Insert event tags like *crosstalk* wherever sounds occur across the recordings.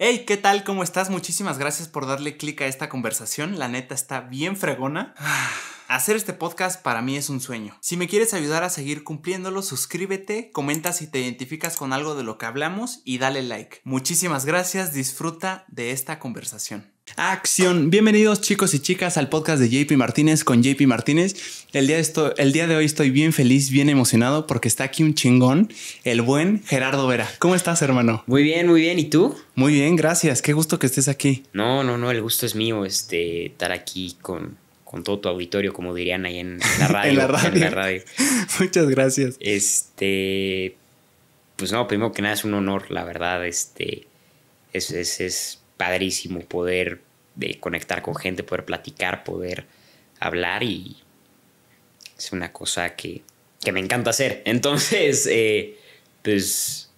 Hey, ¿qué tal? ¿Cómo estás? Muchísimas gracias por darle clic a esta conversación. La neta está bien fregona. *sighs* Hacer este podcast para mí es un sueño. Si me quieres ayudar a seguir cumpliéndolo, suscríbete, comenta si te identificas con algo de lo que hablamos y dale like. Muchísimas gracias, disfruta de esta conversación. Acción. Bienvenidos chicos y chicas al podcast de JP Martínez con JP Martínez. El día, de esto, el día de hoy estoy bien feliz, bien emocionado porque está aquí un chingón, el buen Gerardo Vera. ¿Cómo estás, hermano? Muy bien, muy bien. ¿Y tú? Muy bien, gracias. Qué gusto que estés aquí. No, no, no, el gusto es mío este, estar aquí con, con todo tu auditorio, como dirían ahí en la *laughs* radio. en la radio. *laughs* Muchas gracias. Este, pues no, primero que nada es un honor, la verdad, este, es, es, es padrísimo poder eh, conectar con gente, poder platicar, poder hablar y es una cosa que, me encanta hacer. *laughs* Entonces, eh, pues,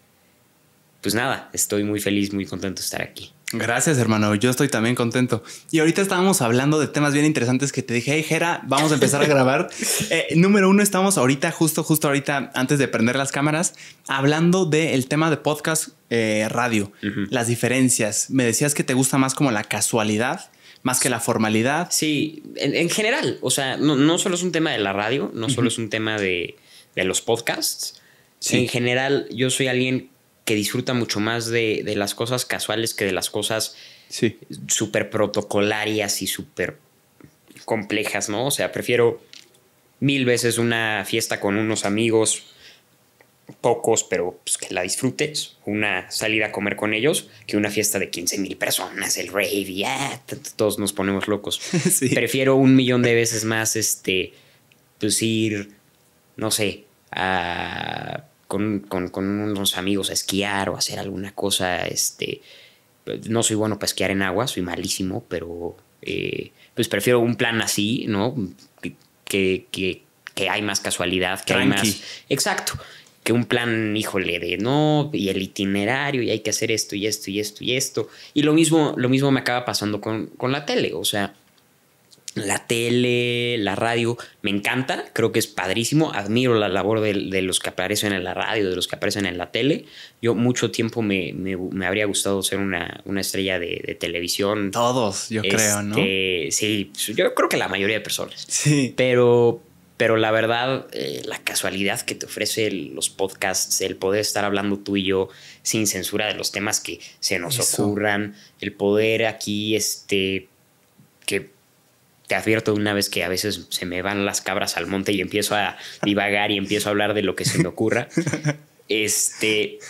pues nada, estoy muy feliz, muy contento de estar aquí. Gracias, hermano. Yo estoy también contento. Y ahorita estábamos hablando de temas bien interesantes que te dije, hey, Jera, vamos a empezar a grabar. *laughs* Eh, número uno, estamos ahorita, justo, justo ahorita, antes de prender las cámaras, hablando del tema de podcast eh, radio, las diferencias. Me decías que te gusta más como la casualidad más que la formalidad. Sí, en, general, o sea, no, solo es un tema de la radio, no solo es un tema de, los podcasts. En general, yo soy alguien que disfruta mucho más de, las cosas casuales que de las cosas súper protocolarias y súper complejas, ¿no? O sea, prefiero mil veces una fiesta con unos amigos, pocos, pero pues, que la disfrutes, una salida a comer con ellos, que una fiesta de 15 mil personas, el rave, ah, todos nos ponemos locos. *laughs* Prefiero un millón de veces más, este, pues ir, no sé, a con, unos amigos a esquiar o hacer alguna cosa. Este, no soy bueno para esquiar en agua, soy malísimo, pero eh, pues prefiero un plan así, ¿no? Que, que, hay más casualidad, que hay más... Exacto, que un plan, híjole, de no, y el itinerario, y hay que hacer esto y esto y esto y esto. Y lo mismo, lo mismo me acaba pasando con, con la tele, o sea la tele, la radio, me encanta, creo que es padrísimo, admiro la labor de, los que aparecen en la radio, de los que aparecen en la tele. Yo mucho tiempo me, habría gustado ser una, estrella de, televisión. Todos, yo creo, ¿no? Este, sí, yo creo que la mayoría de personas. Sí. Pero, pero la verdad, eh, la casualidad que te ofrece los podcasts, el poder estar hablando tú y yo sin censura de los temas que se nos ocurran, el poder aquí, este, que te advierto una vez que a veces se me van las cabras al monte y empiezo a divagar y empiezo a hablar de lo que se me ocurra. *laughs* Este,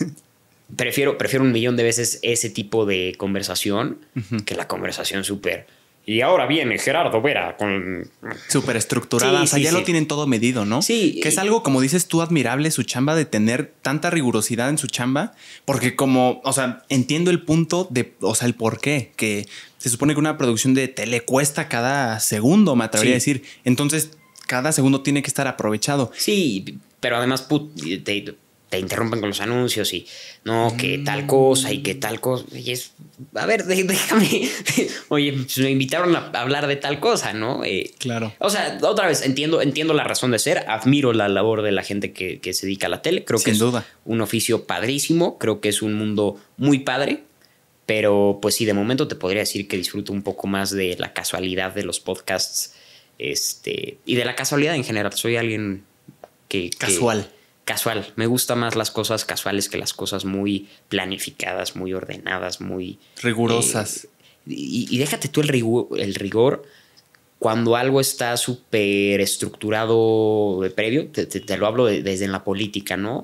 prefiero, prefiero un millón de veces ese tipo de conversación que la conversación súper. Y ahora viene Gerardo Vera con... Súper estructurada, o sea, ya lo tienen todo medido, ¿no? Sí. Que es algo, como dices tú, admirable su chamba de tener tanta rigurosidad en su chamba, porque como, o sea, entiendo el punto de, o sea, el por qué, que se supone que una producción de tele cuesta cada segundo, me atrevería a decir. Entonces, cada segundo tiene que estar aprovechado. Sí, pero además te, interrumpen con los anuncios y no, que tal mm. cosa y que tal cosa. Y es, a ver, déjame. *laughs* Oye, pues me invitaron a hablar de tal cosa, ¿no? Eh, claro. O sea, otra vez, entiendo, entiendo la razón de ser, admiro la labor de la gente que, se dedica a la tele. Creo que es un oficio padrísimo, creo que es un mundo muy padre pero pues sí, de momento te podría decir que disfruto un poco más de la casualidad de los podcasts este, y de la casualidad en general. Soy alguien que... Casual. casual. Me gustan más las cosas casuales que las cosas muy planificadas, muy ordenadas, muy... Rigurosas. Eh, y, déjate tú el rigor, cuando algo está súper estructurado de previo, te, lo hablo desde en la política, ¿no?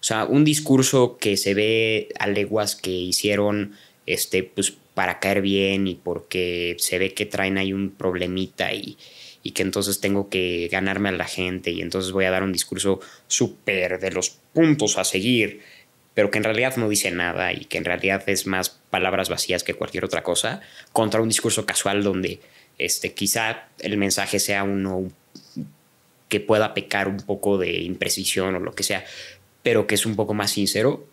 O sea, un discurso que se ve a leguas que hicieron este, pues para caer bien y porque se ve que traen ahí un problemita y, y que entonces tengo que ganarme a la gente y entonces voy a dar un discurso súper de los puntos a seguir, pero que en realidad no dice nada y que en realidad es más palabras vacías que cualquier otra cosa, contra un discurso casual donde este, quizá el mensaje sea uno que pueda pecar un poco de imprecisión o lo que sea, pero que es un poco más sincero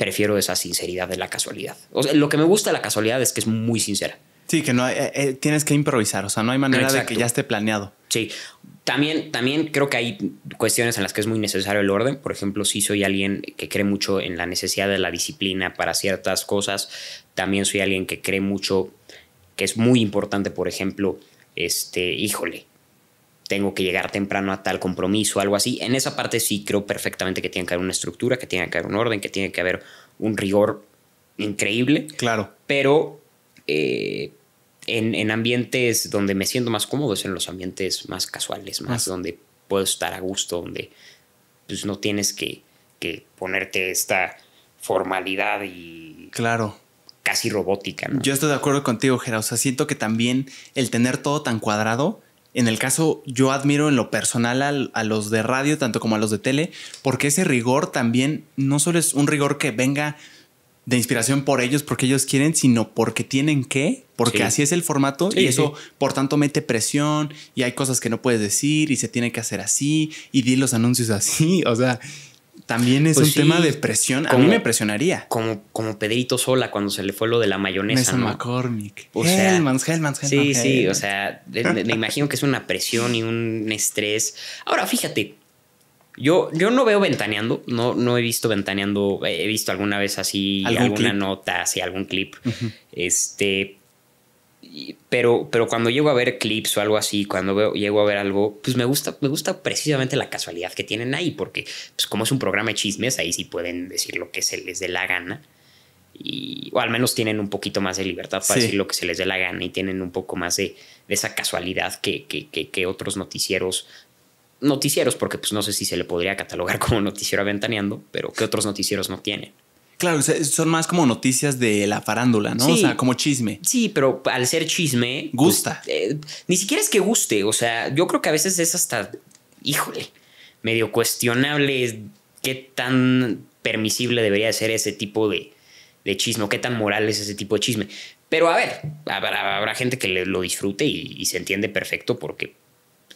prefiero esa sinceridad de la casualidad. O sea, lo que me gusta de la casualidad es que es muy sincera. Sí, que no eh, eh, tienes que improvisar, o sea, no hay manera de que ya esté planeado. Sí, también, también creo que hay cuestiones en las que es muy necesario el orden. Por ejemplo, si soy alguien que cree mucho en la necesidad de la disciplina para ciertas cosas, también soy alguien que cree mucho que es muy importante, por ejemplo, este, híjole, tengo que llegar temprano a tal compromiso, algo así. En esa parte sí creo perfectamente que tiene que haber una estructura, que tiene que haber un orden, que tiene que haber un rigor increíble. Claro. Pero eh, en, ambientes donde me siento más cómodo es en los ambientes más casuales, más donde puedo estar a gusto, donde pues no tienes que, ponerte esta formalidad y... Claro casi robótica. Yo estoy de acuerdo contigo, Gera. O sea, siento que también el tener todo tan cuadrado en el caso, yo admiro en lo personal a, los de radio, tanto como a los de tele, porque ese rigor también no solo es un rigor que venga de inspiración por ellos, porque ellos quieren, sino porque tienen que, porque así es el formato y eso, por tanto, mete presión y hay cosas que no puedes decir y se tiene que hacer así y di los anuncios así, *laughs* o sea, también es pues un tema de presión. a mí me presionaría. Como, como Pedrito Sola cuando se le fue lo de la mayonesa. Mason McCormick. O sea, Hellmans, sí, sí. O sea, me imagino que es una presión y un estrés. Ahora, fíjate, yo, yo no veo ventaneando, no, no he visto ventaneando, he visto alguna vez así, alguna nota, así, algún clip. Este, pero, pero cuando llego a ver clips o algo así, cuando veo, llego a ver algo, pues me gusta, me gusta precisamente la casualidad que tienen ahí, porque pues como es un programa de chismes, ahí sí pueden decir lo que se les dé la gana. Y, o al menos tienen un poquito más de libertad para decir lo que se les dé la gana y tienen un poco más de, esa casualidad que, que, que, que, otros noticieros, noticieros, porque pues no sé si se le podría catalogar *laughs* como noticiero aventaneando, pero que otros noticieros no tienen. Claro, son más como noticias de la farándula, ¿no? o sea, como chisme. Sí, pero al ser chisme. Pues, Gusta. Eh, ni siquiera es que guste. O sea, yo creo que a veces es hasta. Híjole, medio cuestionable qué tan permisible debería ser ese tipo de, de chisme qué tan moral es ese tipo de chisme. Pero a ver, habrá, gente que lo disfrute y, se entiende perfecto porque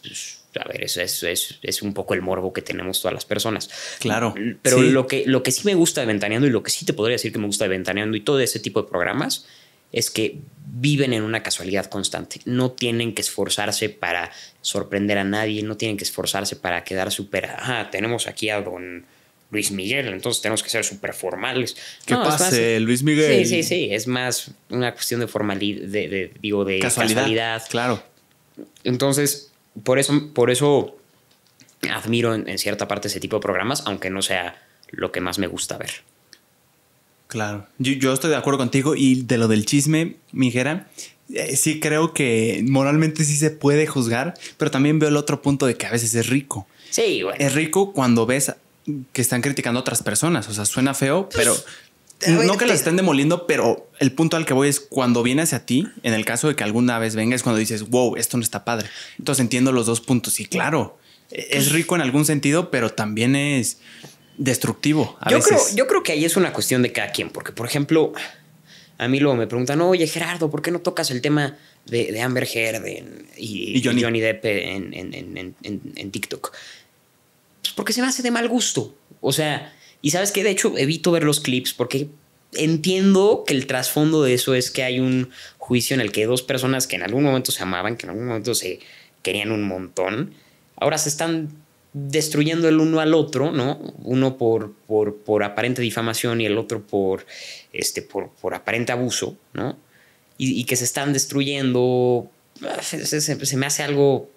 pues, a ver, eso es, es, un poco el morbo que tenemos todas las personas. Claro. Pero lo, que, lo que sí me gusta de Ventaneando y lo que sí te podría decir que me gusta de Ventaneando y todo ese tipo de programas es que viven en una casualidad constante. No tienen que esforzarse para sorprender a nadie, no tienen que esforzarse para quedar súper. Ah, tenemos aquí a don. Luis Miguel, entonces tenemos que ser súper formales. ¿Qué Luis Miguel. Sí, sí, sí, es más una cuestión de formalidad, de, de casualidad. Claro. Entonces, por eso, por eso admiro en, cierta parte ese tipo de programas, aunque no sea lo que más me gusta ver. Claro, yo, estoy de acuerdo contigo y de lo del chisme, Mijera, eh, sí creo que moralmente sí se puede juzgar, pero también veo el otro punto de que a veces es rico. Sí, güey. Es rico cuando ves que están criticando a otras personas, o sea, suena feo, pero... Pues, no que las estén demoliendo, pero el punto al que voy es cuando viene hacia ti, en el caso de que alguna vez vengas, cuando dices, wow, esto no está padre. Entonces entiendo los dos puntos. Y claro, e-, es rico en algún sentido, pero también es destructivo. yo, Creo, yo creo que ahí es una cuestión de cada quien, porque por ejemplo, a mí luego me preguntan, oye Gerardo, ¿por qué no tocas el tema de, Amber Heard y, Johnny. Depp en, en TikTok? Pues, porque se me hace de mal gusto. O sea, y sabes que de hecho evito ver los clips porque entiendo que el trasfondo de eso es que hay un juicio en el que dos personas que en algún momento se amaban, que en algún momento se querían un montón, ahora se están destruyendo el uno al otro, ¿no? Uno por, por, por aparente difamación y el otro por, este, por, por aparente abuso, ¿no? Y, que se están destruyendo, se, me hace algo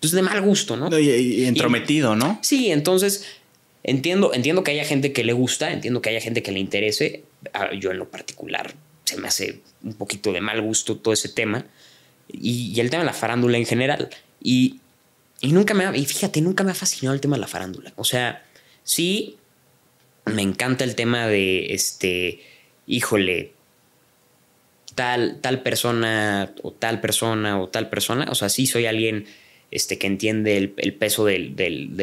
pues, de mal gusto, ¿no? Y, entrometido, ¿no? Sí, entonces Entiendo, entiendo que haya gente que le gusta, entiendo que haya gente que le interese. Ah, yo en lo particular se me hace un poquito de mal gusto todo ese tema. Y, el tema de la farándula en general. Y, nunca me y fíjate, nunca me ha fascinado el tema de la farándula. O sea, sí, me encanta el tema de, este, híjole, tal, tal persona o tal persona o tal persona. O sea, sí soy alguien este, que entiende el, peso del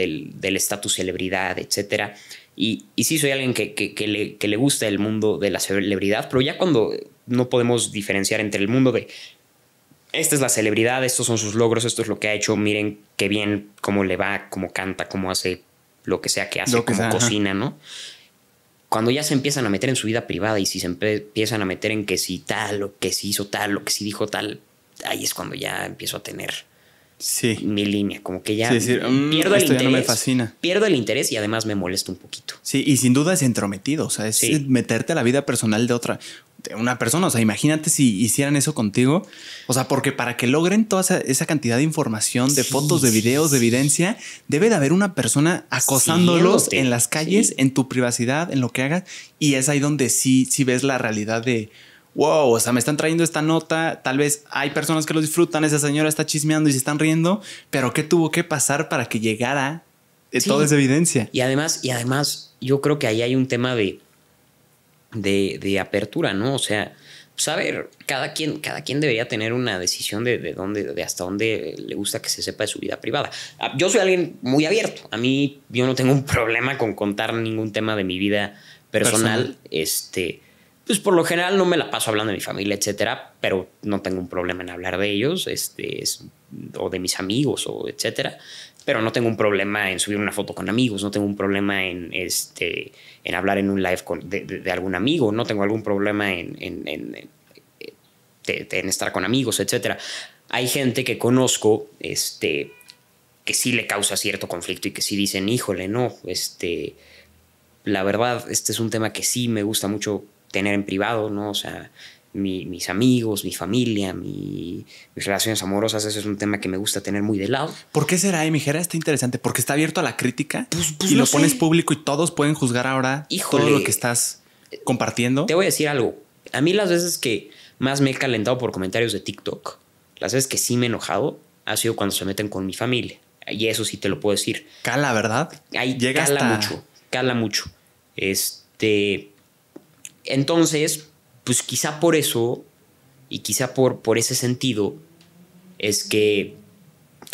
estatus celebridad, etc. Y, y, sí soy alguien que, que, le, gusta el mundo de la celebridad, pero ya cuando no podemos diferenciar entre el mundo de esta es la celebridad, estos son sus logros, esto es lo que ha hecho, miren qué bien, cómo le va, cómo canta, cómo hace lo que sea que hace, cómo cocina, ¿no? Cuando ya se empiezan a meter en su vida privada y si se empiezan a meter en que sí tal, o que si hizo tal, o que sí dijo tal, ahí es cuando ya empiezo a tener sí. mi línea. Como que ya mm, pierdo el interés. no me fascina. Pierdo el interés y además me molesta un poquito. Sí, y sin duda es entrometido. O sea, es meterte a la vida personal de otra de una persona. O sea, imagínate si hicieran eso contigo. O sea, porque para que logren toda esa, esa cantidad de información, de fotos, de videos, de evidencia, debe de haber una persona acosándolos en las calles, en tu privacidad, en lo que hagas. Y es ahí donde sí, sí ves la realidad de wow, o sea, me están trayendo esta nota, tal vez hay personas que lo disfrutan, esa señora está chismeando y se están riendo, pero ¿qué tuvo que pasar para que llegara Todo eh, toda esa evidencia? Y además, y además, yo creo que ahí hay un tema de, de, apertura, ¿no? O sea, saber, pues, cada quien, cada quien debería tener una decisión de, dónde, de hasta dónde le gusta que se sepa de su vida privada. Ah, yo soy alguien muy abierto. A mí, yo no tengo un *laughs* problema con contar ningún tema de mi vida personal. personal. Este, pues por lo general no me la paso hablando de mi familia, etcétera, pero no tengo un problema en hablar de ellos, este, o de mis amigos, o etcétera. Pero no tengo un problema en subir una foto con amigos, no tengo un problema en, este, en hablar en un live con, de, algún amigo, no tengo algún problema eh, en, estar con amigos, etcétera. Hay gente que conozco, este, que sí le causa cierto conflicto y que sí dicen, híjole, no, este, la verdad, este es un tema que sí me gusta mucho tener en privado, ¿no? O sea, mis amigos, mi familia, mis relaciones amorosas, Ese es un tema que me gusta tener muy de lado. ¿Por qué será, jera Está interesante, porque está abierto a la crítica pues, pues y lo, pones público y todos pueden juzgar ahora todo lo que estás compartiendo. Te voy a decir algo. A mí las veces que más me he calentado por comentarios de TikTok, las veces que sí me he enojado, ha sido cuando se meten con mi familia. Y eso sí te lo puedo decir. Cala, ¿verdad? Ahí Llega cala mucho, cala mucho. Este entonces, pues quizá por eso y quizá por, por ese sentido es que,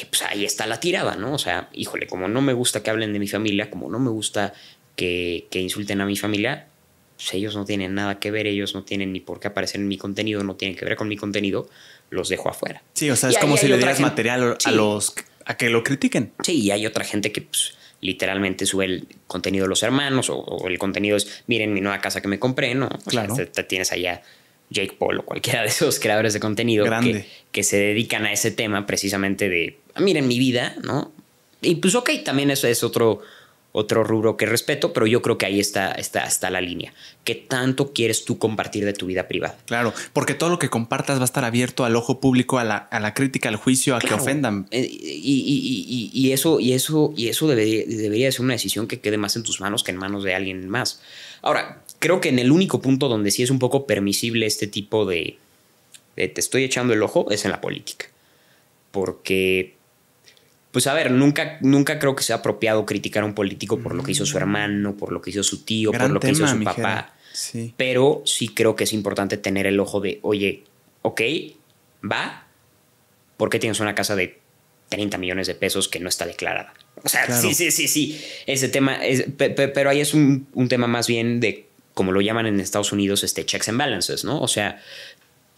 pues ahí está la tirada, ¿no? O sea, híjole, como no me gusta que hablen de mi familia, como no me gusta que, insulten a mi familia, pues ellos no tienen nada que ver, ellos no tienen ni por qué aparecer en mi contenido, no tienen que ver con mi contenido, los dejo afuera. Sí, o sea, es como si le dieras material a los a que lo critiquen. Sí, y hay otra gente que pues, literalmente sube el contenido de los hermanos o, el contenido es, miren mi nueva casa que me compré, ¿no? claro. te, tienes allá Jake Paul o cualquiera de esos creadores de contenido que, que, se dedican a ese tema precisamente de, ah, miren mi vida, ¿no? Y pues ok, también eso es otro otro rubro que respeto, pero yo creo que ahí está, está, la línea. ¿Qué tanto quieres tú compartir de tu vida privada? Claro, porque todo lo que compartas va a estar abierto al ojo público, a la, crítica, al juicio, a que ofendan. Eh, y, eso, y eso, y eso debería, ser una decisión que quede más en tus manos que en manos de alguien más. Ahora, creo que en el único punto donde sí es un poco permisible este tipo de te estoy echando el ojo es en la política. Porque pues a ver, nunca, nunca creo que sea apropiado criticar a un político por lo que hizo su mm. hermano, por lo que hizo su tío, por lo que hizo su papá. Pero sí creo que es importante tener el ojo de, oye, ok, va, ¿por qué tienes una casa de 30 millones de pesos que no está declarada? O sea, sí, sí, sí, sí. Ese tema, es, pero ahí es un, un tema más bien de, como lo llaman en Estados Unidos, este, checks and balances, ¿no? O sea,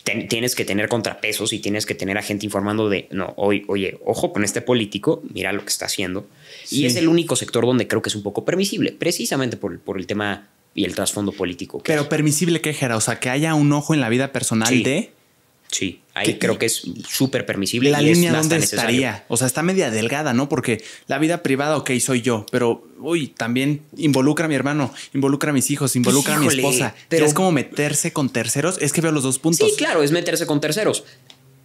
tienes que tener contrapesos y tienes que tener a gente informando de, no, hoy, oye, ojo con este político, mira lo que está haciendo. Y es el único sector donde creo que es un poco permisible, precisamente por, por el tema y el trasfondo político. Pero permisible que, Gerardo? o sea, que haya un ojo en la vida personal de... Sí, ahí creo que es súper permisible. La línea es donde estaría. O sea, está media delgada, ¿no? Porque la vida privada, ok, soy yo, pero uy, también involucra a mi hermano, involucra a mis hijos, involucra a mi esposa. Pero es como meterse con terceros. Es que veo los dos puntos. Sí, claro, es meterse con terceros.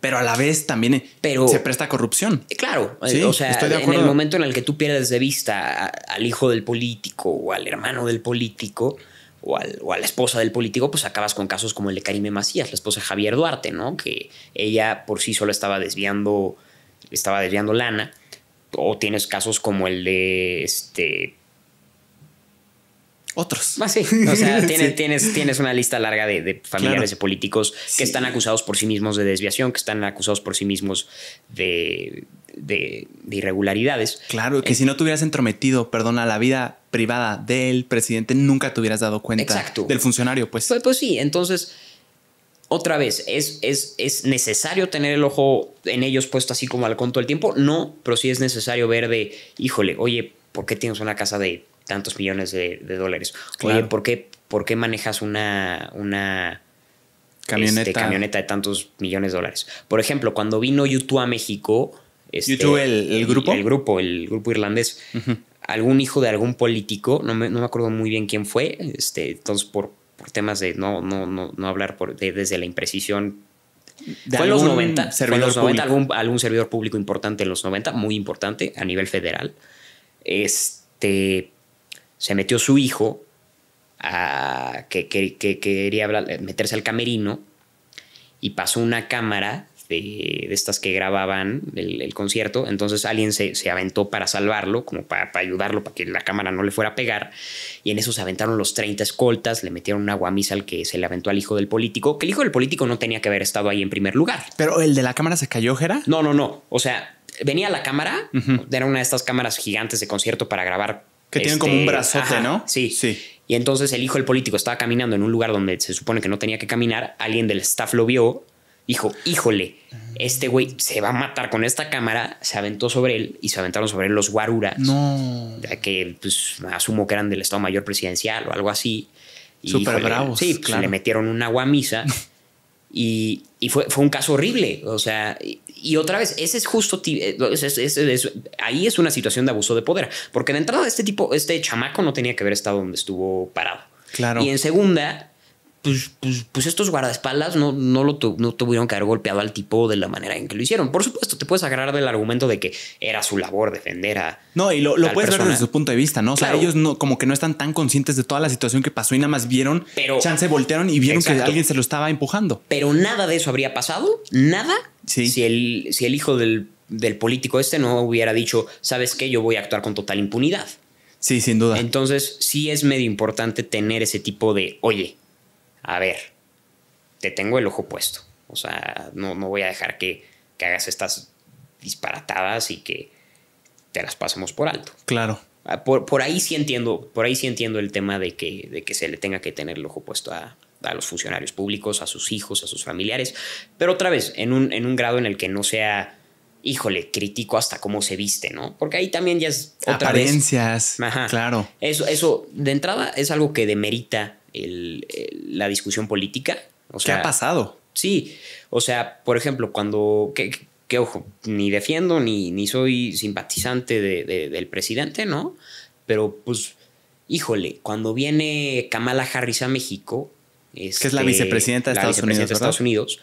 Pero a la vez también eh, se presta corrupción. Eh, claro, eh, o sea, en el momento en el que tú pierdes de vista al hijo del político o al hermano del político, o, a la esposa del político, pues acabas con casos como el de Karime Macías, la esposa de Javier Duarte, ¿no? Que ella por sí solo estaba desviando, estaba desviando lana. O tienes casos como el de este otros. Ah, *laughs* o sea, tienes, tienes, una lista larga de, familiares y políticos que están acusados por sí mismos de desviación, que están acusados por sí mismos de, de, irregularidades. Claro, que eh, si no te hubieras entrometido, perdona, la vida privada del presidente, nunca te hubieras dado cuenta del funcionario, pues. pues. pues. sí, entonces. Otra vez, es, es, es necesario tener el ojo en ellos puesto así como al conto del tiempo. No, pero sí es necesario ver de, híjole, oye, ¿por qué tienes una casa de tantos millones de, dólares. Oye, ¿por qué, ¿por qué manejas una, una este, camioneta. camioneta de tantos millones de dólares? Por ejemplo, cuando vino YouTube a México. ¿YouTube este, el, grupo? El, grupo, el grupo irlandés. Algún hijo de algún político, no me, acuerdo muy bien quién fue, este, entonces por, temas de no, no, hablar desde la imprecisión fue, en los 90, fue en los 90, algún, algún, servidor público importante en los 90, muy importante a nivel federal. Este, se metió su hijo, a, que, quería meterse al camerino, y pasó una cámara de, estas que grababan el, concierto, entonces alguien se, aventó para salvarlo, como para, ayudarlo, para que la cámara no le fuera a pegar, y en eso se aventaron los 30 escoltas, le metieron una guamisa al que se le aventó al hijo del político, que el hijo del político no tenía que haber estado ahí en primer lugar. Pero el de la cámara se cayó, Jera. No, no, no, o sea... Venía la cámara, era una de estas cámaras gigantes de concierto para grabar que tienen como un este, brazote, ¿no? Sí. Sí. Y entonces el hijo del político estaba caminando en un lugar donde se supone que no tenía que caminar. Alguien del staff lo vio. Dijo, híjole, este güey se va a matar con esta cámara. Se aventó sobre él y se aventaron sobre él los guaruras. No. Que pues, asumo que eran del Estado Mayor Presidencial o algo así. Súper bravos. Sí, pues, le metieron una guamisa. *laughs* y, y fue, fue un caso horrible. O sea, y otra vez, ese es justo, eh, ahí es una situación de abuso de poder, porque de entrada este tipo, este chamaco no tenía que haber estado donde estuvo parado. Claro. Y en segunda, pues, pues, pues estos guardaespaldas no, no, no tuvieron que haber golpeado al tipo de la manera en que lo hicieron. Por supuesto, te puedes agarrar del argumento de que era su labor defender a. No, y lo, lo puedes ver desde su punto de vista, ¿no? O sea, ellos no, como que no están tan conscientes de toda la situación que pasó y nada más vieron. Pero. Chance voltearon y vieron que alguien se lo estaba empujando. Pero nada de eso habría pasado, nada si, el, si el hijo del, político este no hubiera dicho, ¿sabes qué? Yo voy a actuar con total impunidad. Sí, sin duda. Entonces, sí es medio importante tener ese tipo de, oye, a ver, te tengo el ojo puesto. O sea, no, no voy a dejar que, hagas estas disparatadas y que te las pasemos por alto. Claro. Ah, por, por, ahí sí entiendo, por ahí sí entiendo el tema de que, de que se le tenga que tener el ojo puesto a, a los funcionarios públicos, a sus hijos, a sus familiares, pero otra vez, en un, en un grado en el que no sea híjole, crítico hasta cómo se viste, ¿no? Porque ahí también ya es otra apariencias, vez. Ajá. claro. Eso, eso de entrada es algo que demerita la discusión política. O sea, ¿Qué ha pasado? Sí, o sea, por ejemplo, cuando que, ojo, ni defiendo ni, ni soy simpatizante del presidente, ¿no? Pero pues, híjole, cuando viene Kamala Harris a México, que este, es la vicepresidenta de Estados Unidos.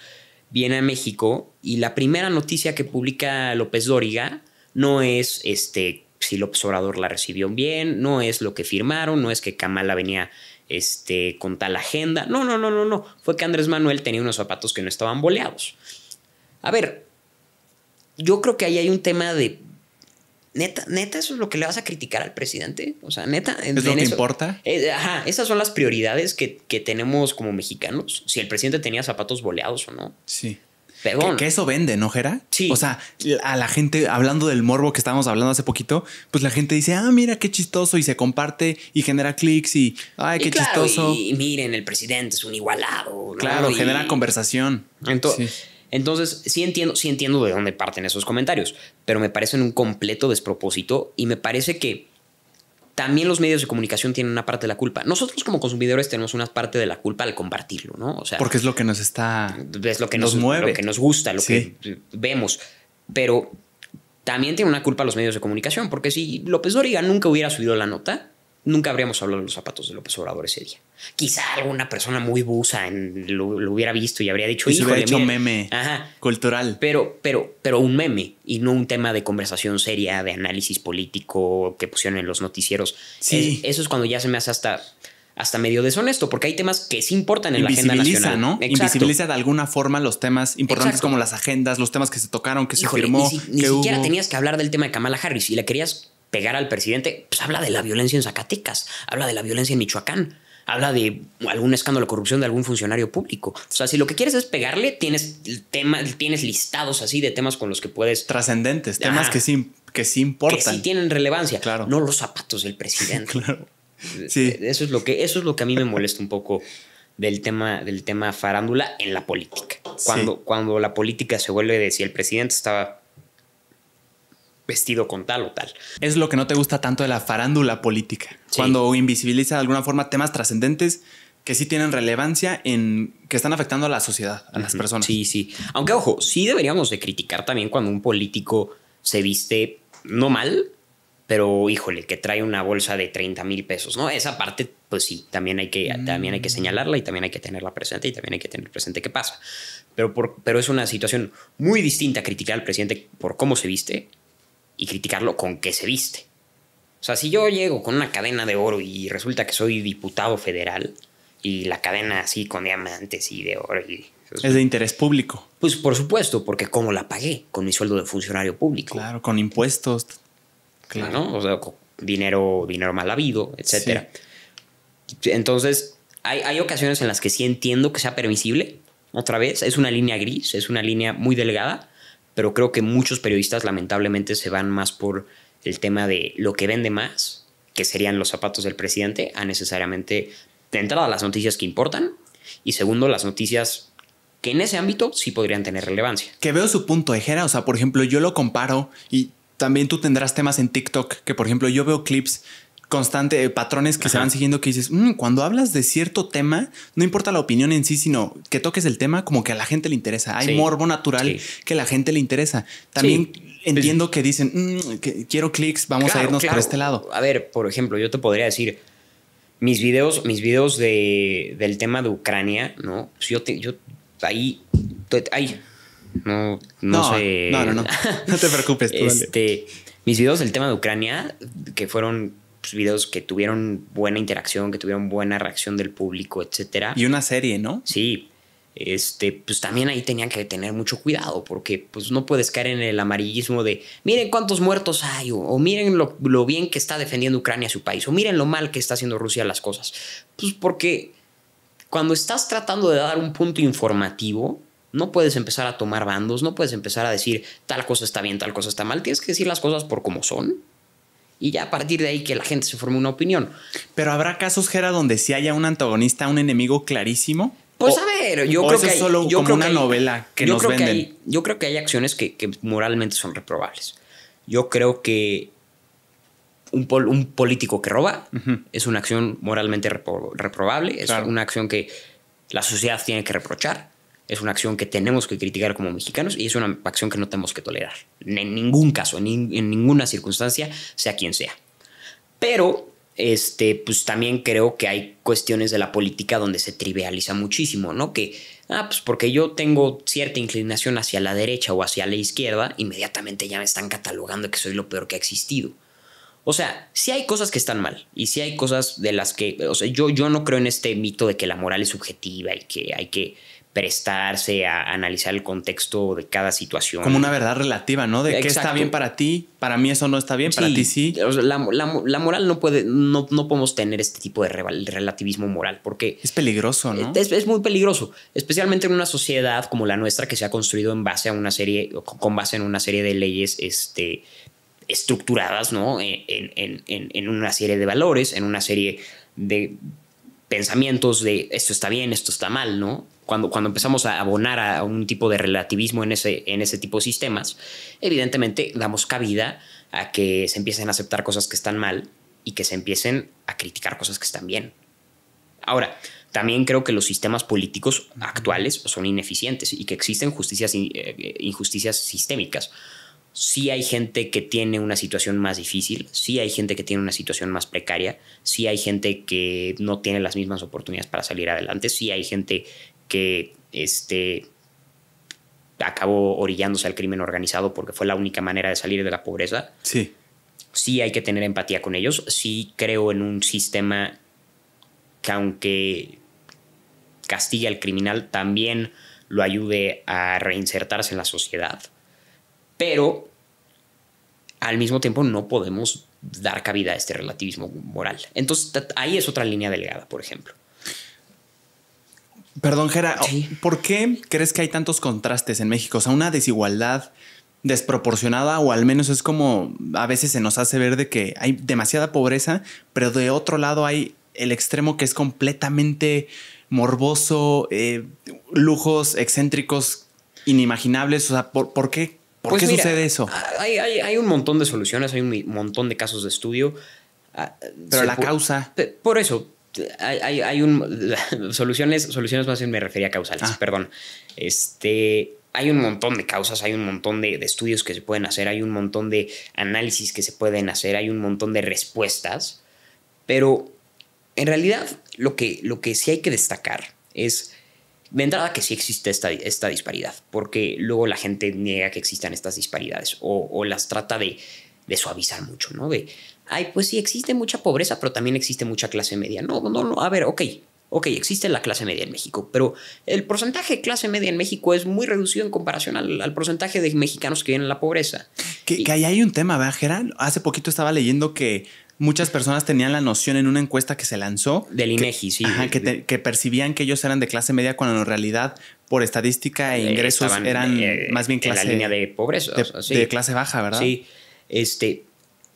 viene a México y la primera noticia que publica López Dóriga no es este, si López Obrador la recibió bien, no es lo que firmaron, no es que Kamala venía este, con tal agenda. No, no, no, no, no. Fue que Andrés Manuel tenía unos zapatos que no estaban boleados. A ver, yo creo que ahí hay un tema de neta, neta, eso es lo que le vas a criticar al presidente. O sea, neta. ¿Es lo que importa? Eh, ajá, esas son las prioridades que, tenemos como mexicanos. Si el presidente tenía zapatos boleados o no. Sí. Pero que, eso vende, ¿no, Jera? Sí. O sea, a la gente, hablando del morbo que estábamos hablando hace poquito, pues la gente dice, ah, mira qué chistoso, y se comparte y genera clics y, ay, qué chistoso. Y, miren, el presidente es un igualado. Claro, genera conversación. Entonces. Entonces, sí entiendo, sí entiendo de dónde parten esos comentarios, pero me parecen un completo despropósito y me parece que también los medios de comunicación tienen una parte de la culpa. Nosotros como consumidores tenemos una parte de la culpa al compartirlo, ¿no? O sea, porque es lo que nos está es lo que nos, mueve, lo que nos gusta, lo que vemos, pero también tiene una culpa los medios de comunicación, porque si López Dóriga nunca hubiera subido la nota, nunca habríamos hablado de los zapatos de López Obrador ese día. Quizá alguna persona muy busa lo, hubiera visto y habría dicho, y hubiera hecho meme cultural. Pero, pero, pero un meme y no un tema de conversación seria, de análisis político que pusieron en los noticieros. Sí. eso es cuando ya se me hace hasta hasta medio deshonesto, porque hay temas que sí importan en la agenda nacional. ¿no? Invisibiliza de alguna forma los temas importantes como las agendas, los temas que se tocaron, que se firmó. Ni, siquiera tenías que hablar del tema de Kamala Harris y le querías pegar al presidente, pues habla de la violencia en Zacatecas, habla de la violencia en Michoacán, habla de algún escándalo de corrupción de algún funcionario público. O sea, si lo que quieres es pegarle, tienes, tema, tienes listados así de temas con los que puedes... Trascendentes, temas que sí, que sí importan. Que sí tienen relevancia. Claro. No los zapatos del presidente. *laughs* claro. Eh, sí. Eh, eso es lo que, eso es lo que a mí me molesta un poco del tema, del tema farándula en la política. Cuando, cuando la política se vuelve de si el presidente estaba vestido con tal o tal. Es lo que no te gusta tanto de la farándula política, cuando invisibiliza de alguna forma temas trascendentes que sí tienen relevancia en que están afectando a la sociedad, a las personas. Sí, sí. Aunque ojo, sí deberíamos de criticar también cuando un político se viste no mal, pero híjole, que trae una bolsa de 30 mil pesos, ¿no? Esa parte, pues sí, también hay, que, también hay que mm. señalarla y también hay que tenerla presente y también hay que tener presente qué pasa. Pero, pero es una situación muy distinta a criticar al presidente por cómo se viste y criticarlo con qué se viste. O sea, si yo llego con una cadena de oro y resulta que soy diputado federal y la cadena así con diamantes y de oro y... Es de interés público. Pues por supuesto, porque cómo la pagué con mi sueldo de funcionario público. Claro, con impuestos. Claro, o sea, dinero, dinero mal habido, etcétera. Entonces, hay, hay ocasiones en las que sí entiendo que sea permisible. Otra vez, es una línea gris, es una línea muy delgada pero creo que muchos periodistas lamentablemente se van más por el tema de lo que vende más, que serían los zapatos del presidente, a necesariamente de entrada las noticias que importan y segundo las noticias que en ese ámbito sí podrían tener relevancia. Que veo su punto, Ejera, o sea, por ejemplo, yo lo comparo y también tú tendrás temas en TikTok, que por ejemplo yo veo clips constante, eh, patrones que se van siguiendo que dices, mm, cuando hablas de cierto tema, no importa la opinión en sí, sino que toques el tema como que a la gente le interesa. Hay morbo natural que a la gente le interesa. También pues entiendo que dicen, mm, que quiero clics, vamos a irnos por este lado. A ver, por ejemplo, yo te podría decir, mis videos, mis videos del tema de Ucrania, ¿no? si pues yo, te, yo ahí, ahí, no, no, sé. No, *laughs* te preocupes. este, Mis videos del tema de Ucrania, que fueron pues, videos que tuvieron buena interacción, que tuvieron buena reacción del público, etcétera. Y una serie, ¿no? Sí. Este, pues también ahí tenían que tener mucho cuidado, porque pues no puedes caer en el amarillismo de miren cuántos muertos hay, o, miren lo, bien que está defendiendo Ucrania a su país, o miren lo mal que está haciendo Rusia las cosas. Pues porque cuando estás tratando de dar un punto informativo, no puedes empezar a tomar bandos, no puedes empezar a decir tal cosa está bien, tal cosa está mal, tienes que decir las cosas por como son y ya a partir de ahí que la gente se forme una opinión. Pero habrá casos, Gera, donde si haya un antagonista, un enemigo clarísimo. Pues a ver, yo creo que yo creo que hay, novela creo yo creo que hay acciones que, moralmente son reprobables. Yo creo que un, un político que roba es una acción moralmente reprobable, es una acción que la sociedad tiene que reprochar. Es una acción que tenemos que criticar como mexicanos y es una acción que no tenemos que tolerar. En ningún caso, en, ninguna circunstancia, sea quien sea. Pero, este, pues también creo que hay cuestiones de la política donde se trivializa muchísimo, ¿no? Que, ah, pues porque yo tengo cierta inclinación hacia la derecha o hacia la izquierda, inmediatamente ya me están catalogando que soy lo peor que ha existido. O sea, si hay cosas que están mal y si hay cosas de las que, o sea, yo, yo no creo en este mito de que la moral es subjetiva y que hay que prestarse a analizar el contexto de cada situación. Como una verdad relativa, ¿no? De qué está bien para ti, para mí eso no está bien, para ti sí. La, moral no puede, no, no podemos tener este tipo de relativismo moral, porque... Es peligroso, ¿no? Es, muy peligroso, especialmente en una sociedad como la nuestra que se ha construido en base a una serie, con base en una serie de leyes, este estructuradas, ¿no? E, en una serie de valores, en una serie de pensamientos de esto está bien, esto está mal, ¿no? cuando, cuando empezamos a abonar a un tipo de relativismo en ese, en ese tipo de sistemas, evidentemente damos cabida a que se empiecen a aceptar cosas que están mal y que se empiecen a criticar cosas que están bien. Ahora, también creo que los sistemas políticos actuales son ineficientes y que existen justicias, eh, injusticias sistémicas. Sí hay gente que tiene una situación más difícil, sí hay gente que tiene una situación más precaria, sí hay gente que no tiene las mismas oportunidades para salir adelante, sí hay gente que este, acabó orillándose al crimen organizado porque fue la única manera de salir de la pobreza. Sí. Sí hay que tener empatía con ellos. Sí creo en un sistema que aunque castigue al criminal, también lo ayude a reinsertarse en la sociedad. Pero al mismo tiempo no podemos dar cabida a este relativismo moral. Entonces ahí es otra línea delgada, por ejemplo. Perdón, Jera, oh, ¿por qué crees que hay tantos contrastes en México? O sea, una desigualdad desproporcionada o al menos es como a veces se nos hace ver de que hay demasiada pobreza, pero de otro lado hay el extremo que es completamente morboso, eh, lujos excéntricos inimaginables. O sea, ¿por, qué, por pues qué sucede eso? Ah, hay, un montón de soluciones, hay un montón de casos de estudio. Ah, pero la causa. Por eso, hay, hay, un. *laughs* Soluciones, soluciones más bien me refería a causales, ah. perdón. Este. Hay un montón de causas, hay un montón de, estudios que se pueden hacer, hay un montón de análisis que se pueden hacer, hay un montón de respuestas, pero en realidad lo que, lo que sí hay que destacar es de entrada que sí existe esta, disparidad, porque luego la gente niega que existan estas disparidades o, las trata de, suavizar mucho, ¿no? ay, pues sí, existe mucha pobreza, pero también existe mucha clase media. No, no, no, a ver, ok, ok, existe la clase media en México, pero el porcentaje de clase media en México es muy reducido en comparación al, porcentaje de mexicanos que viven en la pobreza. Que, ahí hay un tema, ¿verdad, Gerard? Hace poquito estaba leyendo que muchas personas tenían la noción en una encuesta que se lanzó. Del INEGI, sí. Ajá, que, percibían que ellos eran de clase media cuando en realidad por estadística e eh, ingresos eran eh, más bien clase... En la línea de pobreza. De, de clase baja, ¿verdad? Sí. Este,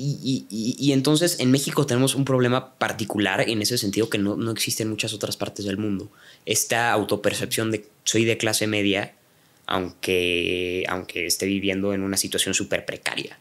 y, y, y, entonces en México tenemos un problema particular en ese sentido que no, no existe en muchas otras partes del mundo. Esta autopercepción de soy de clase media, aunque, aunque esté viviendo en una situación súper precaria.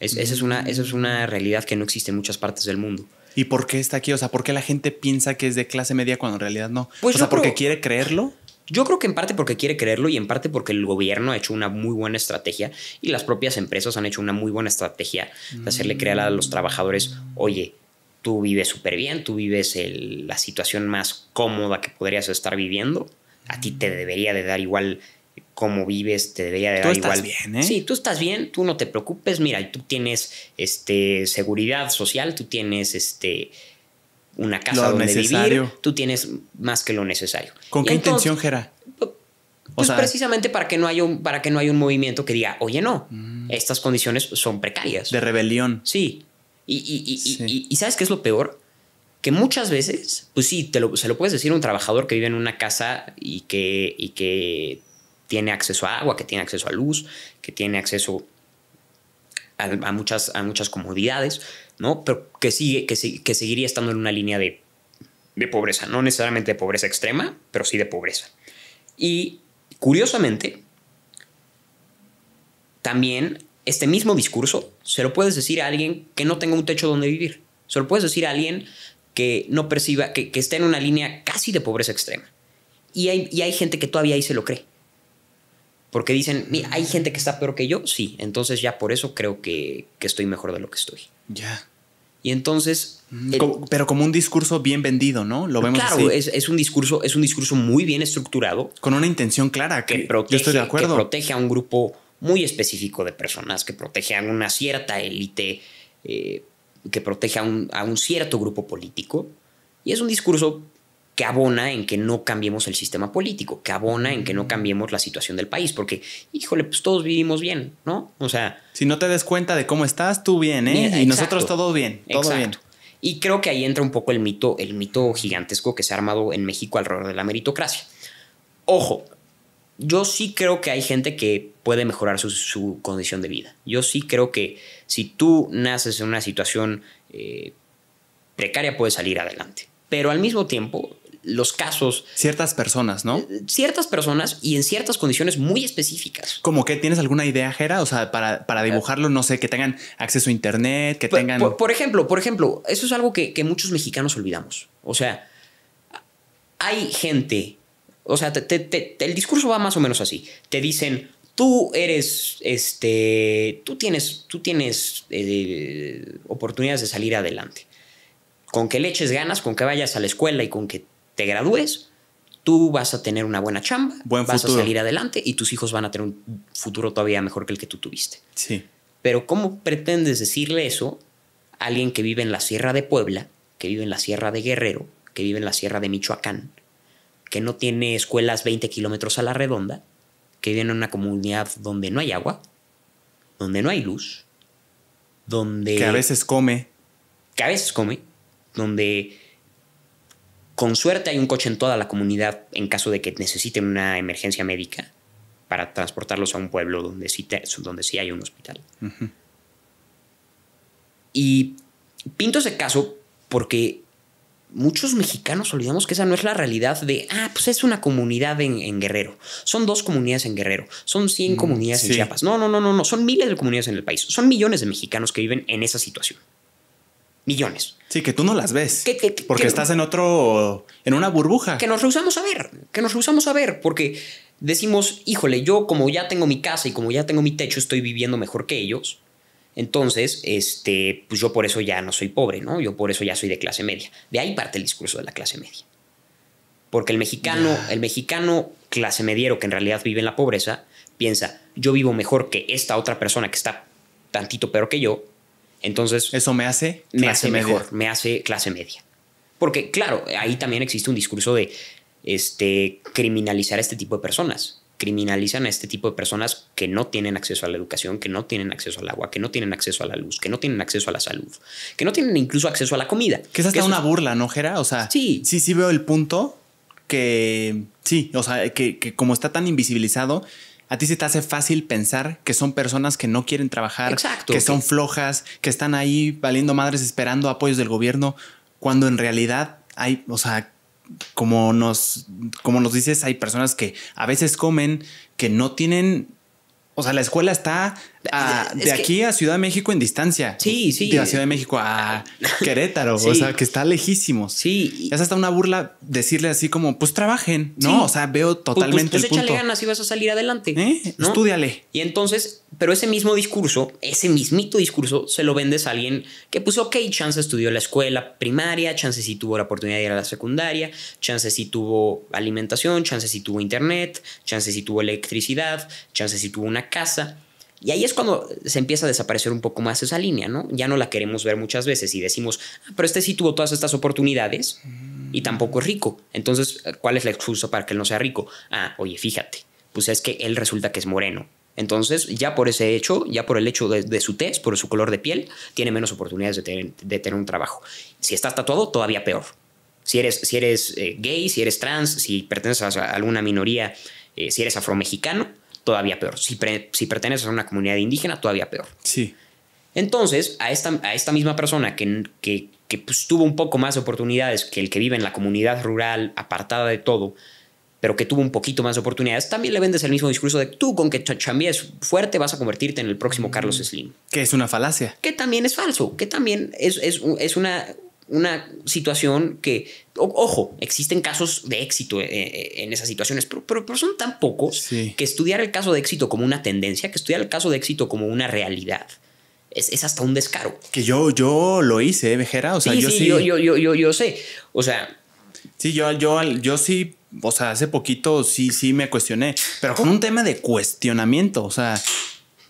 esa, es una, es una realidad que no existe en muchas partes del mundo. ¿Y por qué está aquí? O sea, ¿por qué la gente piensa que es de clase media cuando en realidad no? Pues o sea, ¿porque quiere creerlo? Yo creo que en parte porque quiere creerlo y en parte porque el gobierno ha hecho una muy buena estrategia y las propias empresas han hecho una muy buena estrategia de hacerle creer a los trabajadores, oye, tú vives súper bien, tú vives la situación más cómoda que podrías estar viviendo, a ti te debería de dar igual cómo vives, te debería de dar igual. Bien, ¿eh? Sí, tú estás bien, tú no te preocupes, mira, tú tienes este, seguridad social, tú tienes este, una casa donde vivir, tú tienes más que lo necesario. ¿Con qué intención, Gera? Pues, pues precisamente para que no haya un, para que no haya un movimiento que diga, oye, no, mm. estas condiciones son precarias. De rebelión. Sí. Y, ¿sabes qué es lo peor? Que muchas veces, pues sí, se lo puedes decir a un trabajador que vive en una casa y que, y que tiene acceso a agua, que tiene acceso a luz, que tiene acceso a, muchas, a muchas comodidades, ¿no? Pero que, sigue, que, seguiría estando en una línea de, pobreza, no necesariamente de pobreza extrema, pero sí de pobreza. Y curiosamente, también este mismo discurso se lo puedes decir a alguien que no tenga un techo donde vivir, se lo puedes decir a alguien que no perciba, que, que en una línea casi de pobreza extrema. Y y hay gente que todavía ahí se lo cree. Porque dicen, mira, hay gente que está peor que yo, sí, entonces ya por eso creo que, estoy mejor de lo que estoy. Ya. Y entonces. Mm, pero como un discurso bien vendido, ¿no? Lo vemos claro, así. Es, es, un discurso, es un discurso muy bien estructurado. Con una intención clara que, protege, a un grupo muy específico de personas, que protege a una cierta élite, eh, que protege a un, a un cierto grupo político. Y es un discurso que abona en que no cambiemos el sistema político, que abona en que no mm. cambiemos la situación del país, porque, híjole, pues todos vivimos bien, ¿no? O sea... Si no te des cuenta de cómo estás, tú bien, ¿eh? y nosotros todos bien, todo bien. Y creo que ahí entra un poco el mito, el mito gigantesco que se ha armado en México alrededor de la meritocracia. Ojo, yo sí creo que hay gente que puede mejorar su, condición de vida. Yo sí creo que si tú naces en una situación eh, precaria, puedes salir adelante. Pero al mismo tiempo, los casos. Ciertas personas, ¿no? Eh, ciertas personas y en ciertas condiciones muy específicas. ¿Como que tienes alguna idea, Jera? O sea, para, dibujarlo, no sé, que tengan acceso a internet, que tengan. Por, ejemplo, por ejemplo, eso es algo que, muchos mexicanos olvidamos. O sea, hay gente. O sea, el discurso va más o menos así. Te dicen, tú eres, este, tú tienes, tú tienes eh, oportunidades de salir adelante. Con que le eches ganas, con que vayas a la escuela y con que te gradúes, tú vas a tener una buena chamba, vas a salir adelante y tus hijos van a tener un futuro todavía mejor que el que tú tuviste. Sí. Pero ¿cómo pretendes decirle eso a alguien que vive en la Sierra de Puebla, que vive en la Sierra de Guerrero, que vive en la Sierra de Michoacán, que no tiene escuelas 20 kilómetros a la redonda, que vive en una comunidad donde no hay agua, donde no hay luz, donde... Que a veces come. Que a veces come, donde con suerte hay un coche en toda la comunidad en caso de que necesiten una emergencia médica para transportarlos a un pueblo donde sí, hay un hospital. Y pinto ese caso porque muchos mexicanos olvidamos que esa no es la realidad de, ah, pues es una comunidad en, Guerrero. Son dos comunidades en Guerrero. Son 100 mm, comunidades en Chiapas. no, no, no, no. Son miles de comunidades en el país. Son millones de mexicanos que viven en esa situación millones. Sí, que tú no las ves. porque estás en otro, en una burbuja. Que nos rehusamos a ver, que nos rehusamos a ver, porque decimos, híjole, yo como ya tengo mi casa y como ya tengo mi techo, estoy viviendo mejor que ellos. Entonces, este, pues yo por eso ya no soy pobre, ¿no? Yo por eso ya soy de clase media. De ahí parte el discurso de la clase media. Porque el mexicano, el mexicano clase mediero que en realidad vive en la pobreza, piensa, yo vivo mejor que esta otra persona que está tantito peor que yo, entonces... Eso me hace... Me hace mejor, me hace clase media. Porque, claro, ahí también existe un discurso de este, criminalizar a este tipo de personas. Criminalizan a este tipo de personas que no tienen acceso a la educación, que no tienen acceso al agua, que no tienen acceso a la luz, que no tienen acceso a la salud, que no tienen incluso acceso a la comida. Que es hasta una burla, ¿no, Jera? O sea, sí. sí, sí veo el punto que, sí, o sea, que como está tan invisibilizado, a ti se te hace fácil pensar que son personas que no quieren trabajar, que son flojas, que están ahí valiendo madres esperando apoyos del gobierno, cuando en realidad hay, o sea, como nos, como nos dices, hay personas que a veces comen, que no tienen, o sea, la escuela está Ah, de aquí a Ciudad de México en distancia. Sí, sí. De la Ciudad de México a *laughs* Querétaro, o sea, que está lejísimo Sí. Es hasta una burla decirle así como, pues trabajen, ¿no? O sea, veo pues, pues, totalmente pues, pues, ganas y vas a salir adelante. ¿Eh? Estúdiale. Y entonces, pero ese mismo discurso, ese mismito discurso, se lo vendes a alguien que puso, ok, chance estudió la escuela primaria, chance si sí tuvo la oportunidad de ir a la secundaria, chance si tuvo alimentación, chance si tuvo internet, chance si tuvo electricidad, chance si tuvo una casa y ahí es cuando se empieza a desaparecer un poco más esa línea, ¿no? Ya no la queremos ver muchas veces y decimos, ah, pero este sí tuvo todas estas oportunidades y mm. tampoco es rico. Entonces, ¿cuál es la excusa para que él no sea rico? Ah, oye, fíjate, pues es que él resulta que es moreno. Entonces, ya por ese hecho, ya por el hecho de, su test, por su color de piel, tiene menos oportunidades de tener, un trabajo. Si estás tatuado, todavía peor. Si eres, si eres eh, gay, si eres trans, si perteneces a alguna minoría, eh, si eres afromexicano, todavía peor. Si, perteneces a una comunidad indígena, todavía peor. Sí. Entonces, a esta, a esta misma persona que, que, que pues, tuvo un poco más de oportunidades que el que vive en la comunidad rural, apartada de todo, pero que tuvo un poquito más de oportunidades, también le vendes el mismo discurso de tú con que es fuerte vas a convertirte en el próximo mm. Carlos Slim. Que es una falacia. Que también es falso, que también es, es, es una, una situación que, ojo, existen casos de éxito eh, eh, en, esas situaciones, pero, son tan pocos que estudiar el caso de éxito como una tendencia, que estudiar el caso de éxito como una realidad. Es, hasta un descaro. Que yo, yo lo hice, Vejera. O sea, yo sí. Yo, yo, yo, yo, sé. O sea. Sí, yo, yo, yo sí o sea, hace poquito sí, sí me cuestioné, pero con un tema de cuestionamiento, o sea,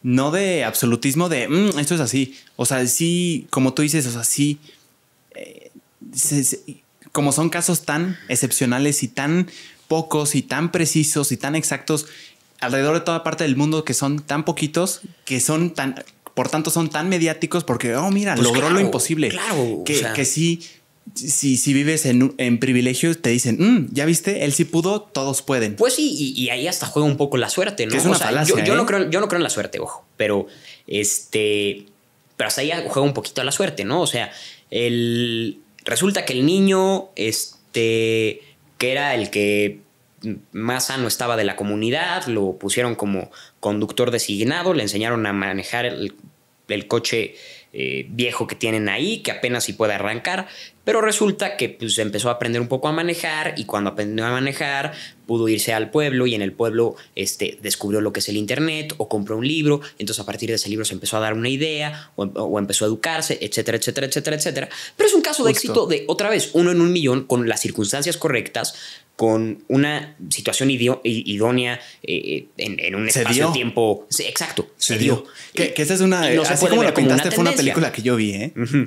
no de absolutismo de, mm, esto es así, o sea, sí, como tú dices, o sea, sí, como son casos tan excepcionales y tan pocos y tan precisos y tan exactos alrededor de toda parte del mundo que son tan poquitos, que son tan, por tanto son tan mediáticos porque, oh, mira, pues logró lo imposible. Claro, que, que sí. Si, si, vives en, en privilegio, te dicen, mm, ya viste, él sí pudo, todos pueden. Pues sí, y, ahí hasta juega un poco la suerte, ¿no? Es una ¿eh? yo, no creo, en la suerte, ojo, pero este. Pero hasta ahí juega un poquito la suerte, ¿no? O sea, el, Resulta que el niño, este, que era el que más sano estaba de la comunidad, lo pusieron como conductor designado, le enseñaron a manejar el, el coche eh, viejo que tienen ahí, que apenas si puede arrancar, pero resulta que pues, empezó a aprender un poco a manejar y cuando aprendió a manejar, pudo irse al pueblo y en el pueblo este, descubrió lo que es el Internet o compró un libro, entonces a partir de ese libro se empezó a dar una idea o, empezó a educarse, etcétera, etcétera, etcétera, etcétera. Pero es un caso de éxito de, otra vez, uno en un millón, con las circunstancias correctas, con una situación idónea eh, en, un espacio-tiempo. exacto. Se, dio. Que, esa es una. No como la pintaste, fue una película que yo vi, ¿eh? *laughs*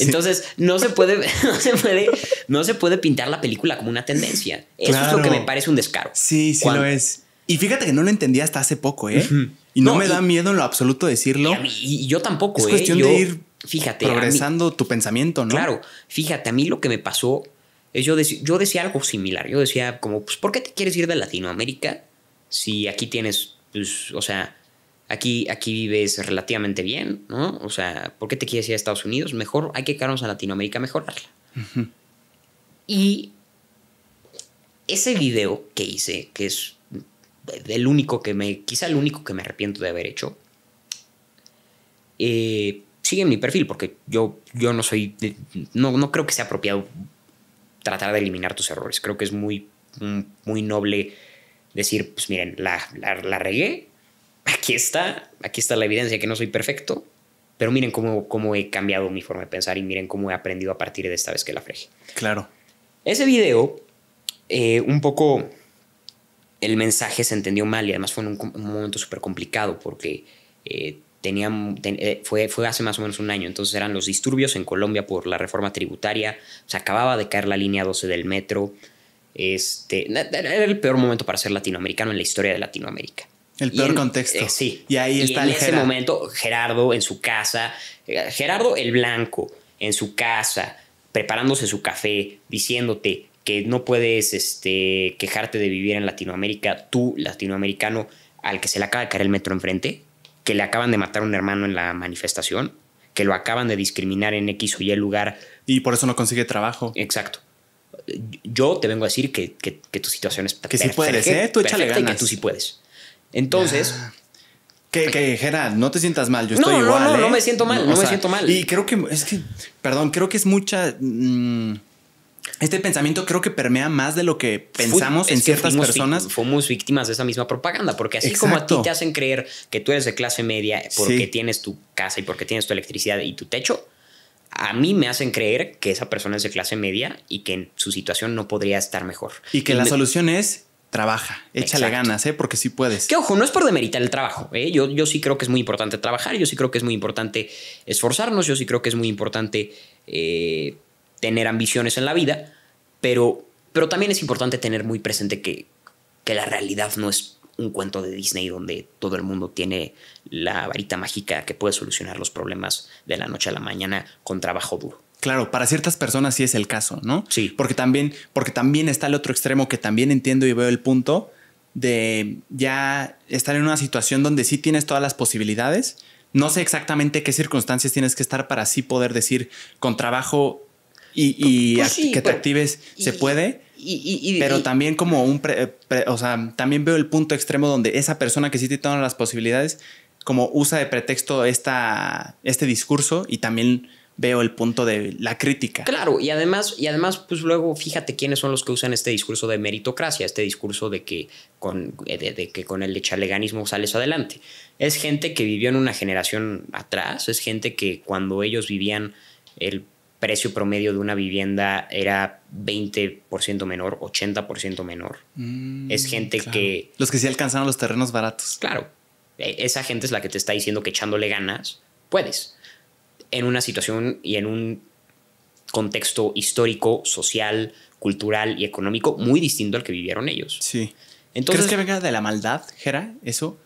Entonces, no se puede, *laughs* no se puede, no se puede pintar la película como una tendencia. Eso es lo que me parece un, caro. Sí, sí lo es. Y fíjate que no lo entendía hasta hace poco, ¿eh? Y no, me da miedo en lo absoluto decirlo. Y, yo tampoco, Es ¿eh? cuestión de ir fíjate, progresando tu pensamiento, ¿no? Claro, fíjate, a mí lo que me pasó es yo, yo decía algo similar. Yo decía como, pues, ¿por qué te quieres ir de Latinoamérica si aquí tienes, pues, o sea, aquí, aquí vives relativamente bien, ¿no? O sea, ¿por qué te quieres ir a Estados Unidos? Mejor hay que quedarnos a Latinoamérica a mejorarla. Y ese video que hice, que es el único que me, quizá el único que me arrepiento de haber hecho, eh, sigue mi perfil porque yo, yo no soy, no, no creo que sea apropiado tratar de eliminar tus errores. Creo que es muy, mm, muy noble decir, pues miren, la, regué, aquí está, aquí está la evidencia que no soy perfecto, pero miren cómo, cómo he cambiado mi forma de pensar y miren cómo he aprendido a partir de esta vez que la freje. Claro. Ese video eh, un poco el mensaje se entendió mal y además fue en un, momento súper complicado porque eh, eh, fue, fue hace más o menos un año, entonces eran los disturbios en Colombia por la reforma tributaria, se acababa de caer la línea 12 del metro, este, era el peor momento para ser latinoamericano en la historia de Latinoamérica. El peor contexto. sí. Y ahí está en ese momento Gerardo en su casa, Gerardo el Blanco en su casa, preparándose su café, diciéndote, que no puedes este, quejarte de vivir en Latinoamérica, tú, latinoamericano, al que se le acaba de caer el metro enfrente, que le acaban de matar a un hermano en la manifestación, que lo acaban de discriminar en X o Y lugar. Y por eso no consigue trabajo. Exacto. Yo te vengo a decir que, tu situación es Que si puedes, ¿eh? Tú échale ganas. que tú sí puedes. Entonces... Que, que no te sientas mal, yo estoy no, igual. No, no, ¿eh? no me siento mal, no, me siento mal. Y creo que es que, perdón, creo que es mucha. Mm, este pensamiento creo que permea más de lo que pensamos en ciertas personas. Fomos víctimas de esa misma propaganda, porque así como a ti te hacen creer que tú eres de clase media porque tienes tu casa y porque tienes tu electricidad y tu techo, a mí me hacen creer que esa persona es de clase media y que en su situación no podría estar mejor. Y que la solución es trabaja, échale ganas, ¿eh? porque sí puedes. Que ojo, no es por demeritar el trabajo. ¿eh? Yo, yo sí creo que es muy importante trabajar, yo sí creo que es muy importante esforzarnos, yo sí creo que es muy importante... Eh, tener ambiciones en la vida, pero, pero también es importante tener muy presente que, que la realidad no es un cuento de Disney donde todo el mundo tiene la varita mágica que puede solucionar los problemas de la noche a la mañana con trabajo duro. Claro, para ciertas personas sí es el caso, ¿no? Sí. Porque también, porque también está el otro extremo que también entiendo y veo el punto de ya estar en una situación donde sí tienes todas las posibilidades. No sé exactamente qué circunstancias tienes que estar para sí poder decir con trabajo y, pues que te actives, se puede. pero también como un, o sea, también veo el punto extremo donde esa persona que sí tiene todas las posibilidades, como usa de pretexto esta, este discurso y también veo el punto de la crítica. Claro, y además, y además, pues luego fíjate quiénes son los que usan este discurso de meritocracia, este discurso de que con, que con el chaleganismo sales adelante. Es gente que vivió en una generación atrás, es gente que cuando ellos vivían el precio promedio de una vivienda era 20% menor, 80% menor. Mm, es gente que... Los que sí alcanzaron los terrenos baratos. Claro. E, esa gente es la que te está diciendo que echándole ganas, puedes. En una situación y en un contexto histórico, social, cultural y económico muy distinto al que vivieron ellos. Sí. Entonces, ¿Crees que venga de la maldad, Jera? Eso.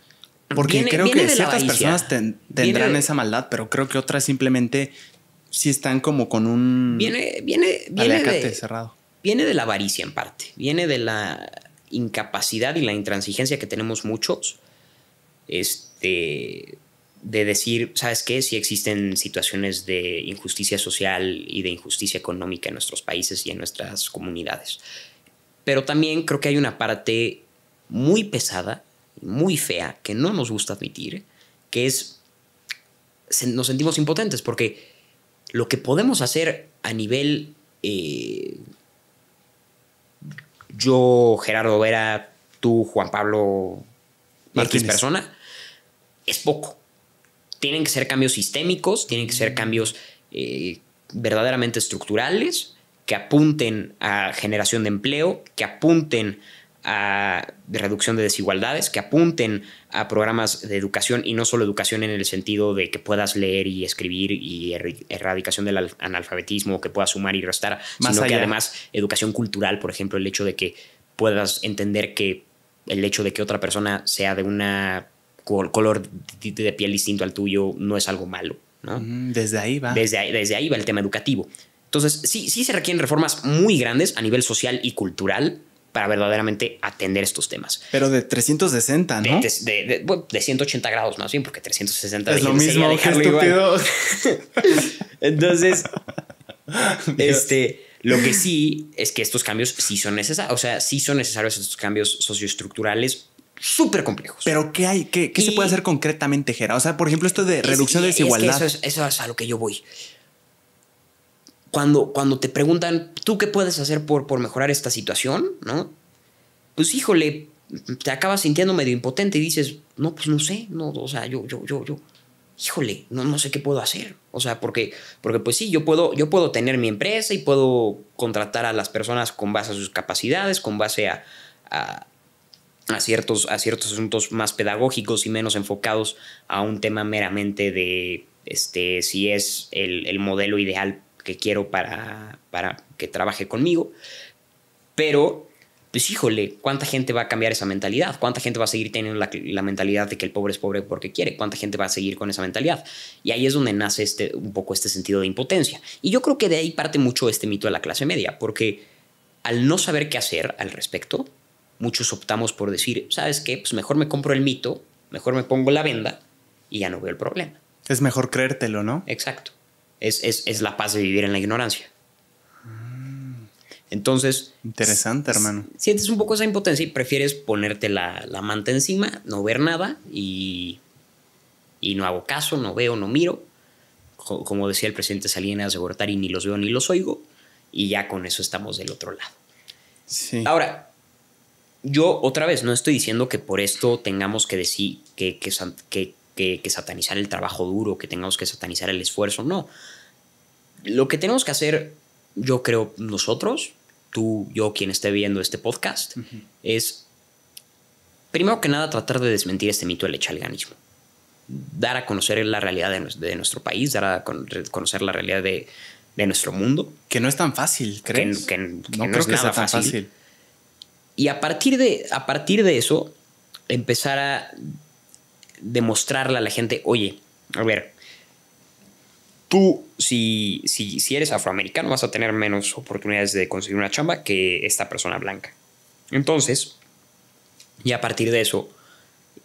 Porque creo que ciertas personas tendrán esa maldad, pero creo que otras simplemente si están como con un. Viene, De, cerrado. Viene de la avaricia en parte. Viene de la incapacidad y la intransigencia que tenemos muchos. Este. De decir, ¿sabes qué? Si existen situaciones de injusticia social y de injusticia económica en nuestros países y en nuestras comunidades. Pero también creo que hay una parte muy pesada, muy fea, que no nos gusta admitir, que es. nos sentimos impotentes porque lo que podemos hacer a nivel eh, yo, Gerardo Vera, tú, Juan Pablo, Martín persona, es poco. Tienen que ser cambios sistémicos, tienen que ser cambios eh, verdaderamente estructurales que apunten a generación de empleo, que apunten a reducción de desigualdades, que apunten a programas de educación y no solo educación en el sentido de que puedas leer y escribir y erradicación del analfabetismo, que puedas sumar y restar, sino que además educación cultural, por ejemplo, el hecho de que puedas entender que el hecho de que otra persona sea de una color de piel distinto al tuyo no es algo malo. Desde ahí va. Desde ahí, desde ahí va el tema educativo. Entonces, sí, sí se requieren reformas muy grandes a nivel social y cultural, para verdaderamente atender estos temas. Pero de 360, ¿no? De, 180 grados más bien, porque 360 es lo mismo. *laughs* Entonces, *laughs* este, lo que sí es que estos cambios sí son necesarios, o sea, sí son necesarios estos cambios socioestructurales súper complejos. Pero ¿qué hay? ¿Qué, se puede hacer concretamente, Gera? O sea, por ejemplo, esto de reducción de desigualdad. eso es a lo que yo voy cuando, te preguntan, ¿tú qué puedes hacer por, por mejorar esta situación? ¿No? Pues híjole, te acabas sintiendo medio impotente y dices, no, pues no sé, no, o sea, yo, yo, yo, yo, híjole, no, no sé qué puedo hacer. O sea, porque, porque pues sí, yo puedo, yo puedo tener mi empresa y puedo contratar a las personas con base a sus capacidades, con base a, a, ciertos, a ciertos asuntos más pedagógicos y menos enfocados a un tema meramente de este, si es el, el modelo ideal que quiero para, para que trabaje conmigo. Pero, pues híjole, ¿cuánta gente va a cambiar esa mentalidad? ¿Cuánta gente va a seguir teniendo la, mentalidad de que el pobre es pobre porque quiere? ¿Cuánta gente va a seguir con esa mentalidad? Y ahí es donde nace este, un poco este sentido de impotencia. Y yo creo que de ahí parte mucho este mito de la clase media, porque al no saber qué hacer al respecto, muchos optamos por decir, ¿sabes qué? Pues mejor me compro el mito, mejor me pongo la venda y ya no veo el problema. Es mejor creértelo, ¿no? Exacto. Es, la paz de vivir en la ignorancia. Entonces. Interesante, hermano. Sientes un poco esa impotencia y prefieres ponerte la, manta encima, no ver nada y, y, no hago caso, no veo, no miro. como decía el presidente Salinas de Gortari, ni los veo ni los oigo. Y ya con eso estamos del otro lado. Ahora, yo otra vez no estoy diciendo que por esto tengamos que decir que, que, que, satanizar el trabajo duro, que tengamos que satanizar el esfuerzo, no. Lo que tenemos que hacer, yo creo, nosotros, tú, yo, quien esté viendo este podcast, es, primero que nada, tratar de desmentir este mito del echalganismo. Dar a conocer la realidad de, nuestro país, dar a conocer la realidad de, nuestro mundo. Que no es tan fácil, ¿crees? Que, no, creo que sea tan fácil. fácil. Y a partir, de, a partir de eso, empezar a demostrarle a la gente, oye, a ver, tú si, si, si eres afroamericano vas a tener menos oportunidades de conseguir una chamba que esta persona blanca. Entonces, y a partir de eso,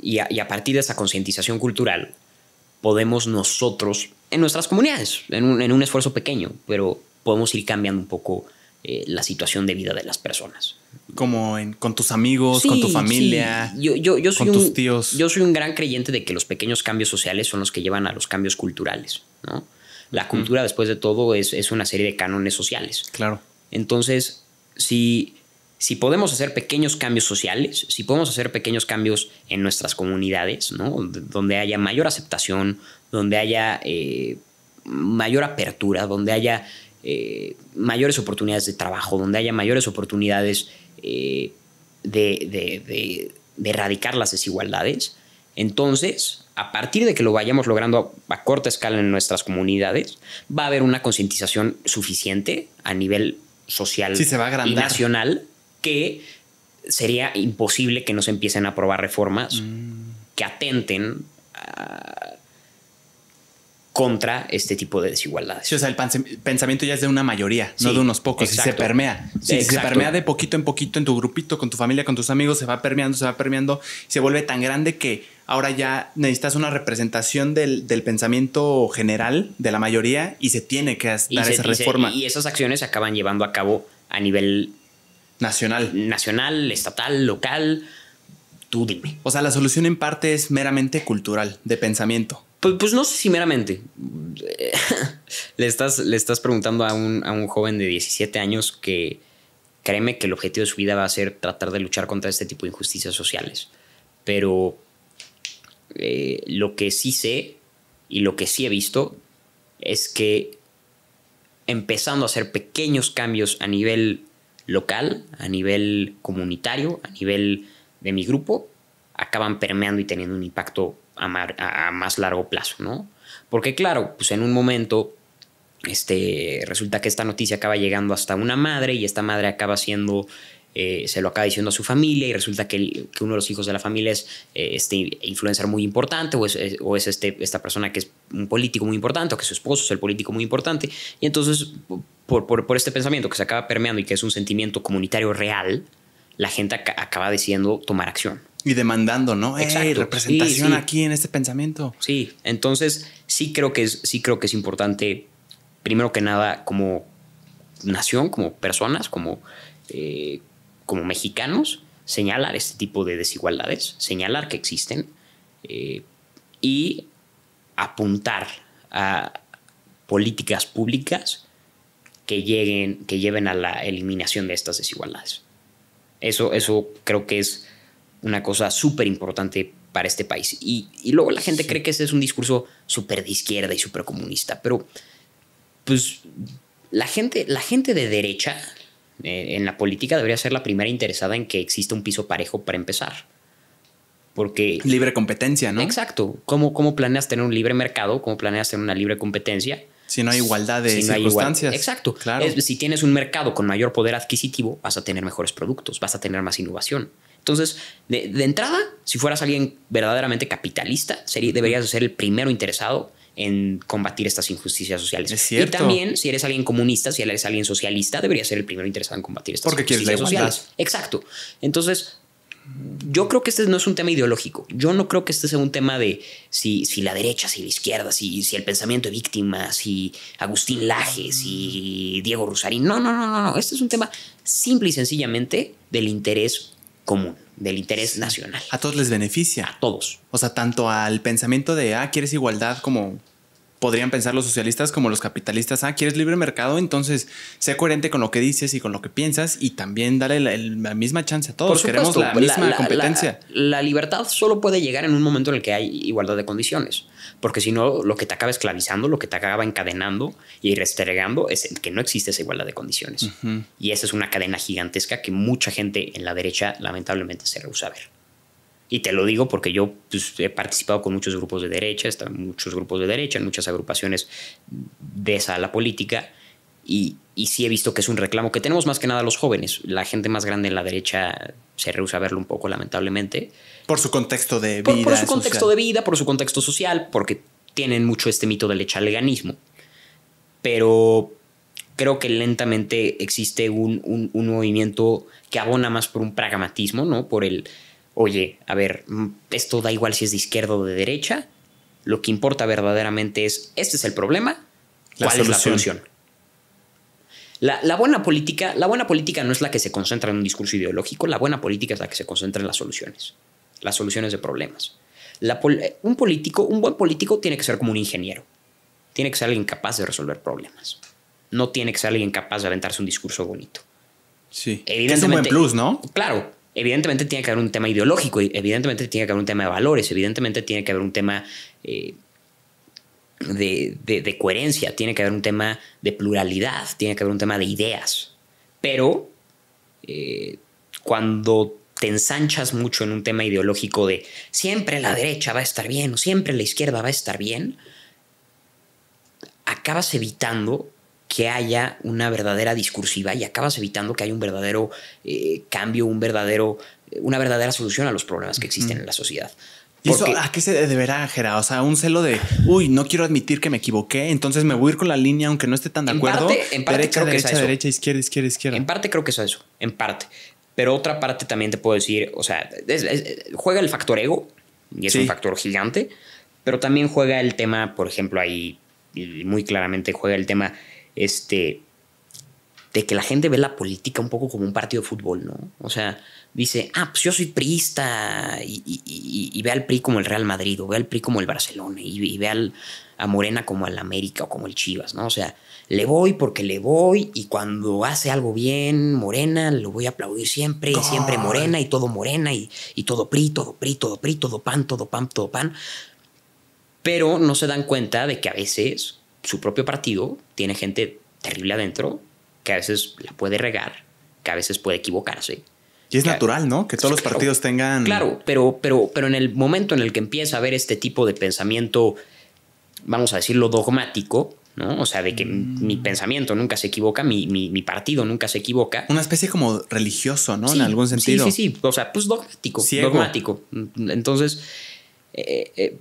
y a, partir de esa concientización cultural, podemos nosotros, en nuestras comunidades, en un, esfuerzo pequeño, pero podemos ir cambiando un poco eh, la situación de vida de las personas como con tus amigos, con tu familia, yo, soy con tus tíos. Yo soy un gran creyente de que los pequeños cambios sociales son los que llevan a los cambios culturales, ¿no? La mm. cultura, después de todo, es, una serie de cánones sociales. Claro. Entonces, si, si podemos hacer pequeños cambios sociales, si podemos hacer pequeños cambios en nuestras comunidades, ¿no? Donde haya mayor aceptación, donde haya eh, mayor apertura, donde haya eh, mayores oportunidades de trabajo, donde haya mayores oportunidades eh, de, de, de, erradicar las desigualdades. Entonces, a partir de que lo vayamos logrando a, corta escala en nuestras comunidades, va a haber una concientización suficiente a nivel social y nacional que sería imposible que no se empiecen a aprobar reformas mm. que atenten a, contra este tipo de desigualdades. o sea, el pensamiento ya es de una mayoría, no de unos pocos, y se permea. se permea de poquito en poquito en tu grupito, con tu familia, con tus amigos, se va permeando, se va permeando, se vuelve tan grande que ahora ya necesitas una representación del, pensamiento general de la mayoría y se tiene que dar esa reforma. Y, esas acciones se acaban llevando a cabo a nivel nacional. Nacional, estatal, local. Tú dime. O sea, la solución en parte es meramente cultural, de pensamiento. Pues, pues no sé si meramente. *laughs* le, estás, le estás preguntando a un, joven de 17 años que créeme que el objetivo de su vida va a ser tratar de luchar contra este tipo de injusticias sociales. Pero eh, lo que sí sé y lo que sí he visto es que empezando a hacer pequeños cambios a nivel local, a nivel comunitario, a nivel de mi grupo, acaban permeando y teniendo un impacto a, más largo plazo, ¿no? Porque claro, pues en un momento, este, resulta que esta noticia acaba llegando hasta una madre y esta madre acaba siendo... Eh, se lo acaba diciendo a su familia y resulta que, uno de los hijos de la familia es eh, este influencer muy importante o es, este, esta persona que es un político muy importante o que su esposo es el político muy importante y entonces por, por, este pensamiento que se acaba permeando y que es un sentimiento comunitario real, la gente acaba decidiendo tomar acción. Y demandando, ¿no? Hay representación aquí en este pensamiento. Sí, entonces sí creo que es, sí creo que es importante, primero que nada, como nación, como personas, como, eh, como mexicanos, señalar este tipo de desigualdades, señalar que existen eh, y apuntar a políticas públicas que lleguen, que lleven a la eliminación de estas desigualdades. Eso, eso creo que es una cosa súper importante para este país. Y, luego la gente cree que ese es un discurso súper de izquierda y súper comunista, pero pues la gente, la gente de derecha eh, en la política debería ser la primera interesada en que exista un piso parejo para empezar. Porque... Libre competencia, ¿no? Exacto. ¿Cómo, planeas tener un libre mercado? ¿Cómo planeas tener una libre competencia? Si no hay igualdad de circunstancias. Exacto. Claro. si tienes un mercado con mayor poder adquisitivo, vas a tener mejores productos, vas a tener más innovación. Entonces, de, entrada, si fueras alguien verdaderamente capitalista, deberías ser el primero interesado en combatir estas injusticias sociales. Y también, si eres alguien comunista, si eres alguien socialista, deberías ser el primero interesado en combatir estas Porque injusticias sociales. Exacto. Entonces, yo creo que este no es un tema ideológico. Yo no creo que este sea un tema de si, la derecha, si la izquierda, si, el pensamiento de víctimas, si Agustín Laje, si Diego Rusarín. No, no, no, no, no. Este es un tema simple y sencillamente del interés común, del interés nacional. A todos les beneficia. A todos. O sea, tanto al pensamiento de, ah, quieres igualdad como podrían pensar los socialistas como los capitalistas, ah, ¿quieres libre mercado? Entonces, sé coherente con lo que dices y con lo que piensas y también dale la, misma chance a todos. Queremos la, misma competencia. La, libertad solo puede llegar en un momento en el que hay igualdad de condiciones, porque si no, lo que te acaba esclavizando, lo que te acaba encadenando y restregando es que no existe esa igualdad de condiciones. Y esa es una cadena gigantesca que mucha gente en la derecha lamentablemente se rehúsa a ver. Y te lo digo porque yo pues, he participado con muchos grupos de derecha, están muchos grupos de derecha, en muchas agrupaciones de esa la política, y, y, sí he visto que es un reclamo que tenemos más que nada los jóvenes. La gente más grande en la derecha se rehúsa a verlo un poco, lamentablemente. Por su contexto de vida. Por, su contexto de vida, por su contexto social, porque tienen mucho este mito del echaleganismo. Pero creo que lentamente existe un, un movimiento que abona más por un pragmatismo, ¿no? Por el oye, a ver, mm, esto da igual si es de izquierda o de derecha, lo que importa verdaderamente es, este es el problema, ¿cuál es la solución? La, buena política, la buena política no es la que se concentra en un discurso ideológico, la buena política es la que se concentra en las soluciones, las soluciones de problemas. Eh, un político, un buen político tiene que ser como un ingeniero, tiene que ser alguien capaz de resolver problemas, no tiene que ser alguien capaz de aventarse un discurso bonito. Sí, Evidentemente, es un buen plus, ¿no? Claro, evidentemente tiene que haber un tema ideológico, evidentemente tiene que haber un tema de valores, evidentemente tiene que haber un tema eh, de, coherencia, tiene que haber un tema de pluralidad, tiene que haber un tema de ideas. Pero eh, cuando te ensanchas mucho en un tema ideológico de siempre la derecha va a estar bien o siempre la izquierda va a estar bien, acabas evitando que haya una verdadera discursiva y acabas evitando que haya un verdadero eh, cambio, un verdadero, una verdadera solución a los problemas que existen en la sociedad. ¿Y eso a qué se deberá, Jera? O sea, un celo de, uy, no quiero admitir que me equivoqué, entonces me voy a ir con la línea aunque no esté tan de acuerdo. en parte creo que es derecha, izquierda, izquierda, izquierda. En parte creo que eso es eso, en parte. Pero otra parte también te puedo decir, o sea, juega el factor ego, y es un factor gigante, pero también juega el tema, por ejemplo, ahí muy claramente juega el tema este, de que la gente ve la política un poco como un partido de fútbol, ¿no? O sea, dice, ah, pues yo soy priista y, ve al PRI como el Real Madrid o ve al PRI como el Barcelona y, ve al, a Morena como al América o como el Chivas, ¿no? O sea, le voy porque le voy y cuando hace algo bien Morena, lo voy a aplaudir siempre y siempre Morena y todo Morena y, y todo PRI, todo PRI, todo PRI, todo PAN, todo PAN, todo PAN. Pero no se dan cuenta de que a veces su propio partido tiene gente terrible adentro que a veces la puede regar, que a veces puede equivocarse. Y es natural, ¿no? Que todos los partidos tengan... Claro, pero, pero, pero en el momento en el que empieza a haber este tipo de pensamiento, vamos a decirlo, dogmático, ¿no? O sea, de que mm. mi pensamiento nunca se equivoca, mi, partido nunca se equivoca. Una especie como religioso, ¿no? en algún sentido. Sí, sí, sí. O sea, pues dogmático. Dogmático. Entonces, eh, eh,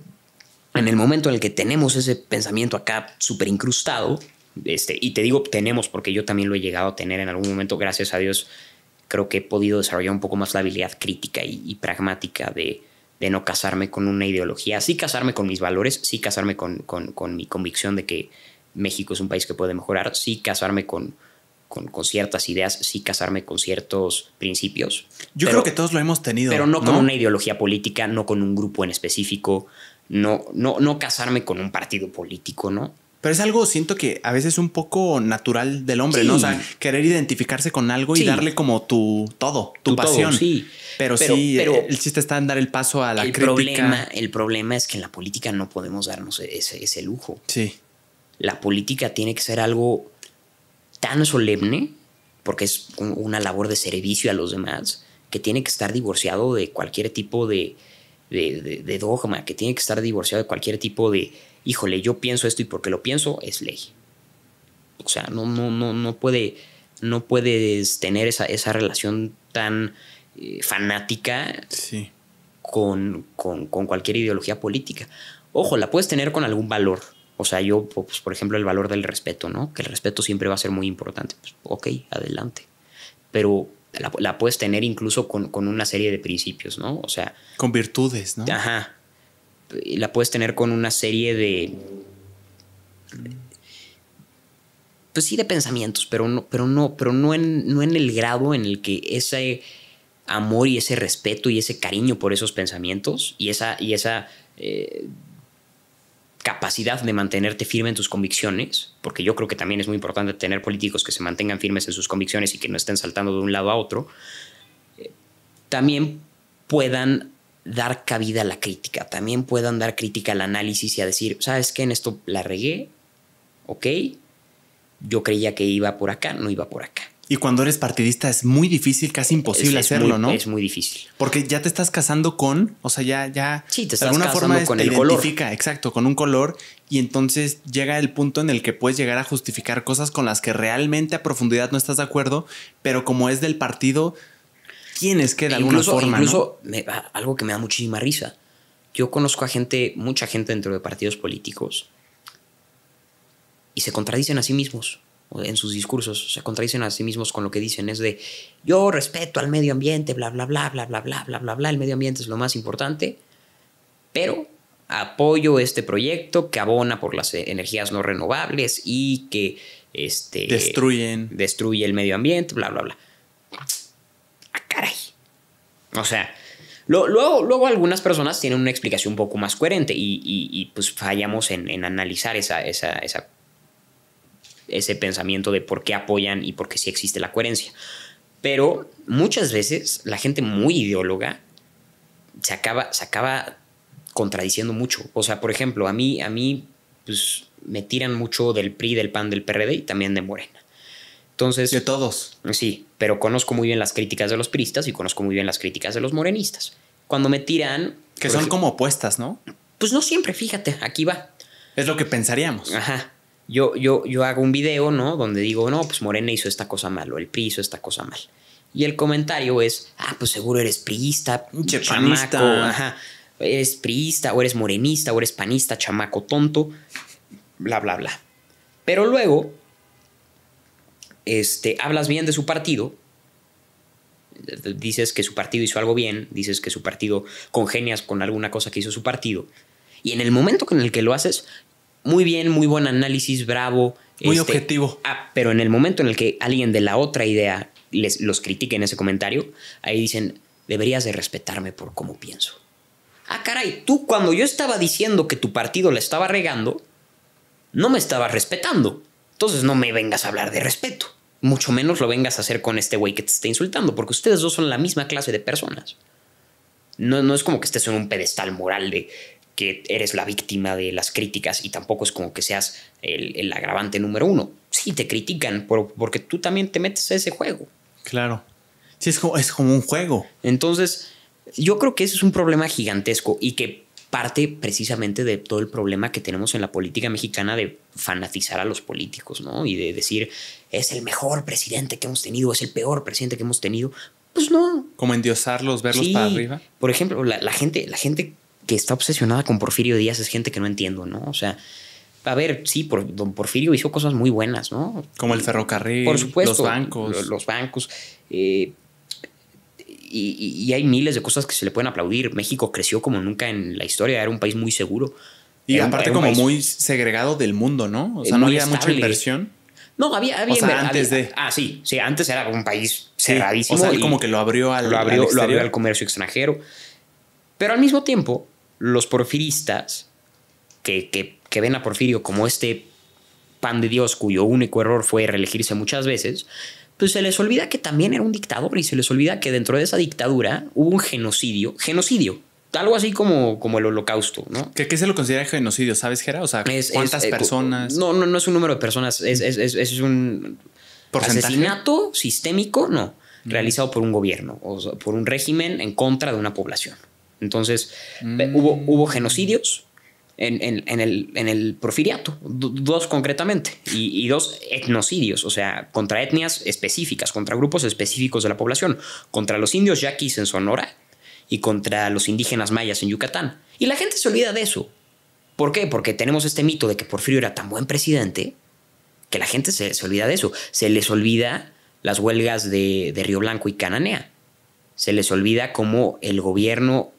en el momento en el que tenemos ese pensamiento acá súper incrustado, este, y te digo tenemos porque yo también lo he llegado a tener en algún momento, gracias a Dios, creo que he podido desarrollar un poco más la habilidad crítica y, pragmática de, no casarme con una ideología, sí casarme con mis valores, sí casarme con, mi convicción de que México es un país que puede mejorar, sí casarme con, con, ciertas ideas, sí casarme con ciertos principios. Yo creo que todos lo hemos tenido. Pero no con una ideología política, no con un grupo en específico, no, no, no casarme con un partido político, ¿no? Pero es algo, siento que a veces es un poco natural del hombre, ¿no? O sea, querer identificarse con algo y darle como tu todo, tu, pasión. sí. Pero, sí, pero el, chiste está en dar el paso a la el crítica. Problema, el problema es que en la política no podemos darnos ese, lujo. Sí. La política tiene que ser algo tan solemne, porque es una labor de servicio a los demás, que tiene que estar divorciado de cualquier tipo de, de, de, dogma, que tiene que estar divorciado de cualquier tipo de, híjole, yo pienso esto y porque lo pienso es ley. O sea, no, no, no, no, puede, no puedes tener esa, relación tan eh, fanática con, cualquier ideología política. Ojo, la puedes tener con algún valor. O sea, yo, pues, por ejemplo, el valor del respeto, ¿no? Que el respeto siempre va a ser muy importante. Pues, ok, adelante. Pero la, puedes tener incluso con, una serie de principios, ¿no? O sea... Con virtudes, ¿no? Ajá. La puedes tener con una serie de... Pues sí, de pensamientos, pero no, pero no, pero no en, no en el grado en el que ese amor y ese respeto y ese cariño por esos pensamientos y esa, y esa eh, capacidad de mantenerte firme en tus convicciones, porque yo creo que también es muy importante tener políticos que se mantengan firmes en sus convicciones y que no estén saltando de un lado a otro, eh, también puedan dar cabida a la crítica, también puedan dar crítica al análisis y a decir, ¿sabes qué? En esto la regué, ok, yo creía que iba por acá, no iba por acá. Y cuando eres partidista es muy difícil, casi imposible hacerlo, ¿no? Es muy difícil. Porque ya te estás casando con, o sea, ya, ya. Sí, te estás de alguna forma con te el color. exacto, con un color. Y entonces llega el punto en el que puedes llegar a justificar cosas con las que realmente a profundidad no estás de acuerdo, pero como es del partido, tienes que de alguna forma. Incluso ah, algo que me da muchísima risa. Yo conozco a gente, mucha gente dentro de partidos políticos, y se contradicen a sí mismos en sus discursos, se contradicen a sí mismos con lo que dicen, es de yo respeto al medio ambiente, bla, bla, bla, bla, bla, bla, bla, bla, bla, el medio ambiente es lo más importante, pero apoyo este proyecto que abona por las eh, energías no renovables y que este, destruyen. Destruye el medio ambiente, bla, bla, bla. A ah, caray! O sea, luego, luego, algunas personas tienen una explicación un poco más coherente y, pues fallamos en, analizar esa, esa ese pensamiento de por qué apoyan y por qué sí existe la coherencia. Pero muchas veces la gente muy ideóloga se acaba, se acaba contradiciendo mucho. O sea, por ejemplo, a mí, a mí pues, me tiran mucho del PRI, del PAN, del PRD y también de Morena. Entonces, de todos. Sí, pero conozco muy bien las críticas de los priistas y conozco muy bien las críticas de los morenistas. Cuando me tiran... Que son como opuestas, ¿no? Pues no siempre, fíjate, aquí va. Es lo que pensaríamos. Ajá yo, yo, hago un video, ¿no? Donde digo, no, pues Morena hizo esta cosa mal o el PRI hizo esta cosa mal. Y el comentario es, ah, pues seguro eres priista, chamaco, ajá, eres priista, o eres morenista, o eres panista, chamaco tonto, bla, bla, bla. Pero luego, este, hablas bien de su partido, dices que su partido hizo algo bien, dices que su partido congenias con alguna cosa que hizo su partido, y en el momento en el que lo haces, muy bien, muy buen análisis, bravo. Muy este, objetivo. Ah, pero en el momento en el que alguien de la otra idea les, los critique en ese comentario, ahí dicen, deberías de respetarme por cómo pienso. Ah, caray, tú cuando yo estaba diciendo que tu partido la estaba regando, no me estabas respetando. Entonces no me vengas a hablar de respeto. Mucho menos lo vengas a hacer con este güey que te está insultando, porque ustedes dos son la misma clase de personas. No, no es como que estés en un pedestal moral de que eres la víctima de las críticas y tampoco es como que seas el, agravante número uno. Sí, te critican, pero porque tú también te metes a ese juego. Claro. Sí, es como, es como un juego. Entonces, yo creo que ese es un problema gigantesco y que parte precisamente de todo el problema que tenemos en la política mexicana de fanatizar a los políticos, ¿no? Y de decir, es el mejor presidente que hemos tenido, es el peor presidente que hemos tenido. Pues no. Como endiosarlos, verlos para arriba. Por ejemplo, la, gente, la gente que está obsesionada con Porfirio Díaz es gente que no entiendo, ¿no? O sea, a ver, sí, por, don Porfirio hizo cosas muy buenas, ¿no? Como el ferrocarril, los bancos. Los, eh, bancos. y, hay miles de cosas que se le pueden aplaudir. México creció como nunca en la historia, era un país muy seguro. Y aparte como muy segregado del mundo, ¿no? O sea, eh, no había mucha inversión. No, había, había antes de. Ah, sí, sí, antes era un país cerradísimo. O como que lo abrió al, lo abrió, lo abrió al comercio extranjero. Pero al mismo tiempo, los porfiristas, que, ven a Porfirio como este pan de Dios cuyo único error fue reelegirse muchas veces, pues se les olvida que también era un dictador y se les olvida que dentro de esa dictadura hubo un genocidio, genocidio, algo así como, como el holocausto, ¿no? ¿Qué, se lo considera genocidio? ¿Sabes, Gera? O sea, ¿cuántas eh, personas? No, no, no es un número de personas, es, es un asesinato sistémico, no, mm. realizado por un gobierno o por un régimen en contra de una población. Entonces, hubo, mm. hubo genocidios en, el, en el porfiriato, dos concretamente, y, dos etnocidios, o sea, contra etnias específicas, contra grupos específicos de la población, contra los indios yaquis en Sonora y contra los indígenas mayas en Yucatán. Y la gente se olvida de eso. ¿Por qué? Porque tenemos este mito de que Porfirio era tan buen presidente que la gente se, se olvida de eso. Se les olvida las huelgas de, de Río Blanco y Cananea. Se les olvida cómo el gobierno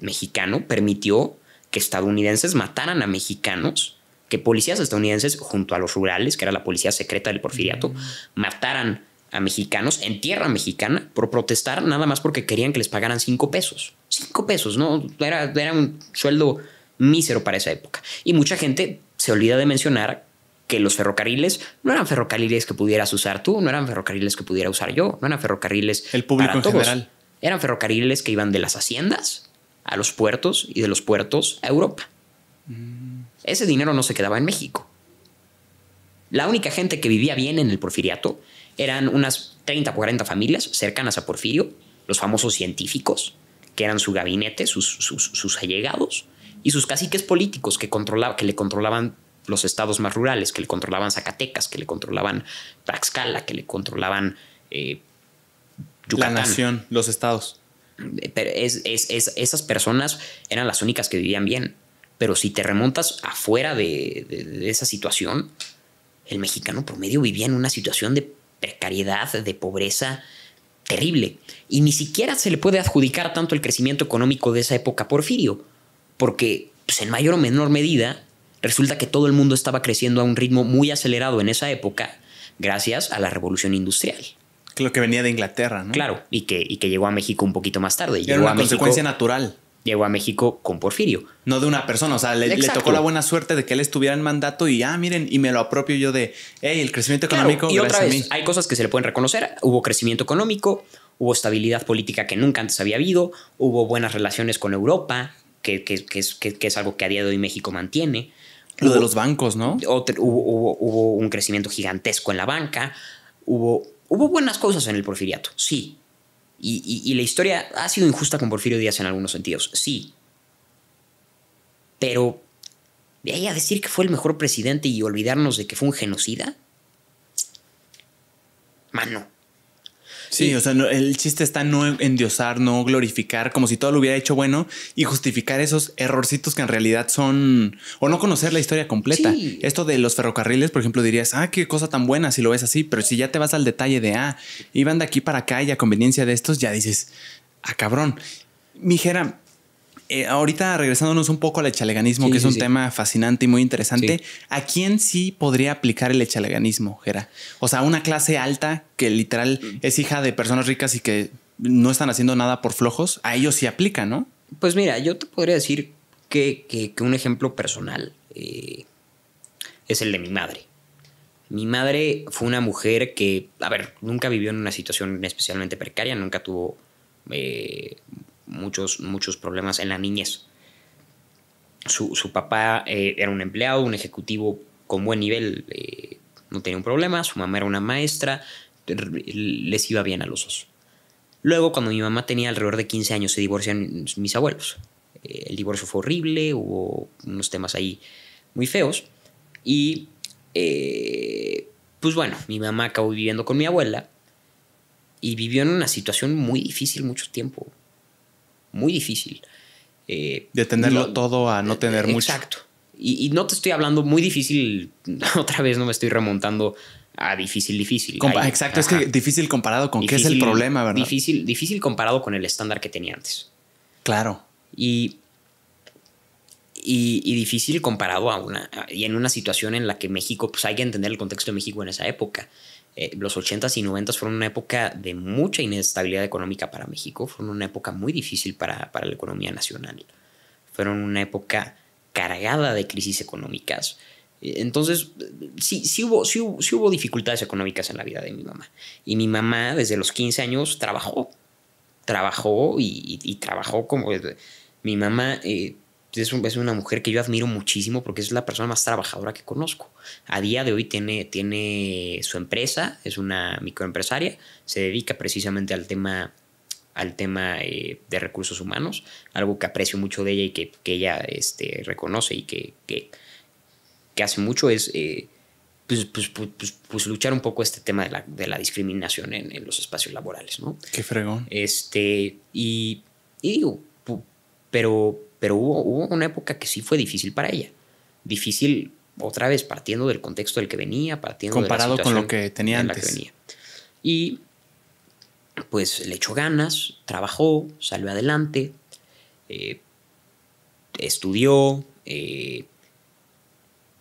mexicano permitió que estadounidenses mataran a mexicanos, que policías estadounidenses junto a los rurales, que era la policía secreta del porfiriato, mm. mataran a mexicanos en tierra mexicana por protestar nada más porque querían que les pagaran cinco pesos. Cinco pesos, ¿no? Era, era un sueldo mísero para esa época. Y mucha gente se olvida de mencionar que los ferrocarriles no eran ferrocarriles que pudieras usar tú, no eran ferrocarriles que pudiera usar yo, no eran ferrocarriles El público en general. Eran ferrocarriles que iban de las haciendas a los puertos y de los puertos a Europa. Mm. Ese dinero no se quedaba en México. La única gente que vivía bien en el Porfiriato eran unas 30 o 40 familias cercanas a Porfirio, los famosos científicos, que eran su gabinete, sus, sus, allegados, y sus caciques políticos que, controlaba, que le controlaban los estados más rurales, que le controlaban Zacatecas, que le controlaban Praxcala, que le controlaban eh, Yucatán. La nación, los estados esas personas eran las únicas que vivían bien. Pero si te remontas afuera de, esa situación, el mexicano promedio vivía en una situación de precariedad, de pobreza terrible. Y ni siquiera se le puede adjudicar tanto el crecimiento económico de esa época Porfirio, porque pues, en mayor o menor medida resulta que todo el mundo estaba creciendo a un ritmo muy acelerado en esa época gracias a la revolución industrial. Lo que venía de Inglaterra, ¿no? Claro, y que, y que llegó a México un poquito más tarde. Era una consecuencia natural. Llegó a México con Porfirio. No de una persona, o sea, le, tocó la buena suerte de que él estuviera en mandato y, ah, miren, y me lo apropio yo de, hey, el crecimiento económico. y otra vez, a hay cosas que se le pueden reconocer. Hubo crecimiento económico, hubo estabilidad política que nunca antes había habido, hubo buenas relaciones con Europa, que, que, es, algo que a día de hoy México mantiene. Lo de los bancos, ¿no? hubo, un crecimiento gigantesco en la banca, hubo Hubo buenas cosas en el porfiriato, sí. Y, la historia ha sido injusta con Porfirio Díaz en algunos sentidos, sí. Pero de ahí a decir que fue el mejor presidente y olvidarnos de que fue un genocida. Mano, Sí, o sea, el chiste está no endiosar, no glorificar, como si todo lo hubiera hecho bueno y justificar esos errorcitos que en realidad son, o no conocer la historia completa. Esto de los ferrocarriles, por ejemplo, dirías, ah, qué cosa tan buena si lo ves así, pero si ya te vas al detalle de, ah, iban de aquí para acá y a conveniencia de estos, ya dices, ah, cabrón. Mijera, eh, ahorita regresándonos un poco al echaleganismo, que es un tema fascinante y muy interesante, ¿a quién sí podría aplicar el echaleganismo, Gera? O sea, una clase alta que literal mm. es hija de personas ricas y que no están haciendo nada por flojos, a ellos sí aplica, ¿no? Pues mira, yo te podría decir que, un ejemplo personal eh, es el de mi madre. Mi madre fue una mujer que, a ver, nunca vivió en una situación especialmente precaria, nunca tuvo eh, muchos, muchos problemas en la niñez. Su, papá eh, era un empleado, un ejecutivo con buen nivel, eh, no tenía un problema, su mamá era una maestra, les iba bien a los dos. Luego, cuando mi mamá tenía alrededor de 15 años, se divorcian mis abuelos. Eh, el divorcio fue horrible, hubo unos temas ahí muy feos. Y, pues bueno, mi mamá acabó viviendo con mi abuela y vivió en una situación muy difícil mucho tiempo muy difícil. Eh, de tenerlo todo a no tener mucho. Exacto. Y, no te estoy hablando muy difícil, *laughs* otra vez no me estoy remontando a difícil, difícil. exacto, es que difícil comparado con qué es el problema, ¿verdad? Difícil, difícil comparado con el estándar que tenía antes. Claro. Y, y, y, difícil comparado a una, y en una situación en la que México, pues hay que entender el contexto de México en esa época. Eh, los 80s y 90s fueron una época de mucha inestabilidad económica para México, fueron una época muy difícil para, la economía nacional, fueron una época cargada de crisis económicas. Eh, entonces, sí, sí hubo, sí, hubo, dificultades económicas en la vida de mi mamá. Y mi mamá desde los 15 años trabajó, trabajó y, trabajó como... Eh, mi mamá es, una mujer que yo admiro muchísimo porque es la persona más trabajadora que conozco. A día de hoy tiene, tiene su empresa, es una microempresaria, se dedica precisamente al tema al tema eh, de recursos humanos, algo que aprecio mucho de ella y que, ella este, reconoce y que, que, hace mucho es eh, pues, pues, pues, pues, luchar un poco este tema de la, discriminación en, los espacios laborales, ¿no? Qué fregón. Este, y, y digo, pero pero hubo, hubo una época que sí fue difícil para ella. Difícil, otra vez, partiendo del contexto del que venía, partiendo Comparado de la con lo que tenía antes. La que venía. Y pues le echó ganas, trabajó, salió adelante, eh, estudió, eh,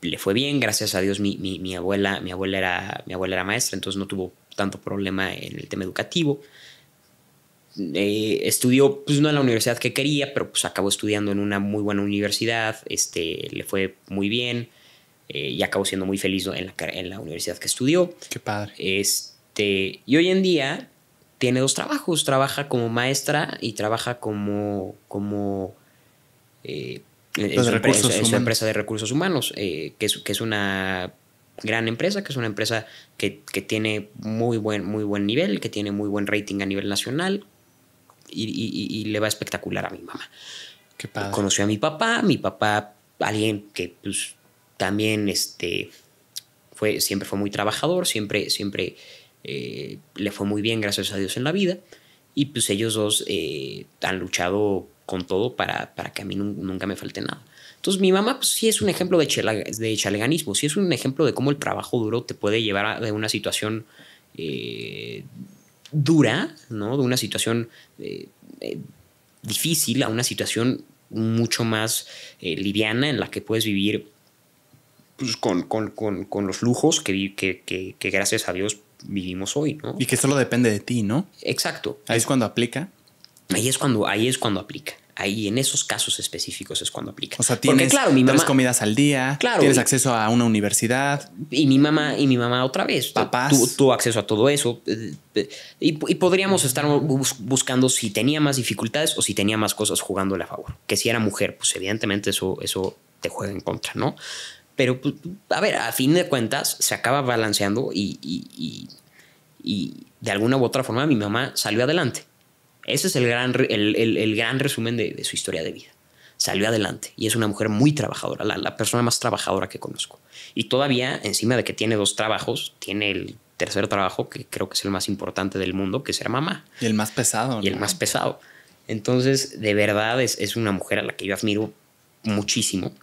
le fue bien, gracias a Dios mi, mi, abuela, mi, abuela era, mi abuela era maestra, entonces no tuvo tanto problema en el tema educativo. Eh, estudió pues no en la universidad que quería, pero pues acabó estudiando en una muy buena universidad, este, le fue muy bien eh, y acabó siendo muy feliz en la, universidad que estudió. Qué padre. Este, y hoy en día tiene dos trabajos, trabaja como maestra y trabaja como... como eh, en, empresa, empresa, de recursos humanos, eh, que es, que es una gran empresa, que es una empresa que, que, tiene muy buen, muy buen nivel, que tiene muy buen rating a nivel nacional, y, le va espectacular a mi mamá. Qué Conoció a mi papá, mi papá, alguien que pues, también este, fue, siempre fue muy trabajador, siempre, siempre eh, le fue muy bien, gracias a Dios, en la vida. Y pues ellos dos eh, han luchado con todo para, para que a mí nunca me falte nada. Entonces mi mamá pues, sí es un ejemplo de, chaleganismo, sí es un ejemplo de cómo el trabajo duro te puede llevar a, una situación eh, dura, ¿no? De una situación eh, eh, difícil a una situación mucho más eh, liviana en la que puedes vivir pues, con, los lujos que, que, gracias a Dios vivimos hoy, ¿no? Y que solo depende de ti, ¿no? Exacto. Ahí es cuando aplica. Ahí es cuando, ahí es cuando aplica ahí en esos casos específicos es cuando aplica. O sea, tienes claro, tres comidas al día, tienes acceso a una universidad. Y mi mamá, y mi mamá otra vez. Papás. Tu, acceso a todo eso. Eh, eh, y, podríamos estar buscando si tenía más dificultades o si tenía más cosas jugándole a favor. Que si era mujer, pues evidentemente eso, eso te juega en contra, ¿no? Pero, pues, a ver, a fin de cuentas, se acaba balanceando y, y de alguna u otra forma mi mamá salió adelante ese es el gran, el, gran resumen de, su historia de vida. Salió adelante y es una mujer muy trabajadora, la, persona más trabajadora que conozco. Y todavía, encima de que tiene dos trabajos, tiene el tercer trabajo, que creo que es el más importante del mundo, que es ser mamá. Y el más pesado. Y el más pesado. Entonces, de verdad, es, es, una mujer a la que yo admiro muchísimo.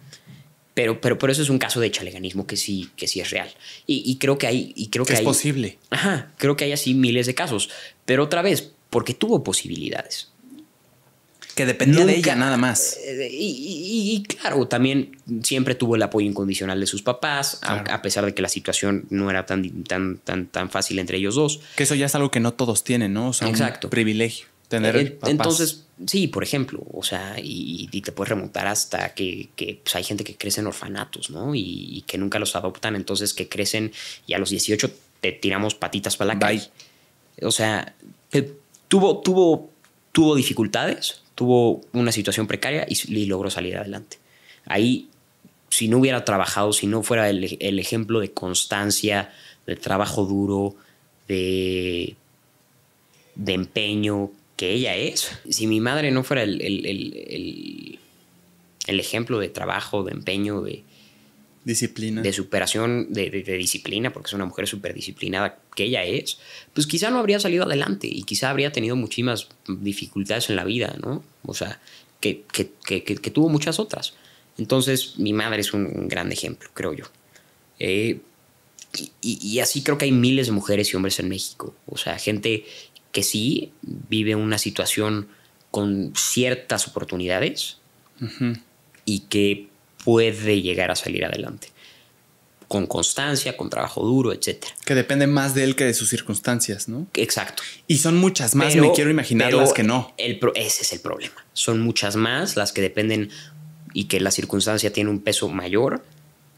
Pero, pero, eso es un caso de chaleganismo que sí, que sí es real. Y, creo que hay. Y creo que, es posible. Ajá, creo que hay así miles de casos. Pero otra vez, porque tuvo posibilidades. Que dependía de ella nada más. Eh, y, claro, también siempre tuvo el apoyo incondicional de sus papás, a, pesar de que la situación no era tan, tan, tan, tan fácil entre ellos dos. Que eso ya es algo que no todos tienen, ¿no? O sea, Exacto. Un privilegio tener papás. Entonces, sí, por ejemplo, o sea, y, te puedes remontar hasta que, pues, hay gente que crece en orfanatos, ¿no? Y, que nunca los adoptan, entonces que crecen y a los 18 te tiramos patitas para la calle. O sea, tuvo, tuvo, dificultades, tuvo una situación precaria y, logró salir adelante. Ahí, si no hubiera trabajado, si no fuera el, ejemplo de constancia, de trabajo duro, de, de empeño que ella es, si mi madre no fuera el, el ejemplo de trabajo, de empeño, de, Disciplina. De superación, de, disciplina, porque es una mujer súper disciplinada que ella es, pues quizá no habría salido adelante y quizá habría tenido muchísimas dificultades en la vida, ¿no? O sea, que, que, que, que tuvo muchas otras. Entonces, mi madre es un, gran ejemplo, creo yo. Eh, y, así creo que hay miles de mujeres y hombres en México. O sea, gente que sí vive una situación con ciertas oportunidades y que puede llegar a salir adelante. Con constancia, con trabajo duro, etc. Que depende más de él que de sus circunstancias, ¿no? Exacto. Y son muchas más, me quiero imaginar las que no. El ese es el problema. Son muchas más las que dependen y que la circunstancia tiene un peso mayor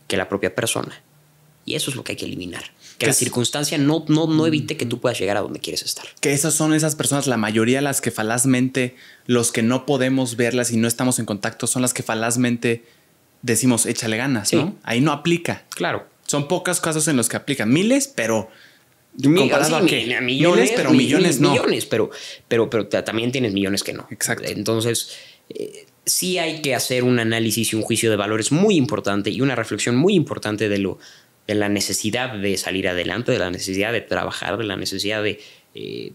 que la propia persona. Y eso es lo que hay que eliminar. Que, la circunstancia no, no, no mm. evite que tú puedas llegar a donde quieres estar. Que esas son esas personas, la mayoría las que falazmente, los que no podemos verlas y no estamos en contacto, son las que falazmente decimos échale ganas, ¿no? Ahí no aplica. Claro. Son pocas casos en los que aplica. Miles, pero. comparado a, millones, pero millones no. Millones, pero, pero, pero también tienes millones que no. Exacto. Entonces. Eh, sí hay que hacer un análisis y un juicio de valores muy importante y una reflexión muy importante de lo de la necesidad de salir adelante, de la necesidad de trabajar, de la necesidad de eh,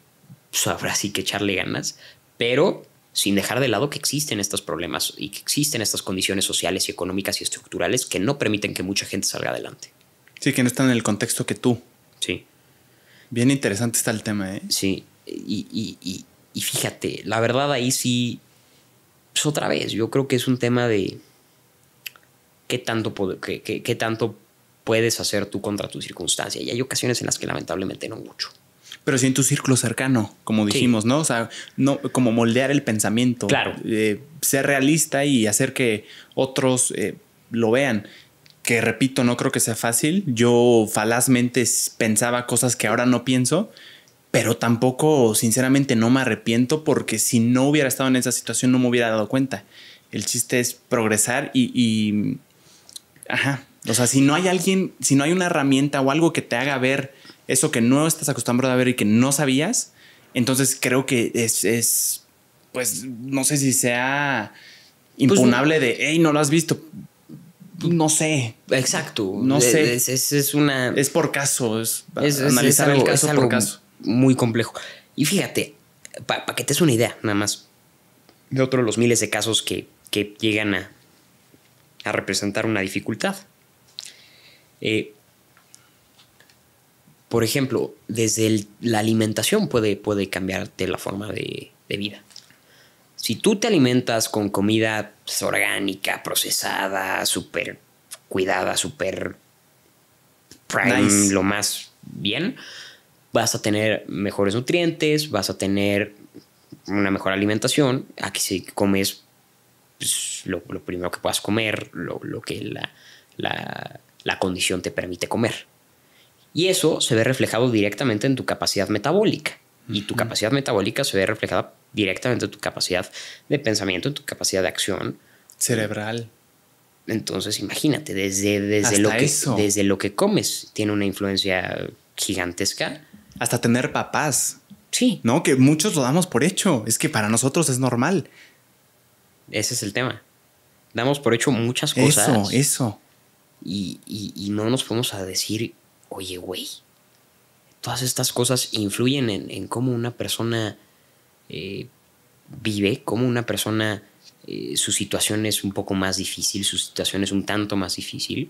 pues, sí que echarle ganas, pero sin dejar de lado que existen estos problemas y que existen estas condiciones sociales y económicas y estructurales que no permiten que mucha gente salga adelante. Sí, que no están en el contexto que tú. Sí. Bien interesante está el tema, ¿eh? Sí, y, fíjate, la verdad ahí sí, pues otra vez, yo creo que es un tema de qué tanto, qué tanto puedes hacer tú contra tu circunstancia. Y hay ocasiones en las que lamentablemente no mucho. Pero sí en tu círculo cercano, como dijimos, ¿no? O sea, no, como moldear el pensamiento. Claro. Eh, ser realista y hacer que otros eh, lo vean. Que repito, no creo que sea fácil. Yo falazmente pensaba cosas que ahora no pienso pero tampoco, sinceramente, no me arrepiento porque si no hubiera estado en esa situación no me hubiera dado cuenta. El chiste es progresar y, y, Ajá. O sea, si no hay alguien, si no hay una herramienta o algo que te haga ver eso que no estás acostumbrado a ver y que no sabías. Entonces creo que es, es pues, no sé si sea pues impunable de, hey, no lo has visto. No sé. Exacto. No sé. Es, es, una. Es por caso. Es, analizar el caso por caso. Muy complejo. Y fíjate, para que te des una idea, nada más. De otro de los miles de casos que, que llegan a, a representar una dificultad. Eh, por ejemplo, desde la alimentación puede, puede cambiarte la forma de, vida. Si tú te alimentas con comida pues, orgánica, procesada, súper cuidada, súper prime, lo más bien, vas a tener mejores nutrientes, vas a tener una mejor alimentación. Aquí si comes pues, lo, primero que puedas comer, lo, que la, condición te permite comer. Y eso se ve reflejado directamente en tu capacidad metabólica. Y tu capacidad metabólica se ve reflejada directamente en tu capacidad de pensamiento, en tu capacidad de acción. Cerebral. Entonces, imagínate, desde, desde, lo, que, desde lo que comes tiene una influencia gigantesca. Hasta tener papás. Sí. No, que muchos lo damos por hecho. Es que para nosotros es normal. Ese es el tema. Damos por hecho muchas cosas. Eso, eso. Y, no nos podemos a decir oye, güey, todas estas cosas influyen en, cómo una persona eh, vive, cómo una persona, eh, su situación es un poco más difícil, su situación es un tanto más difícil.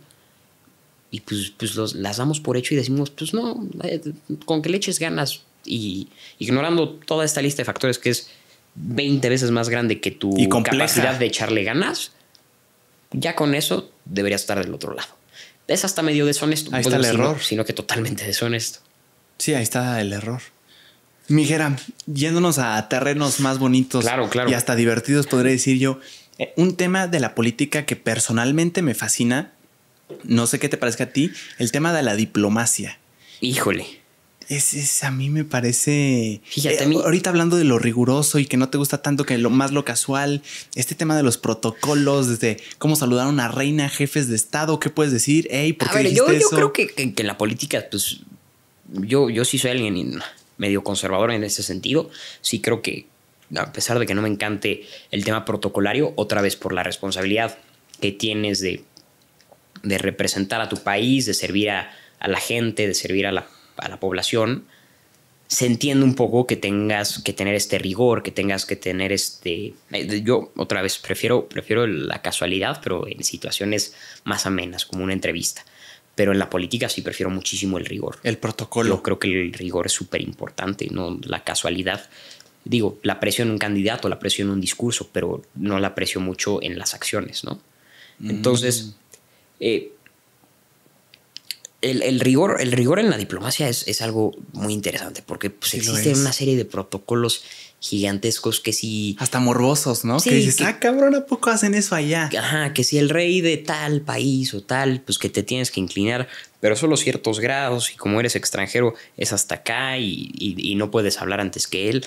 Y pues, pues las damos por hecho y decimos, pues no, eh, con que le eches ganas y ignorando toda esta lista de factores que es 20 veces más grande que tu capacidad de echarle ganas, ya con eso deberías estar del otro lado es hasta medio deshonesto. Ahí está el error. Sino que totalmente deshonesto. Sí, ahí está el error. Mijera, yéndonos a terrenos más bonitos y hasta divertidos, podría decir yo, eh, un tema de la política que personalmente me fascina, no sé qué te parezca a ti, el tema de la diplomacia. Híjole es, es, a mí me parece. Eh, ahorita hablando de lo riguroso y que no te gusta tanto que lo más lo casual, este tema de los protocolos, desde cómo saludar a una reina, jefes de estado, qué puedes decir, Ey, ¿por a ver, yo, creo que, en la política, pues, yo, yo sí soy alguien medio conservador en ese sentido. Sí creo que, a pesar de que no me encante el tema protocolario, otra vez por la responsabilidad que tienes de, de representar a tu país, de servir a la gente, de servir a la a la población, se entiende un poco que tengas que tener este rigor, que tengas que tener este... Eh, yo otra vez prefiero, prefiero la casualidad, pero en situaciones más amenas, como una entrevista. Pero en la política sí prefiero muchísimo el rigor. El protocolo. Yo creo que el rigor es súper importante, no la casualidad. Digo, la aprecio en un candidato, la aprecio en un discurso, pero no la aprecio mucho en las acciones, ¿no? Mm. Entonces, eh, el, rigor, el rigor en la diplomacia es, algo muy interesante porque pues, existe una serie de protocolos gigantescos que si... Hasta morbosos, ¿no? que dices, ah, cabrón, ¿a poco hacen eso allá? Ajá, que si el rey de tal país o tal, pues que te tienes que inclinar, pero solo ciertos grados y como eres extranjero es hasta acá y, no puedes hablar antes que él.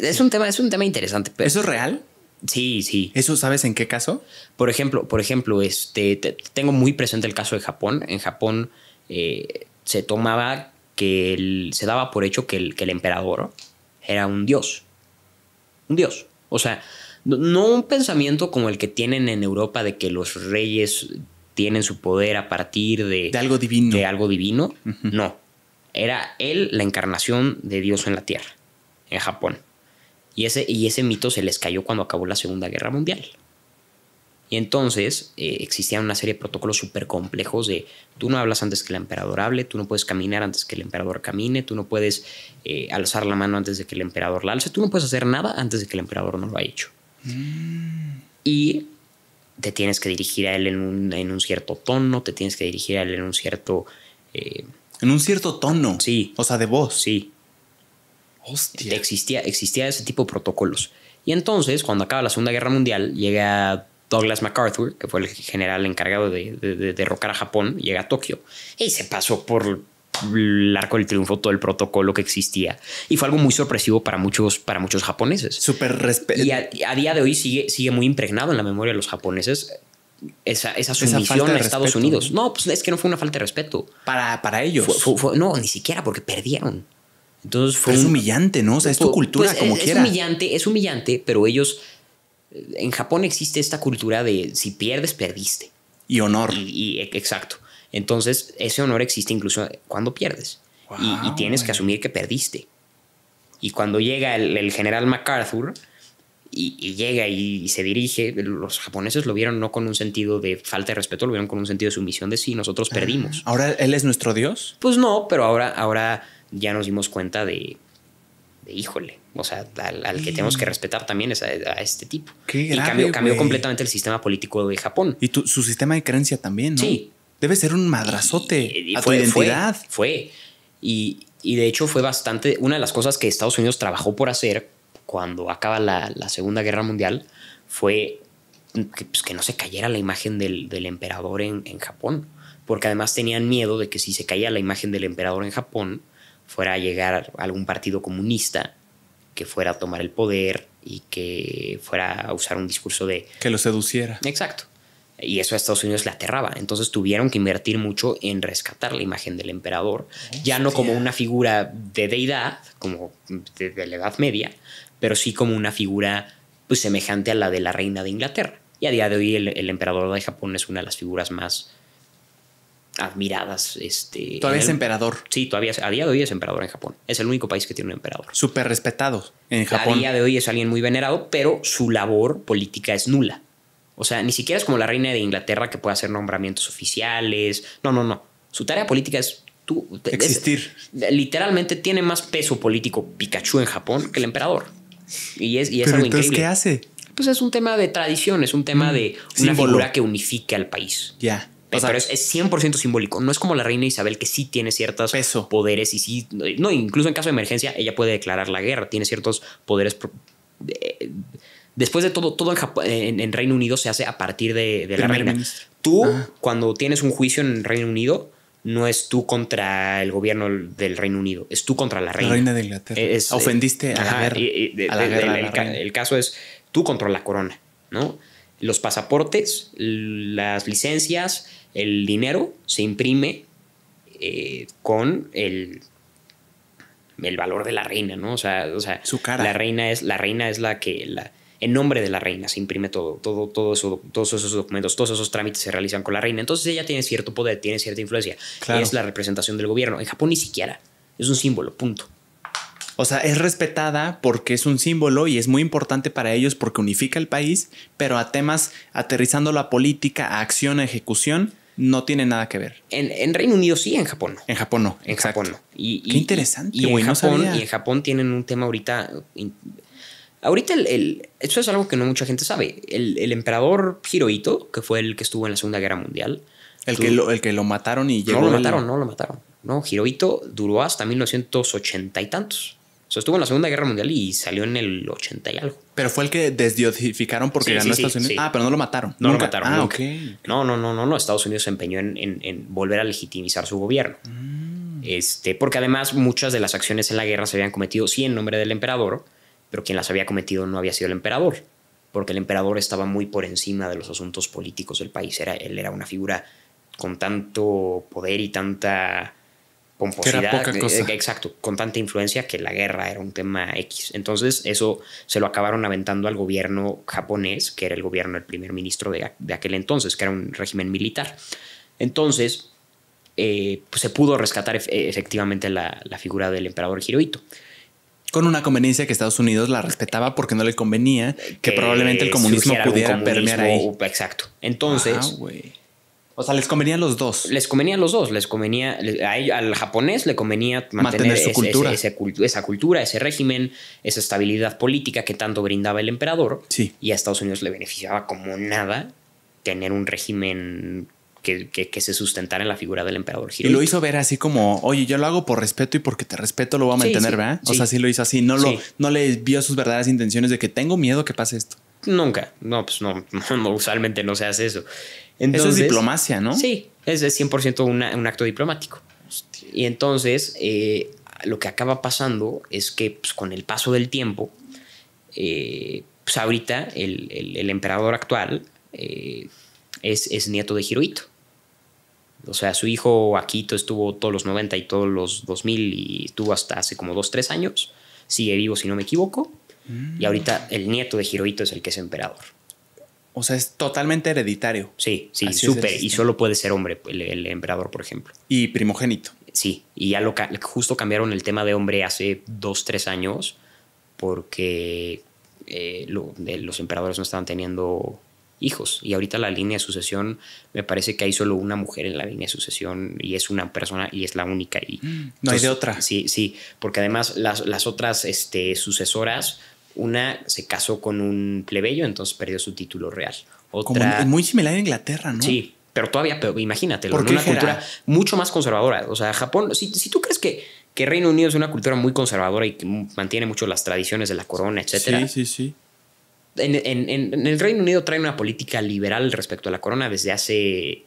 Es un tema, es un tema interesante. Pero ¿Eso es real? Sí, sí. ¿Eso sabes en qué caso? Por ejemplo, por ejemplo, este, tengo muy presente el caso de Japón. En Japón eh, se tomaba que se daba por hecho que el, que el emperador era un dios. Un dios. O sea, no, un pensamiento como el que tienen en Europa de que los reyes tienen su poder a partir de... algo divino. De algo divino. No. Era él la encarnación de Dios en la tierra, en Japón. Y ese, y ese mito se les cayó cuando acabó la Segunda Guerra Mundial. Y entonces eh, existían una serie de protocolos súper complejos de tú no hablas antes que el emperador hable, tú no puedes caminar antes que el emperador camine, tú no puedes eh, alzar la mano antes de que el emperador la alce, tú no puedes hacer nada antes de que el emperador no lo haya hecho. Mm. Y te tienes que dirigir a él en un, cierto tono, te tienes que dirigir a él en un cierto... Eh, en un cierto tono. Sí. O sea, de voz. Sí. Existía, existía ese tipo de protocolos. Y entonces, cuando acaba la Segunda Guerra Mundial, llega Douglas MacArthur, que fue el general encargado de, derrocar a Japón, llega a Tokio y se pasó por el arco del triunfo todo el protocolo que existía y fue algo muy sorpresivo para muchos para muchos japoneses súper y a, día de hoy sigue sigue muy impregnado en la memoria de los japoneses esa, esa sumisión a Estados Unidos no pues es que no fue una falta de respeto para para ellos no ni siquiera porque perdieron entonces fue es humillante, ¿no? O sea, es tu pues, cultura pues, como quiera. Es humillante, es humillante, pero ellos eh, en Japón existe esta cultura de si pierdes perdiste y honor. Y, e, exacto. Entonces ese honor existe incluso cuando pierdes y, tienes que asumir que perdiste. Y cuando llega el, general MacArthur, y, llega y, y, se dirige. Los japoneses lo vieron no con un sentido de falta de respeto, lo vieron con un sentido de sumisión de sí, nosotros perdimos. Ah, ¿Ahora él es nuestro dios? Pues no, pero ahora, ahora ya nos dimos cuenta de, híjole, o sea, al, que tenemos que respetar también es a, este tipo. y cambió, completamente el sistema político de Japón. Y su sistema de creencia también, ¿no? Sí. Debe ser un madrazote fue, tu identidad. Fue, Y, de hecho fue bastante, una de las cosas que Estados Unidos trabajó por hacer cuando acaba la, Segunda Guerra Mundial fue pues, que, no se cayera la imagen del, emperador en, en, Japón. Porque además tenían miedo de que si se caía la imagen del emperador en Japón, fuera a llegar algún partido comunista que fuera a tomar el poder y que fuera a usar un discurso de... Que lo seduciera. Exacto. Y eso a Estados Unidos le aterraba. Entonces tuvieron que invertir mucho en rescatar la imagen del emperador, oh, ya no como una figura de deidad, como de, la Edad Media, pero sí como una figura pues, semejante a la de la reina de Inglaterra. Y a día de hoy el emperador de Japón es una de las figuras más admiradas. Este, todavía es emperador. Sí, todavía a día de hoy es emperador en Japón. Es el único país que tiene un emperador. Súper respetado en Japón. A día de hoy es alguien muy venerado, pero su labor política es nula. O sea, ni siquiera es como la reina de Inglaterra que puede hacer nombramientos oficiales. No, no, no. Su tarea política es tú. Existir. literalmente tiene más peso político Pikachu en Japón que el emperador. Y es, y es pero algo entonces, ¿Qué hace? Pues es un tema de tradición, es un tema mm. de una figura que unifique al país. Ya pero es, 100% simbólico. No es como la reina Isabel que sí tiene ciertos poderes y sí, no, incluso en caso de emergencia ella puede declarar la guerra, tiene ciertos poderes. Después de todo, todo en, Reino Unido se hace a partir de, la reina. Tú, cuando tienes un juicio en Reino Unido, no es tú contra el gobierno del Reino Unido, es tú contra la reina. La reina de Inglaterra. Ofendiste a la guerra. El caso es tú contra la corona, ¿no? Los pasaportes, las licencias, el dinero se imprime eh, con el, el valor de la reina, ¿no? O sea, La reina es la, reina es la que... La, en nombre de la reina se imprime todo, todo, todos esos documentos, todos esos trámites se realizan con la reina. Entonces ella tiene cierto poder, tiene cierta influencia. Es la representación del gobierno. En Japón ni siquiera. Es un símbolo, punto. O sea, es respetada porque es un símbolo y es muy importante para ellos porque unifica el país, pero a temas aterrizando la política, a acción, a ejecución, no tiene nada que ver. En, Reino Unido sí, en Japón En Japón no, en Japón no. Y, Qué interesante, y, en Japón, y en Japón tienen un tema ahorita... Ahorita el, eso es algo que no mucha gente sabe. El, emperador Hirohito, que fue el que estuvo en la Segunda Guerra Mundial. El, que, lo, el que lo mataron y llegó. No lo mataron, no lo mataron. No, Hirohito duró hasta 1980 y tantos. O estuvo en la Segunda Guerra Mundial y salió en el 80 y algo. Pero fue el que desdiodificaron porque ganó Estados Unidos. Ah, pero no lo mataron. No lo mataron. Ah, No, no, no, no, no. Estados Unidos se empeñó en, volver a legitimizar su gobierno. Mm. Este, porque además muchas de las acciones en la guerra se habían cometido sí en nombre del emperador, pero quien las había cometido no había sido el emperador. Porque el emperador estaba muy por encima de los asuntos políticos del país. Era, él era una figura con tanto poder y tanta pomposidad. poca eh, cosa. Exacto, con tanta influencia que la guerra era un tema X. Entonces, eso se lo acabaron aventando al gobierno japonés, que era el gobierno del primer ministro de, aquel entonces, que era un régimen militar. Entonces, eh, pues, se pudo rescatar efectivamente la, figura del emperador Hirohito con una conveniencia que Estados Unidos la respetaba porque no le convenía que, probablemente el eh, comunismo pudiera permear ahí. Exacto. Entonces, ah, o sea, les convenían los dos. Les convenían los dos. Les convenía. al japonés le convenía mantener, su cultura. esa cultura, ese régimen, esa estabilidad política que tanto brindaba el emperador. Sí. Y a Estados Unidos le beneficiaba como nada tener un régimen que, se sustentara en la figura del emperador Y lo hizo ver así como, oye, yo lo hago por respeto y porque te respeto lo voy a mantener, ¿verdad? O sea, sí lo hizo así, no, lo, no le vio sus verdaderas intenciones de que tengo miedo que pase esto. Nunca. No, pues *laughs* no, usualmente no se hace eso. Entonces, es diplomacia, ¿no? Sí, es, 100% un acto diplomático. Y entonces, eh, lo que acaba pasando es que pues, con el paso del tiempo, eh, pues ahorita el, emperador actual eh, es, es, nieto de Hirohito. O sea, su hijo Akito estuvo todos los 90 y todos los 2000 y estuvo hasta hace como 2, 3 años. Sigue vivo, si no me equivoco. Y ahorita el nieto de Hirohito es el que es emperador. O sea, es totalmente hereditario. Sí, sí, súper. Y solo puede ser hombre, el, emperador, por ejemplo. Y primogénito. Sí, y ya lo justo cambiaron el tema de hombre hace dos, tres años, porque eh, los emperadores no estaban teniendo hijos. Y ahorita la línea de sucesión, me parece que hay solo una mujer en la línea de sucesión y es una persona y es la única. Y, mm, no hay de otra. Sí, sí, porque además las, otras este, sucesoras una se casó con un plebeyo, entonces perdió su título real. Otra, muy similar a Inglaterra, ¿no? Sí, pero todavía, pero imagínate, una cultura mucho más conservadora. O sea, Japón, si, tú crees que, que, Reino Unido es una cultura muy conservadora y que mantiene mucho las tradiciones de la corona, etcétera. Sí, sí, sí. En, el Reino Unido trae una política liberal respecto a la corona desde hace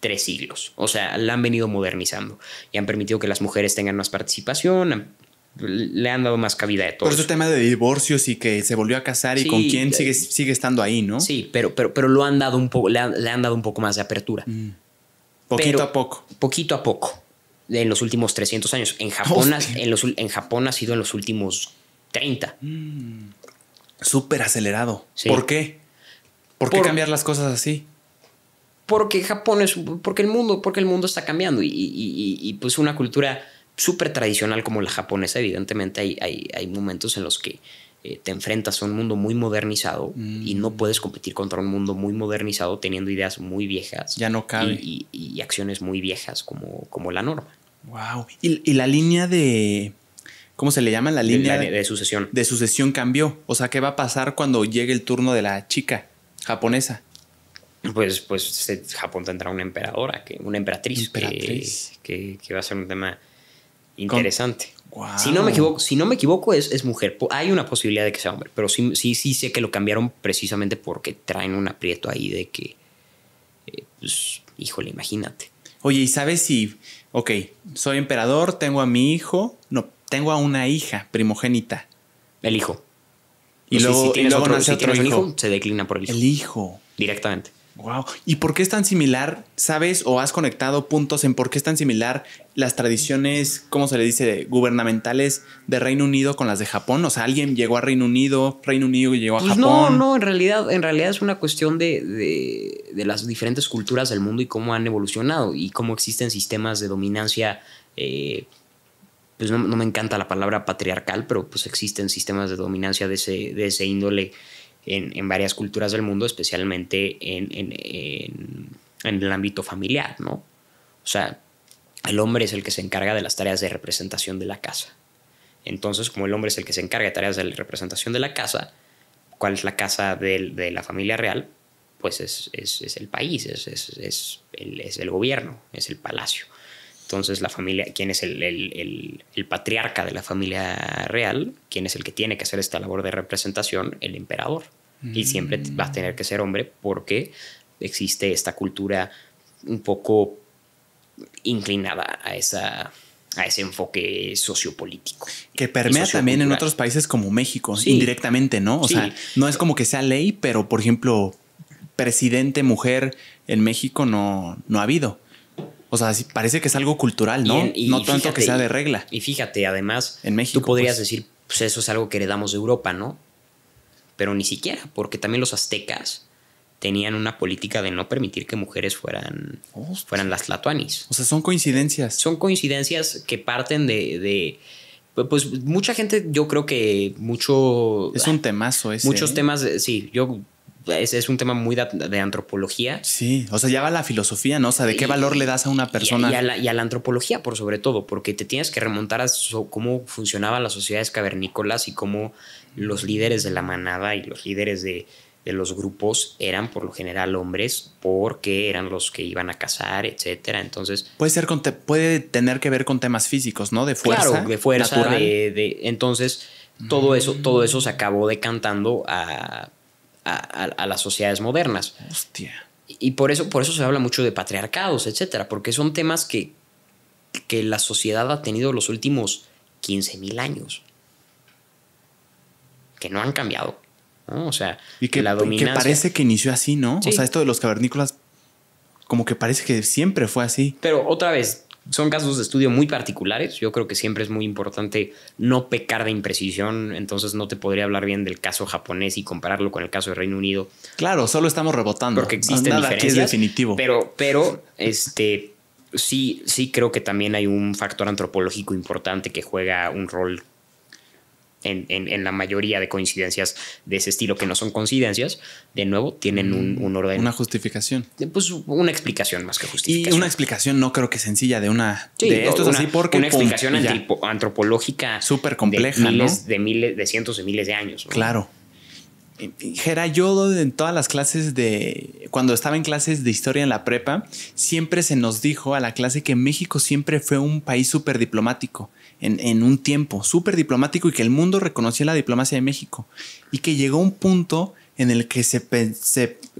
tres siglos. O sea, la han venido modernizando y han permitido que las mujeres tengan más participación, le han dado más cabida de todo. Por tema de divorcios y que se volvió a casar y con quién sigue, sigue estando ahí, ¿no? Sí, pero, pero, pero lo han dado un le han, dado un poco más de apertura. Mm. Poquito a poco. Poquito a poco. En los últimos 300 años. En Japón, ha sido en los últimos 30. Mm. Súper acelerado. ¿Por qué? ¿Por, qué cambiar las cosas así? Porque Japón es. Porque el mundo, porque el mundo está cambiando. y pues una cultura súper tradicional como la japonesa, evidentemente hay, hay, momentos en los que eh, te enfrentas a un mundo muy modernizado y no mm. puedes competir contra un mundo muy modernizado teniendo ideas muy viejas. Ya no cabe. Y, acciones muy viejas como, como la norma. Wow. ¿Y, la línea de... ¿Cómo se le llama la línea? De, sucesión. De sucesión cambió. O sea, ¿qué va a pasar cuando llegue el turno de la chica japonesa? Pues, pues Japón tendrá una emperadora, una emperatriz, que va a ser un tema Interesante. Si no me equivoco, si no me equivoco es, mujer. Hay una posibilidad de que sea hombre, pero sí, sí, sí sé que lo cambiaron precisamente porque traen un aprieto ahí de que, eh, pues, híjole, imagínate. Oye, ¿y sabes si, ok, soy emperador, tengo a mi hijo, no, tengo a una hija primogénita? El hijo. Y, luego, si, se declina por el hijo. El hijo. Directamente. Wow. ¿Y por qué es tan similar? ¿Sabes o has conectado puntos en por qué es tan similar las tradiciones, cómo se le dice, gubernamentales de Reino Unido con las de Japón? O sea, alguien llegó a Reino Unido, Reino Unido llegó a pues Japón. No, no, en realidad, en realidad es una cuestión de, las diferentes culturas del mundo y cómo han evolucionado y cómo existen sistemas de dominancia. Eh, pues no, me encanta la palabra patriarcal, pero pues existen sistemas de dominancia de ese, de ese índole en, en varias culturas del mundo, especialmente en, el ámbito familiar, ¿no? O sea, el hombre es el que se encarga de las tareas de representación de la casa. Entonces, como el hombre es el que se encarga de tareas de representación de la casa, ¿cuál es la casa de, la familia real? Pues es, es, el país, es, es el gobierno, es el palacio. Entonces, la familia, ¿quién es el, el, patriarca de la familia real? ¿Quién es el que tiene que hacer esta labor de representación? El emperador. Y siempre mm. va a tener que ser hombre porque existe esta cultura un poco inclinada a esa a ese enfoque sociopolítico. Que permea también en otros países como México, indirectamente, ¿no? O sea, no es como que sea ley, pero por ejemplo, presidente mujer en México no, no ha habido. O sea, parece que es algo cultural, ¿no? no tanto que sea de regla. Y, fíjate, además, en México, tú podrías pues. decir, pues eso es algo que heredamos de Europa, ¿no? Pero ni siquiera, porque también los aztecas tenían una política de no permitir que mujeres fueran, fueran las latuanis. O sea, son coincidencias. Son coincidencias que parten de, pues, pues mucha gente, yo creo que mucho. Es un temazo ese. Muchos ¿eh? temas, sí, yo es, es, un tema muy de, antropología. Sí, o sea, ya va la filosofía, ¿no? O sea, ¿de qué valor le das a una persona? Y a, la, antropología, por sobre todo, porque te tienes que remontar a cómo funcionaban las sociedades cavernícolas y cómo los líderes de la manada y los líderes de, los grupos eran por lo general hombres porque eran los que iban a cazar, etcétera. Entonces puede ser puede tener que ver con temas físicos, ¿no? De fuerza, claro, de fuerza, De, entonces todo eso todo eso mm. se acabó decantando a a, las sociedades modernas. Hostia. Y por eso, por eso se habla mucho de patriarcados, etcétera, porque son temas que, que la sociedad ha tenido los últimos 15.000 años. Que no han cambiado. O sea, y que, la parece que inició así, ¿no? O sea, esto de los cavernícolas, como que parece que siempre fue así. Pero otra vez, son casos de estudio muy particulares. Yo creo que siempre es muy importante no pecar de imprecisión. Entonces no te podría hablar bien del caso japonés y compararlo con el caso del Reino Unido. Claro, solo estamos rebotando. Porque existen diferencias. es definitivo. Pero, pero, este, sí, sí creo que también hay un factor antropológico importante que juega un rol en, la mayoría de coincidencias de ese estilo, que no son coincidencias, de nuevo, tienen un, mm, un orden. Una justificación. Pues una explicación más que justificación. Y una explicación no creo que sencilla de una... de esto es así porque... Una explicación antropológica... Súper compleja, de miles, de miles, de cientos de miles de años. Claro. Jera, yo en todas las clases de. Cuando estaba en clases de historia en la prepa, siempre se nos dijo a la clase que México siempre fue un país súper diplomático en, un tiempo súper diplomático y que el mundo reconoció la diplomacia de México y que llegó un punto en el que se,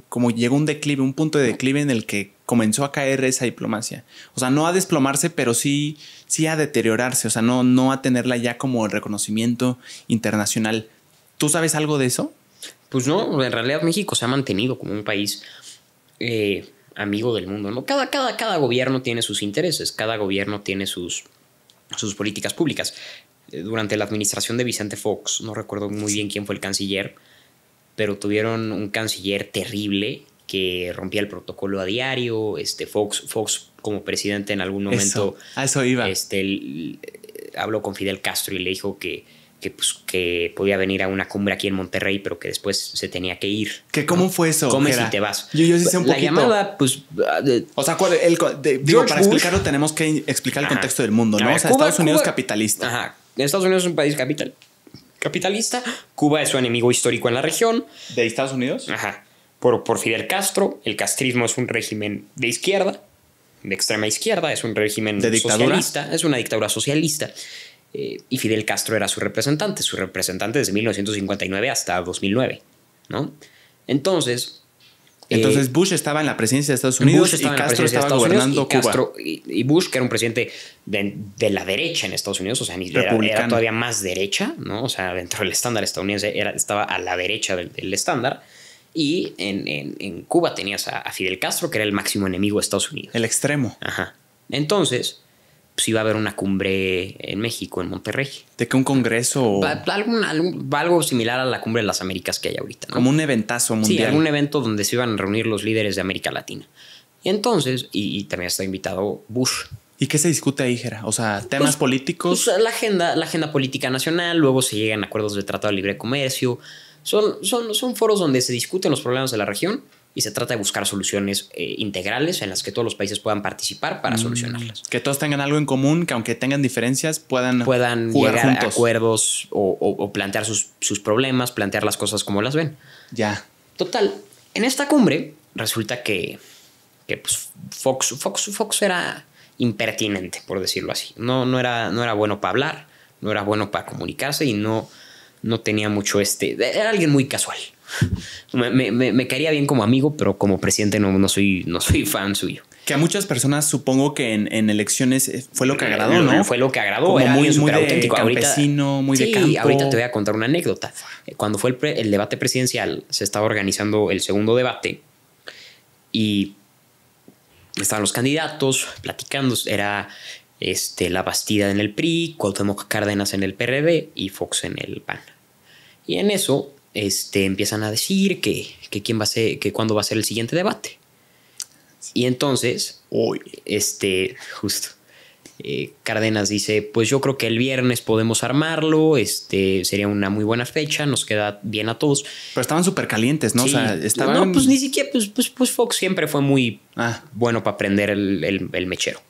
como llegó un declive, un punto de declive en el que comenzó a caer esa diplomacia. O sea, no a desplomarse, pero sí, sí a deteriorarse, o sea, no, no a tenerla ya como el reconocimiento internacional. ¿Tú sabes algo de eso? Pues no, en realidad México se ha mantenido como un país eh, amigo del mundo, ¿no? Cada, cada, cada gobierno tiene sus intereses, cada gobierno tiene sus sus políticas públicas. Eh, durante la administración de Vicente Fox, no recuerdo muy bien quién fue el canciller, pero tuvieron un canciller terrible que rompía el protocolo a diario. Este Fox, Fox como presidente en algún momento, iba. Este, eh, habló con Fidel Castro y le dijo que que, pues, que podía venir a una cumbre aquí en Monterrey, pero que después se tenía que ir. ¿Cómo fue eso? cómo si te vas. la llamada, pues... Ah, o sea, para explicarlo tenemos que explicar el contexto del mundo, ¿no? o sea, Estados Unidos es capitalista. Ajá. Estados Unidos es un país capital, capitalista. Cuba es su enemigo histórico en la región. ¿De Estados Unidos? Ajá. Por, Fidel Castro. El castrismo es un régimen de izquierda, de extrema izquierda. Es un régimen ¿De socialista. Es una dictadura socialista. Eh, y Fidel Castro era su representante, su representante desde 1959 hasta 2009, ¿no? Entonces... Eh, Entonces Bush estaba en la presidencia de Estados Unidos y Castro estaba gobernando Cuba. y, Bush, que era un presidente de, la derecha en Estados Unidos, o sea, ni era, todavía más derecha, ¿no? O sea, dentro del estándar estadounidense era, estaba a la derecha del, estándar. Y en, Cuba tenías a Fidel Castro, que era el máximo enemigo de Estados Unidos. El extremo. Ajá. Entonces, si iba a haber una cumbre en México, en Monterrey. ¿De qué un congreso? algo similar a la cumbre de las Américas que hay ahorita. ¿no? Como un eventazo mundial. Sí, algún evento donde se iban a reunir los líderes de América Latina. Y entonces, y, también está invitado Bush. ¿Y qué se discute ahí, Jera? O sea, temas pues, políticos. Pues, la, agenda, la agenda política nacional, luego se llegan acuerdos de tratado de libre comercio. Son, son, son foros donde se discuten los problemas de la región y se trata de buscar soluciones eh, integrales en las que todos los países puedan participar para mm, solucionarlas. Que todos tengan algo en común, que aunque tengan diferencias puedan, puedan llegar a acuerdos o, plantear sus, problemas, plantear las cosas como las ven. Ya. Total, en esta cumbre resulta que, que pues, Fox, Fox, Fox era impertinente, por decirlo así. No, no, era, no era bueno para hablar, no era bueno para comunicarse y no, no tenía mucho este... Era alguien muy casual. *laughs* Me, me, caería bien como amigo, pero como presidente no, soy, no soy fan suyo. Que a muchas personas supongo que en, elecciones eh, fue lo que agradó, ¿no? Fue lo que agradó. muy, muy auténtico. ahorita, muy de ahorita te voy a contar una anécdota. Eh, cuando fue el, debate presidencial, se estaba organizando el segundo debate y estaban los candidatos platicando. Era este, La Bastida en el PRI, Cuauhtémoc Cárdenas en el PRD y Fox en el PAN. Y en eso este, empiezan a decir que, quién va a ser, que cuándo va a ser el siguiente debate. Y entonces, hoy, este, justo, eh, Cárdenas dice, pues yo creo que el viernes podemos armarlo, este, sería una muy buena fecha, nos queda bien a todos. Pero estaban súper calientes, ¿no? No, pues ni siquiera, pues, pues, pues Fox siempre fue muy ah. bueno para prender el, mechero.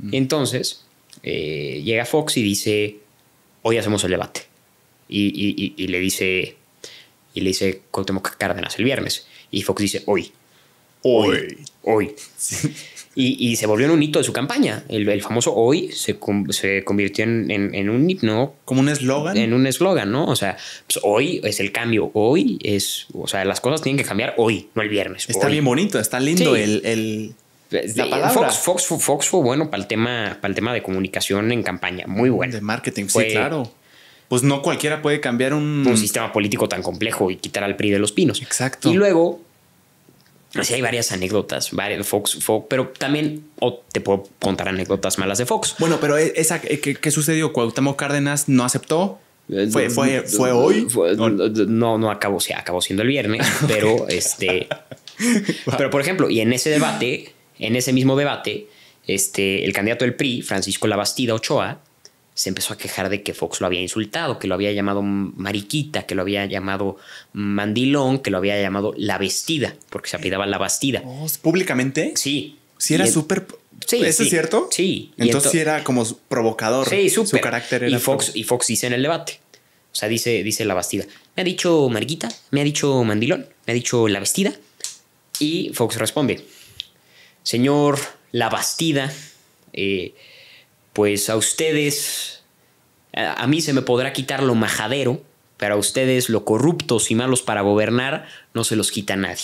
Mm. Entonces, eh, llega Fox y dice, hoy hacemos el debate. y le dice y le dice Cuauhtémoc Cárdenas el viernes. Y Fox dice hoy. Hoy. Hoy. Y, se volvió en un hito de su campaña. El, famoso hoy se, convirtió en, en, un himno. Como un eslogan. En un eslogan, ¿no? O sea, pues hoy es el cambio. Hoy es. O sea, las cosas tienen que cambiar hoy, no el viernes. Está bien bonito, está lindo el... La pues, palabra. Fox, Fox, fue bueno para el tema, para el tema de comunicación en campaña, muy bueno. De marketing, fue, sí, claro pues no cualquiera puede cambiar un... sistema político tan complejo y quitar al PRI de los pinos. Exacto. Y luego, así hay varias anécdotas, Fox, Fox, pero también te puedo contar anécdotas malas de Fox. Bueno, pero e-, esa, eh, ¿qué, sucedió? Cuauhtémoc Cárdenas no aceptó. Fue, eh, hoy. no, no acabó, o acabó siendo el viernes, *laughs* pero este. *laughs* pero por ejemplo, y en ese debate, en ese mismo debate, este, el candidato del PRI, Francisco Labastida Ochoa, se empezó a quejar de que Fox lo había insultado, que lo había llamado mariquita, que lo había llamado mandilón, que lo había llamado la vestida, porque se apidaba la bastida. Oh, ¿Públicamente? Sí. Sí, era súper... Sí, ¿Eso es cierto? Sí. Entonces, sí era como provocador. Su carácter era... Y Fox, y Fox dice en el debate. O sea, dice, dice la bastida. Me ha dicho mariquita, me ha dicho mandilón, me ha dicho la vestida. Y Fox responde. Señor, la bastida... Eh, pues a ustedes, a, mí se me podrá quitar lo majadero, pero a ustedes lo corruptos y malos para gobernar no se los quita nadie.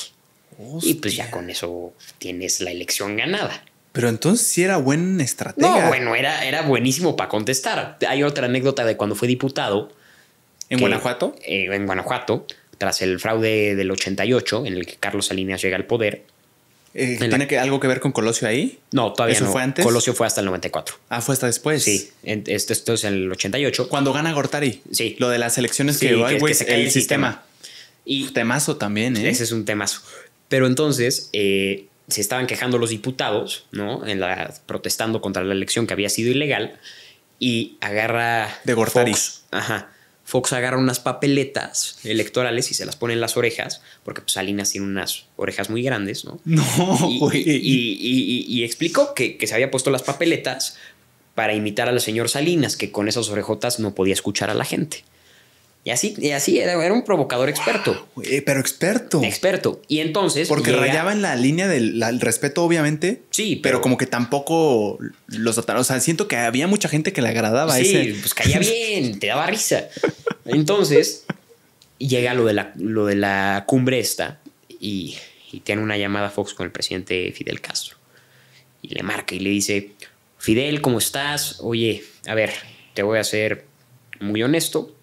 Y pues ya con eso tienes la elección ganada. Pero entonces sí era buen estratega. No, bueno, era, era buenísimo para contestar. Hay otra anécdota de cuando fue diputado. ¿En Guanajuato? Eh, en Guanajuato, tras el fraude del 88, en el que Carlos Salinas llega al poder eh, ¿Tiene que, algo que ver con Colosio ahí? No, todavía no. fue antes? Colosio fue hasta el 94. Ah, fue hasta después. Sí, esto, es en el 88. Cuando gana Gortari. Sí. Lo de las elecciones que, que, se el, sistema. Y temazo también, ¿eh? Ese es un temazo. Pero entonces eh, se estaban quejando los diputados, ¿no? En la, protestando contra la elección que había sido ilegal. Y agarra. De Gortari. ajá. Fox agarra unas papeletas electorales y se las pone en las orejas, porque pues, Salinas tiene unas orejas muy grandes, ¿no? *laughs* No, y, Y, explicó que, se había puesto las papeletas para imitar al señor Salinas, que con esas orejotas no podía escuchar a la gente. Y así, y así era, un provocador experto. Eh, pero experto. Experto. Y entonces. Porque rayaba en la línea del respeto, obviamente. Sí, pero, como que tampoco los O sea, siento que había mucha gente que le agradaba sí, ese. pues caía bien, te daba risa. *laughs* Entonces, llega lo de la, lo de la cumbre esta y, tiene una llamada Fox con el presidente Fidel Castro. Y le marca y le dice, Fidel, ¿cómo estás? Oye, a ver, te voy a ser muy honesto.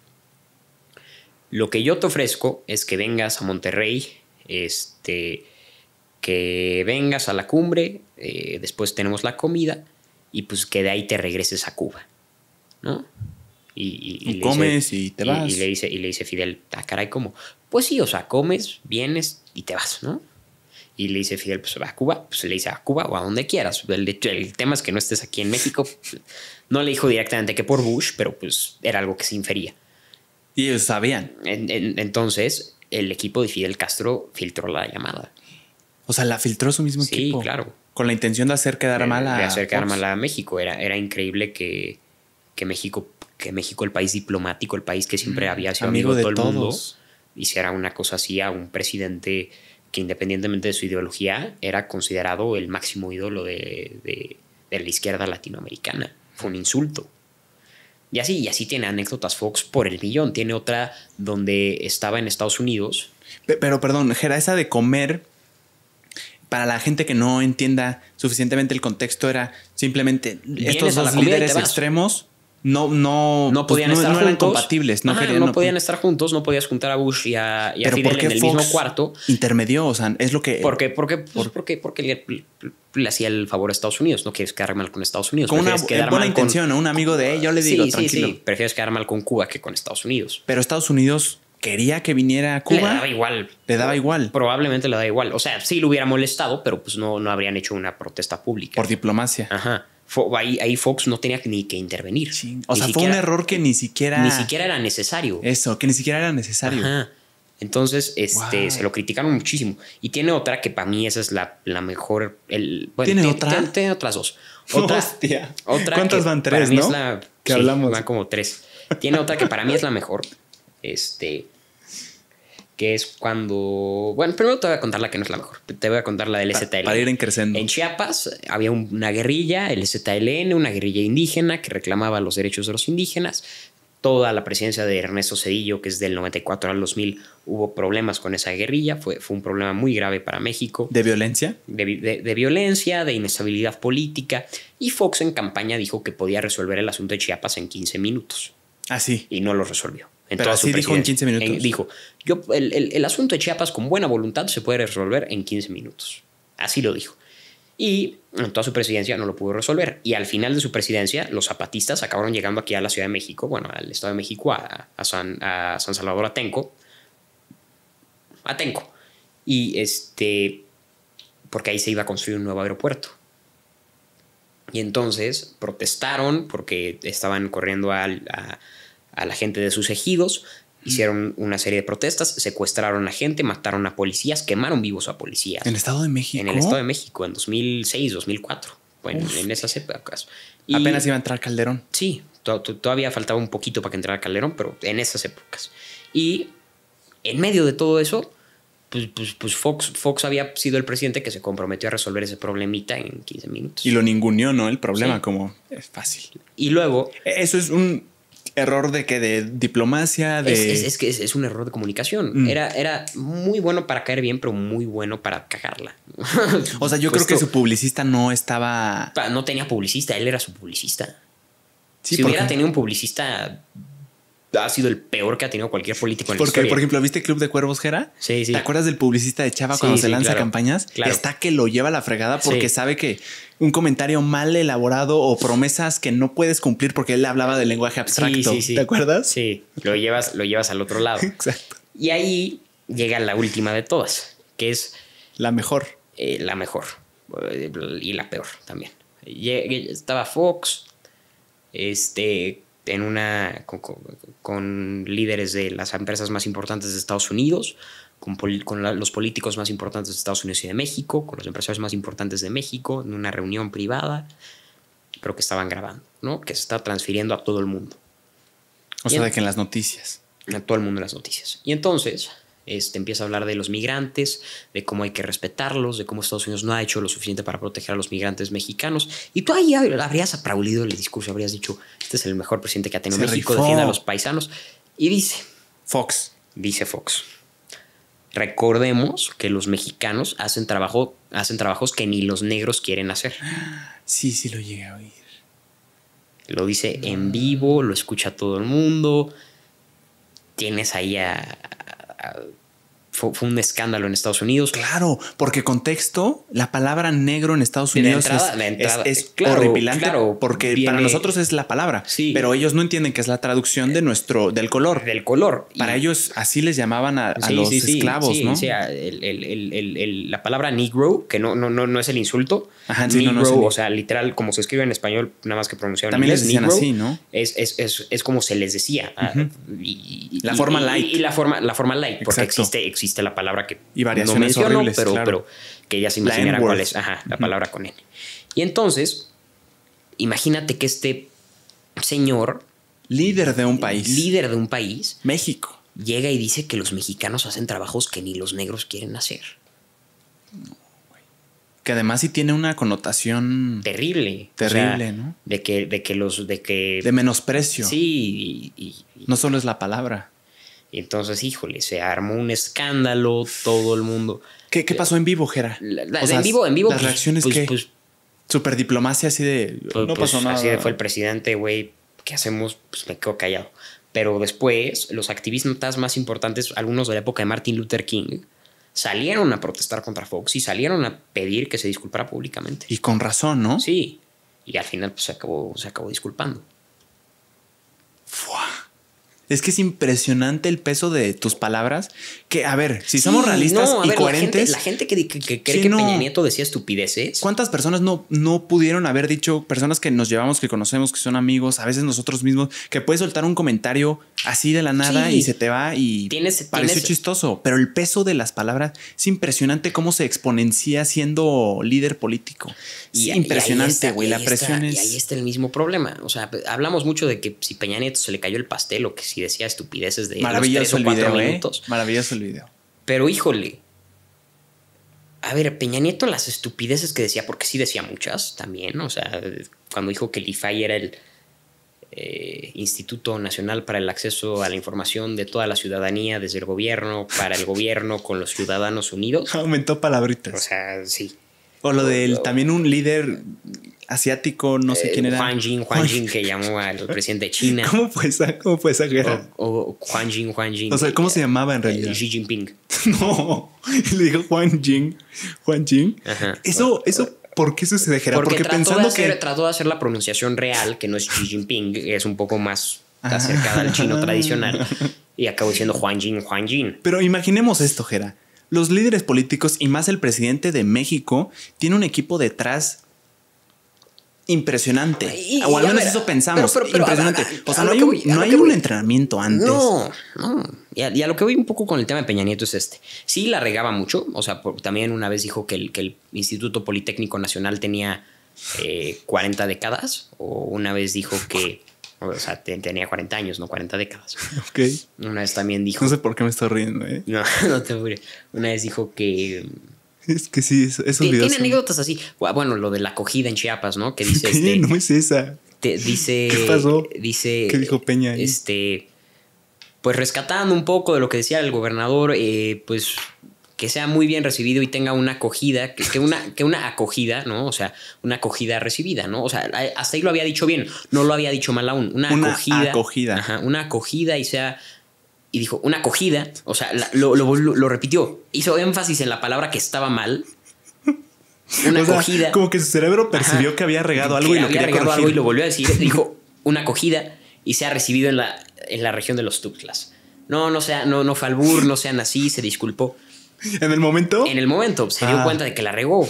Lo que yo te ofrezco es que vengas a Monterrey, este, que vengas a la cumbre, eh, después tenemos la comida y pues que de ahí te regreses a Cuba, ¿no? Y, comes y te vas. Y, le dice, y le dice Fidel, ah, caray, ¿cómo? Pues sí, o sea, comes, vienes y te vas, ¿no? Y le dice Fidel, pues a Cuba, pues le dice a Cuba o a donde quieras. El, el, tema es que no estés aquí en México. No le dijo directamente que por Bush, pero pues era algo que se infería. Y ellos sabían. entonces, el equipo de Fidel Castro filtró la llamada. O sea, la filtró su mismo equipo. Sí, claro. Con la intención de hacer quedar mal a. De hacer quedar mal a México. Era, era increíble que, que México que México, el país diplomático, el país que siempre había sido amigo, de todo el mundo, hiciera una cosa así a un presidente que independientemente de su ideología era considerado el máximo ídolo de, la izquierda latinoamericana. Fue un insulto. Y así, y así tiene anécdotas Fox por el millón. Tiene otra donde estaba en Estados Unidos. Pero, perdón, era esa de comer, para la gente que no entienda suficientemente el contexto, era simplemente estos estos los líderes extremos no, no, no pues, podían estar juntos. compatibles. No, podían estar juntos, no podías juntar a Bush y a, y a Fidel en el mismo cuarto. intermedio o sea, es lo que. Pues porque, porque, porque, porque le, hacía el favor a Estados Unidos. No quieres quedar mal con Estados Unidos. Con una eh, buena intención, un amigo de él, yo le digo, tranquilo. Prefieres quedar mal con Cuba que con Estados Unidos. Pero Estados Unidos quería que viniera a Cuba. Le daba igual. Le daba igual. Probablemente le daba igual. O sea, sí lo hubiera molestado, pero pues no, no habrían hecho una protesta pública. Por diplomacia. Ajá ahí, Fox no tenía ni que intervenir. O sea, fue un error que ni siquiera... Ni siquiera era necesario. Eso, que ni siquiera era necesario. Entonces, este, se lo criticaron muchísimo. Y tiene otra que para mí esa es la, mejor. ¿Tiene, otra? Tiene, otras dos. *laughs* ¿Cuántas van tres, no? Es la, que hablamos. Van como tres. Tiene otra que para mí es la mejor. *laughs* Este, que es cuando. Bueno, primero te voy a contar la que no es la mejor. Te voy a contar la del ZLN. Para ir en creciendo. En Chiapas eh, había una guerrilla, el ZLN, una guerrilla indígena que reclamaba los derechos de los indígenas. Toda la presidencia de Ernesto Cedillo, que es del 94 al 2000, hubo problemas con esa guerrilla. Fue, fue un problema muy grave para México. ¿De violencia? De, violencia, de inestabilidad política. Y Fox en campaña dijo que podía resolver el asunto de Chiapas en 15 minutos. Así. Ah, y no lo resolvió. Entonces así dijo en 15 minutos. yo, el, asunto de Chiapas con buena voluntad se puede resolver en 15 minutos. Así lo dijo y en toda su presidencia no lo pudo resolver. Y al final de su presidencia, los zapatistas acabaron llegando aquí a la Ciudad de México, bueno, al Estado de México, a, San, Salvador Atenco. Atenco. Y este, porque ahí se iba a construir un nuevo aeropuerto. Y entonces protestaron porque estaban corriendo al, a, a la gente de sus ejidos, hicieron una serie de protestas, secuestraron a gente, mataron a policías, quemaron vivos a policías. ¿En el Estado de México? En el Estado de México, en 2006, 2004. Bueno, en esas épocas. Apenas iba a entrar Calderón. Sí, todavía faltaba un poquito para que entrara Calderón, pero en esas épocas. Y en medio de todo eso, pues, pues, pues Fox, Fox había sido el presidente que se comprometió a resolver ese problemita en 15 minutos. Y lo ninguneó, ¿no? El problema, como es fácil. Y luego. E-, eso es un error de que de diplomacia, de... Es, que es, un error de comunicación. Mm. Era, era muy bueno para caer bien, pero muy bueno para cagarla. o sea, yo *laughs* creo que su publicista no estaba... No tenía publicista, él era su publicista. si hubiera tenido un publicista ha sido el peor que ha tenido cualquier político en Porque, la Porque, por ejemplo, ¿viste Club de Cuervos Jera? Sí, ¿Te acuerdas del publicista de Chava cuando se lanza campañas? Está que lo lleva a la fregada porque sabe que un comentario mal elaborado o promesas que no puedes cumplir porque él hablaba de lenguaje abstracto. ¿Te acuerdas? Sí, lo llevas, lo llevas al otro lado. *laughs* Exacto. Y ahí llega la última de todas, que es... La mejor. Eh, la mejor. Eh, y la peor también. Estaba Fox, este en una, con, líderes de las empresas más importantes de Estados Unidos, con, los políticos más importantes de Estados Unidos y de México, con los empresarios más importantes de México, en una reunión privada, pero que estaban grabando, ¿no? Que se está transfiriendo a todo el mundo. O sea, de que en las noticias. A todo el mundo en las noticias. Y entonces, este, empieza a hablar de los migrantes, de cómo hay que respetarlos, de cómo Estados Unidos no ha hecho lo suficiente para proteger a los migrantes mexicanos. Y tú ahí habrías aplaudido el discurso, habrías dicho, este es el mejor presidente que ha tenido México, defiende a los paisanos. Y dice... Fox. Dice Fox. Recordemos que los mexicanos hacen, trabajo, hacen trabajos que ni los negros quieren hacer. *gasps* Sí, sí lo llegué a oír. Lo dice en vivo, lo escucha todo el mundo. Tienes ahí a, out. Uh, fue, un escándalo en Estados Unidos. Claro, porque contexto, la palabra negro en Estados Unidos es, porque para nosotros es la palabra, pero ellos no entienden que es la traducción de eh, nuestro, del color. Del color. Para ellos así les llamaban a, los esclavos, ¿no? El, la palabra negro, que no, no, no, no es el insulto, Ajá, no, o sea, literal, como se escribe en español, nada más que pronunciado También en inglés, les decían así, ¿no? Es, como se les decía. la forma light. Y, la, forma, la forma light, porque existe existe la palabra que y variaciones horribles, pero, pero que ella se imaginara cuál es ajá, la palabra con N. Y entonces, imagínate que este señor... Líder de un país. Líder de un país. México. Llega y dice que los mexicanos hacen trabajos que ni los negros quieren hacer. que además sí tiene una connotación terrible. Terrible, ¿no? De que, de que los, de que. De menosprecio. Sí. y, no solo es la palabra. Y entonces, híjole, se armó un escándalo, todo el mundo. ¿Qué, pasó en vivo, Jera? en vivo, en vivo. Las pues, reacciones pues, que. Pues, super diplomacia así de. no pasó nada. Así fue el presidente, güey. ¿Qué hacemos? Pues me quedo callado. Pero después, los activistas más importantes, algunos de la época de Martin Luther King, salieron a protestar contra Fox y salieron a pedir que se disculpara públicamente. Y con razón, ¿no? Sí. Y al final pues, se acabó, se acabó disculpando. Fua es que es impresionante el peso de tus palabras. Que, a ver, si somos realistas y coherentes. La gente, que, cree que Peña Nieto decía estupideces. ¿Cuántas personas no, no pudieron haber dicho, personas que nos llevamos, que conocemos, que son amigos, a veces nosotros mismos, que puedes soltar un comentario así de la nada y se te va y parece chistoso? Pero el peso de las palabras es impresionante cómo se exponencia siendo líder político impresionante, güey, la presión Y ahí está el mismo problema. O sea, hablamos mucho de que si Peña Nieto se le cayó el pastel o que si decía estupideces de Maravilloso ¿eh? minutos. Maravilloso el video. Pero híjole, a ver, Peña Nieto, las estupideces que decía, porque sí decía muchas también, o sea, cuando dijo que el IFAI era el eh, Instituto Nacional para el Acceso a la Información de toda la ciudadanía, desde el gobierno, para el gobierno, con los ciudadanos unidos. *laughs* Aumentó palabritas. O sea, sí. O lo del también un líder asiático, no sé eh, quién era. Juan Jin, Juan Jin, que *laughs* llamó al presidente de China. ¿Cómo fue esa, cómo fue esa guerra? O, Juan Jin, Juan Jin. O sea, ¿cómo se llamaba en realidad? Xi Jinping. *laughs* no, *laughs* le dijo Juan Jin, Juan Jin. Eso, eso ¿Por qué eso se dejara? Porque, Porque trató pensando de hacer, que... trató de hacer la pronunciación real, que no es Xi Jinping, es un poco más acercada al chino tradicional, y acabó diciendo Juan Jin, Juan Jin. Pero imaginemos esto, Jera. Los líderes políticos y más el presidente de México tiene un equipo detrás impresionante. o al menos eso pensamos. impresionante. o sea, no hay, un entrenamiento antes. No, no. Y a, lo que voy un poco con el tema de Peña Nieto es este. Sí, la regaba mucho. O sea, también una vez dijo que el, Instituto Politécnico Nacional tenía 40 eh, décadas. O una vez dijo que o sea, tenía 40 años, no 40 décadas. *laughs* Ok. Una vez también dijo. No sé por qué me estoy riendo, ¿eh? No, *laughs* no te aburre. Una vez dijo que. Es que sí, un esos Tiene anécdotas así. Bueno, lo de la acogida en Chiapas, ¿no? Que dice. *laughs* Este no es esa. dice. ¿Qué pasó? Dice. ¿Qué dijo Peña? Este. Pues rescatando un poco de lo que decía el gobernador, eh, pues que sea muy bien recibido y tenga una acogida, que, una, que una acogida, ¿no? O sea, una acogida recibida, ¿no? O sea, hasta ahí lo había dicho bien, no lo había dicho mal aún. Una, acogida. una acogida y sea. Y dijo, una acogida. O sea, lo, repitió. Hizo énfasis en la palabra que estaba mal. Una acogida. como que su cerebro percibió que había regado algo y lo volvió a decir. *laughs* Dijo, una acogida y sea recibido en la, en la región de los Tuxtlas. No, no sea, no, no fue no sean así, se disculpó. *laughs* ¿En el momento? En el momento, se dio ah. cuenta de que la regó.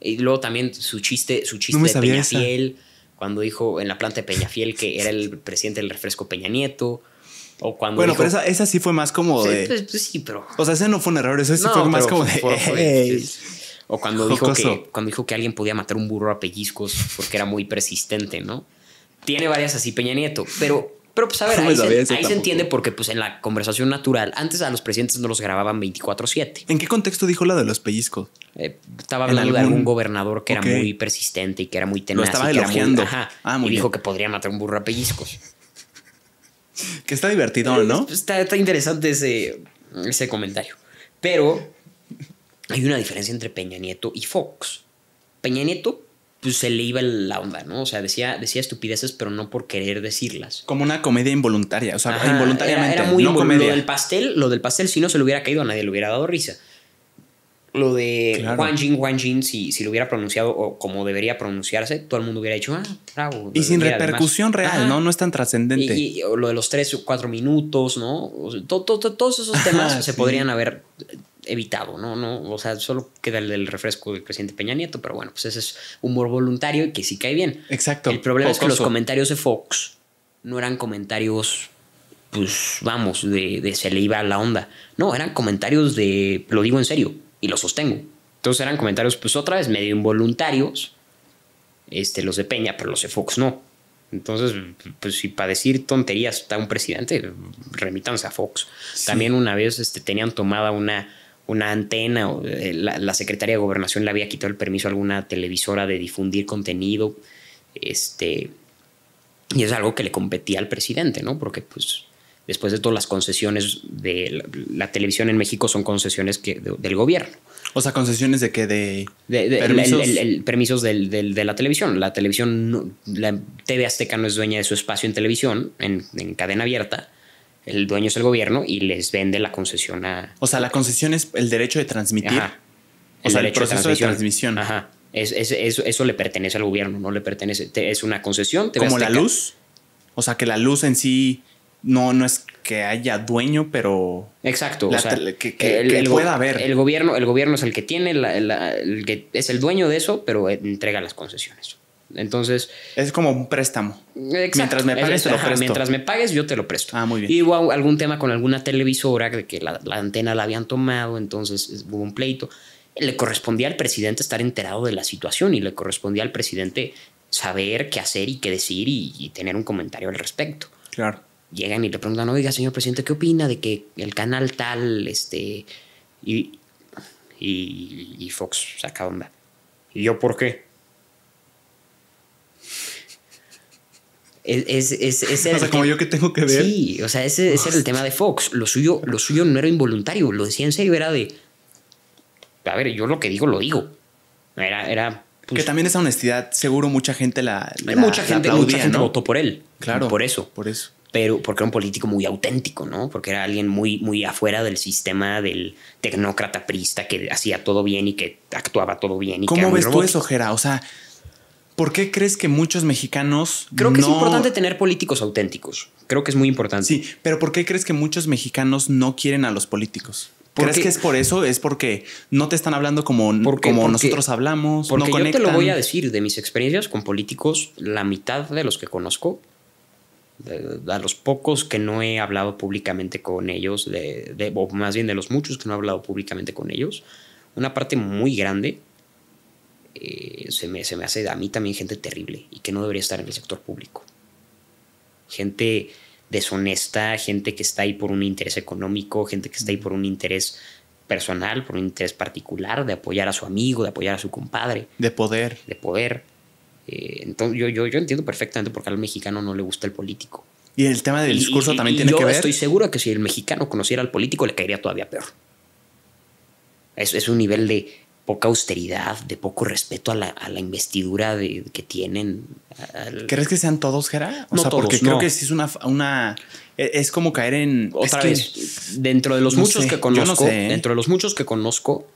y luego también su chiste, su chiste de Peña cuando dijo en la planta de Fiel que era el presidente del refresco Peña Nieto. O cuando bueno, pero esa, sí fue más como de. Pues, pues sí, pero. O sea, ese no fue un error, ese sí fue más como de. o cuando dijo, que, cuando dijo que alguien podía matar un burro a pellizcos porque era muy persistente, ¿no? Tiene varias así Peña Nieto, pero pero pues a ver, ahí, se, entiende porque pues en la conversación natural, antes a los presidentes no los grababan 24/7. ¿En qué contexto dijo la de los pellizcos? Eh, estaba hablando de algún gobernador que era muy persistente y que era muy tenaz. Lo estaba elogiando. Ah, y dijo que podría matar un burro a pellizcos. *laughs* que está divertido, ¿no? Pues, está, está interesante ese, ese comentario. Pero hay una diferencia entre Peña Nieto y Fox. Peña Nieto pues se le iba la onda, ¿no? O sea, decía, decía estupideces, pero no por querer decirlas. Como una comedia involuntaria, o sea, involuntariamente. Era, muy no comedia. Lo del pastel, lo del pastel, si no se le hubiera caído a nadie, le hubiera dado risa. Lo de claro. Juan si, si lo hubiera pronunciado o como debería pronunciarse, todo el mundo hubiera dicho, ah, trago. Y sin repercusión real, ¿no? No es tan trascendente. Y, lo de los tres o cuatro minutos, ¿no? todos esos temas se podrían haber evitado, ¿no? no o sea, solo queda el, refresco del presidente Peña Nieto, pero bueno, pues ese es humor voluntario y que sí cae bien. Exacto. El problema es que los comentarios de Fox no eran comentarios, pues vamos, de, se le iba la onda. No, eran comentarios de, lo digo en serio y lo sostengo. Entonces eran comentarios, pues otra vez, medio involuntarios, este, los de Peña, pero los de Fox no. Entonces, pues si para decir tonterías está un presidente, remítanse a Fox. También una vez este, tenían tomada una una antena, o eh, la, secretaria de gobernación le había quitado el permiso a alguna televisora de difundir contenido, este, y es algo que le competía al presidente, ¿no? Porque pues después de todo las concesiones de la, televisión en México son concesiones que, del gobierno. O sea, concesiones de que De, permisos, el, permisos del, de la televisión. La televisión, la TV Azteca no es dueña de su espacio en televisión, en, en cadena abierta el dueño es el gobierno y les vende la concesión a... O sea, la concesión es el derecho de transmitir. O sea, el proceso de transmisión. Ajá. Es, eso, le pertenece al gobierno, no le pertenece. es una concesión. ¿Como la luz? O sea, que la luz en sí no, no es que haya dueño, pero. Exacto. o sea, que, pueda haber. El gobierno, el gobierno es el que tiene, el que es el dueño de eso, pero entrega las concesiones. Entonces. Es como un préstamo. Mientras me pagues, yo te lo presto. Ah, muy bien. Y hubo algún tema con alguna televisora de que la, antena la habían tomado, entonces hubo un pleito. Le correspondía al presidente estar enterado de la situación y le correspondía al presidente saber qué hacer y qué decir y, tener un comentario al respecto. Claro. Llegan y le preguntan, oiga, señor presidente, ¿qué opina de que el canal tal, este. Y, y, y Fox saca onda. ¿Y yo por qué? Es, es, es *laughs* o como yo que tengo que ver. Sí, o sea, ese, es era el tema de Fox. Lo suyo, lo suyo no era involuntario, lo decía en serio, era de. A ver, yo lo que digo, lo digo. Era. era pues que también esa honestidad, seguro mucha gente la. mucha, gente, mucha gente votó por él. Claro. Por eso. Por eso. Pero porque era un político muy auténtico, ¿no? Porque era alguien muy, muy afuera del sistema del tecnócrata prista que hacía todo bien y que actuaba todo bien. Y ¿Cómo ves tú eso, Jera? O sea ¿Por qué crees que muchos mexicanos... Creo que es importante tener políticos auténticos. Creo que es muy importante. Sí, pero ¿por qué crees que muchos mexicanos no quieren a los políticos? ¿Crees que es por eso? ¿Es porque no te están hablando como, como nosotros hablamos? Porque no yo te lo voy a decir, de mis experiencias con políticos, la mitad de los que conozco, de, a los pocos que no he hablado públicamente con ellos, de, o más bien de los muchos que no he hablado públicamente con ellos, una parte muy grande eh, se, me, se me hace a mí también gente terrible y que no debería estar en el sector público. Gente deshonesta, gente que está ahí por un interés económico, gente que está ahí por un interés personal, por un interés particular, de apoyar a su amigo, de apoyar a su compadre. De poder. De poder. Eh, entonces yo, yo, yo entiendo perfectamente por qué al mexicano no le gusta el político. Y el tema del discurso también tiene que ver. Estoy seguro que si el mexicano conociera al político le caería todavía peor. Es, es un nivel de poca austeridad, de poco respeto a la, investidura que tienen. ¿Crees que sean todos, Gerard? no todos, porque creo que es una, una e, es como caer en otra vez dentro de los muchos que conozco, ¿eh? dentro de los muchos que conozco,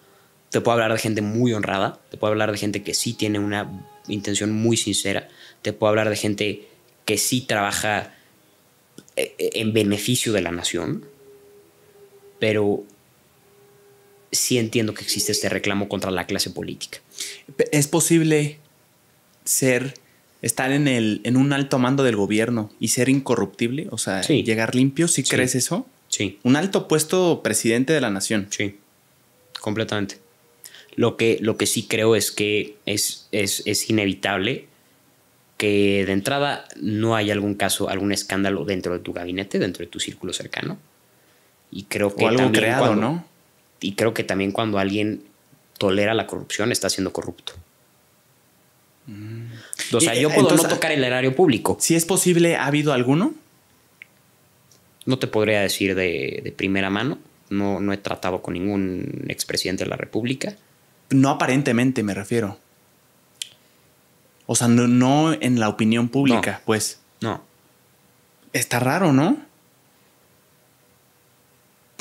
te puedo hablar de gente muy honrada, te puedo hablar de gente que sí tiene una intención muy sincera, te puedo hablar de gente que sí trabaja e, e, en beneficio de la nación, pero sí entiendo que existe este reclamo contra la clase política. Es posible ser, estar en, el, en un alto mando del gobierno y ser incorruptible, o sea, llegar limpio, ¿sí crees eso. Sí. Un alto puesto presidente de la nación. Sí, completamente. Lo que, lo que sí creo es que es, es, inevitable que de entrada no haya algún caso, algún escándalo dentro de tu gabinete, dentro de tu círculo cercano. Y creo que o algo creado, ¿no? y creo que también cuando alguien tolera la corrupción está siendo corrupto. Mm. O sea, yo puedo no tocar el erario público. Si es posible, ¿ha habido alguno? No te podría decir de, primera mano. No, no he tratado con ningún expresidente de la República. No aparentemente, me refiero. O sea, no, en la opinión pública, pues. No. Está raro, ¿no?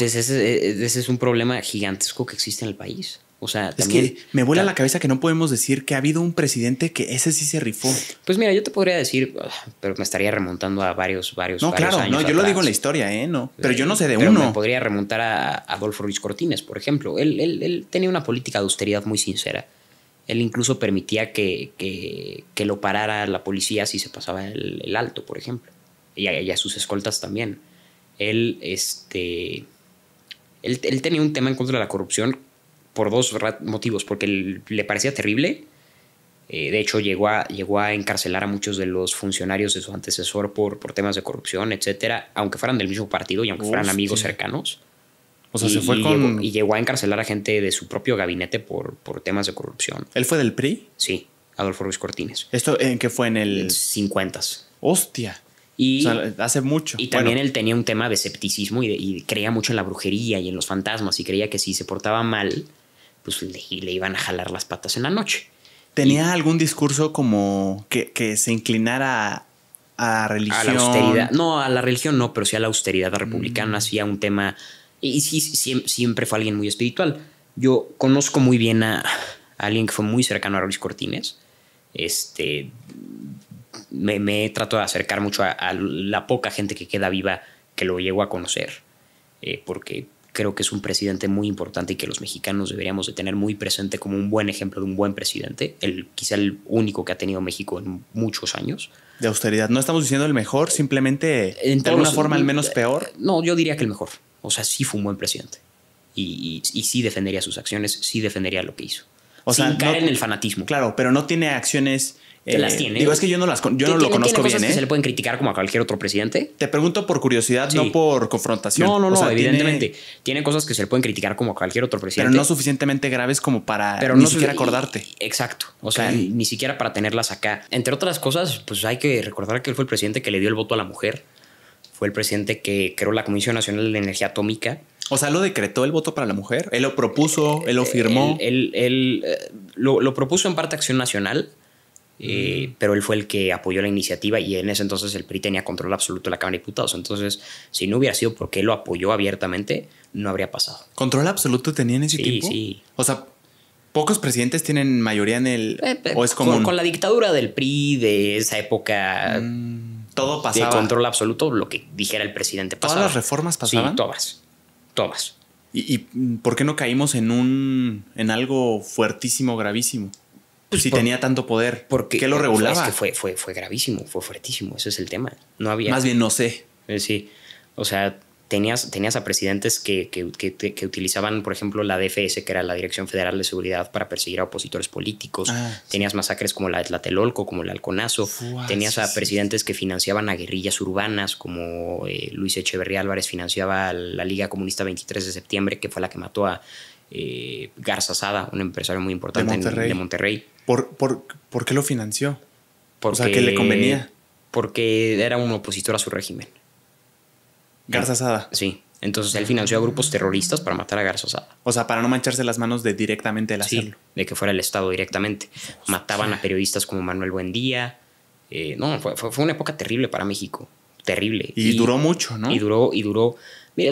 E, e, ese, es un problema gigantesco que existe en el país. O sea, es que me vuela la cabeza que no podemos decir que ha habido un presidente que ese sí se rifó. Pues mira, yo te podría decir, ah, pero me estaría remontando a varios, varios. No, claro, no, yo lo digo en la historia, ¿eh? No, eh, pero yo no sé de uno. Me podría remontar a Adolfo Ruiz Cortines, por ejemplo. Él, él, tenía una política de austeridad muy sincera. Él incluso permitía que, lo parara la policía si se pasaba el, alto, por ejemplo. y a, sus escoltas también. Él, este él, tenía un tema en contra de la corrupción por dos motivos, porque le parecía terrible. Eh, de hecho, llegó a, llegó a encarcelar a muchos de los funcionarios de su antecesor por, por temas de corrupción, etcétera, aunque fueran del mismo partido y aunque fueran amigos cercanos. O sea, se fue con. Llegó, y llegó a encarcelar a gente de su propio gabinete por, por temas de corrupción. ¿Él fue del PRI? Sí, Adolfo Ruiz Cortines. ¿Esto en qué fue? En el. 50. Hostia. Y, hace mucho. Y también él tenía un tema de escepticismo y, creía mucho en la brujería y en los fantasmas y creía que si se portaba mal, pues le, iban a jalar las patas en la noche. ¿Tenía algún discurso como que, se inclinara a, religión? A la austeridad. No, a la religión no, pero sí a la austeridad republicana, mm. sí a un tema... Y sí, siempre fue alguien muy espiritual. Yo conozco muy bien a, alguien que fue muy cercano a Luis Cortines. Este, me, trato de acercar mucho a, la poca gente que queda viva que lo llego a conocer, eh, porque creo que es un presidente muy importante y que los mexicanos deberíamos de tener muy presente como un buen ejemplo de un buen presidente, el, quizá el único que ha tenido México en muchos años. De austeridad. No estamos diciendo el mejor, simplemente en de alguna forma al menos eh, peor. No, yo diría que el mejor. O sea, sí fue un buen presidente. Y, sí defendería sus acciones, sí defendería lo que hizo. O Sin caer en el fanatismo. Claro, pero no tiene acciones eh, las que yo no las yo no lo conozco bien, cosas Que ¿eh? se le pueden criticar como a cualquier otro presidente. Te pregunto por curiosidad, no por confrontación. No, no, no, evidentemente. Tiene... cosas que se le pueden criticar como a cualquier otro presidente. Pero no suficientemente graves como para pero ni siquiera acordarte. Exacto. O sea, ni siquiera para tenerlas acá. Entre otras cosas, pues hay que recordar que él fue el presidente que le dio el voto a la mujer. Fue el presidente que creó la Comisión Nacional de Energía Atómica. O sea, lo decretó el voto para la mujer. Él lo propuso, él lo eh, firmó. Él, él, eh, lo, lo propuso en parte Acción Nacional eh, mm. pero él fue el que apoyó la iniciativa y en ese entonces el PRI tenía control absoluto de la Cámara de Diputados. Entonces, si no hubiera sido porque él lo apoyó abiertamente, no habría pasado. ¿Control absoluto tenía en ese sí, Sí, O sea, pocos presidentes tienen mayoría en el... Eh, ¿O es común? Con, la dictadura del PRI de esa época... Mm, todo pasaba. De control absoluto, lo que dijera el presidente pasaba. ¿Todas las reformas pasaban? Sí, todas. Todas. ¿Y, y por qué no caímos en un... en algo fuertísimo, gravísimo? si pues tenía tanto poder, porque ¿qué lo regulaba? es que fue, fue, fue gravísimo, fue fuertísimo, ese es el tema. No había. Más bien no sé. Eh, sí. O sea, tenías, tenías a presidentes que, que, que, utilizaban, por ejemplo, la DFS, que era la Dirección Federal de Seguridad, para perseguir a opositores políticos. Ah, tenías masacres como la de Tlatelolco, como el Alconazo. tenías a presidentes que financiaban a guerrillas urbanas, como eh, Luis Echeverría Álvarez financiaba la Liga Comunista 23 de septiembre, que fue la que mató a eh, Garza Sada, un empresario muy importante de Monterrey. ¿Por, por, qué lo financió? o sea, ¿qué le convenía? Porque era un opositor a su régimen. Garza Sada. Sí. Entonces él financió a grupos terroristas para matar a Garza Sada. O sea, para no mancharse las manos de directamente el hacerlo. de que fuera el Estado directamente. Mataban a periodistas como Manuel Buendía. Eh, no, fue, una época terrible para México. Terrible. Y, duró mucho, ¿no? Y duró, y duró. Mire,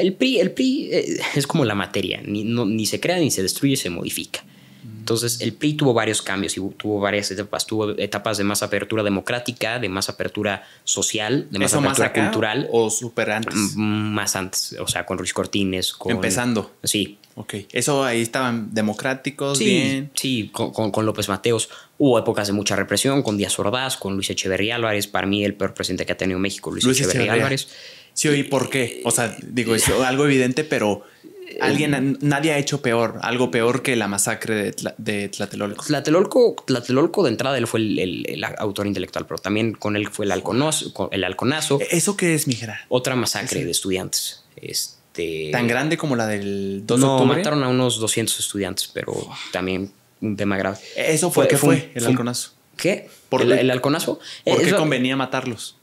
el PRI, el PRI eh, es como la materia. ni se crea, ni se destruye, se modifica. Entonces, el PRI tuvo varios cambios y tuvo varias etapas. Tuvo etapas de más apertura democrática, de más apertura social, de más apertura cultural. ¿O súper antes? Más antes, o sea, con Ruiz Cortines. Empezando. Sí. Ok. ¿Eso ahí estaban democráticos? bien? sí con, López Mateos. Hubo épocas de mucha represión, con Díaz Ordaz, con Luis Echeverría Álvarez. Para mí, el peor presidente que ha tenido México, Luis, Echeverría, Álvarez. Sí, ¿y por qué? O sea, digo, es algo evidente, pero Alguien, nadie ha hecho peor, algo peor que la masacre de, de Tlatelolco. Tlatelolco. Tlatelolco de entrada él fue el, autor intelectual, pero también con él fue el, halconazo, el e, ¿Eso qué es, Mijera? Otra masacre de estudiantes. Este, ¿Tan grande como la del 2 no, mataron a unos 200 estudiantes, pero también un tema grave. ¿Eso fue, qué fue, el halconazo? ¿Qué? ¿Por el, halconazo? ¿Por qué convenía matarlos?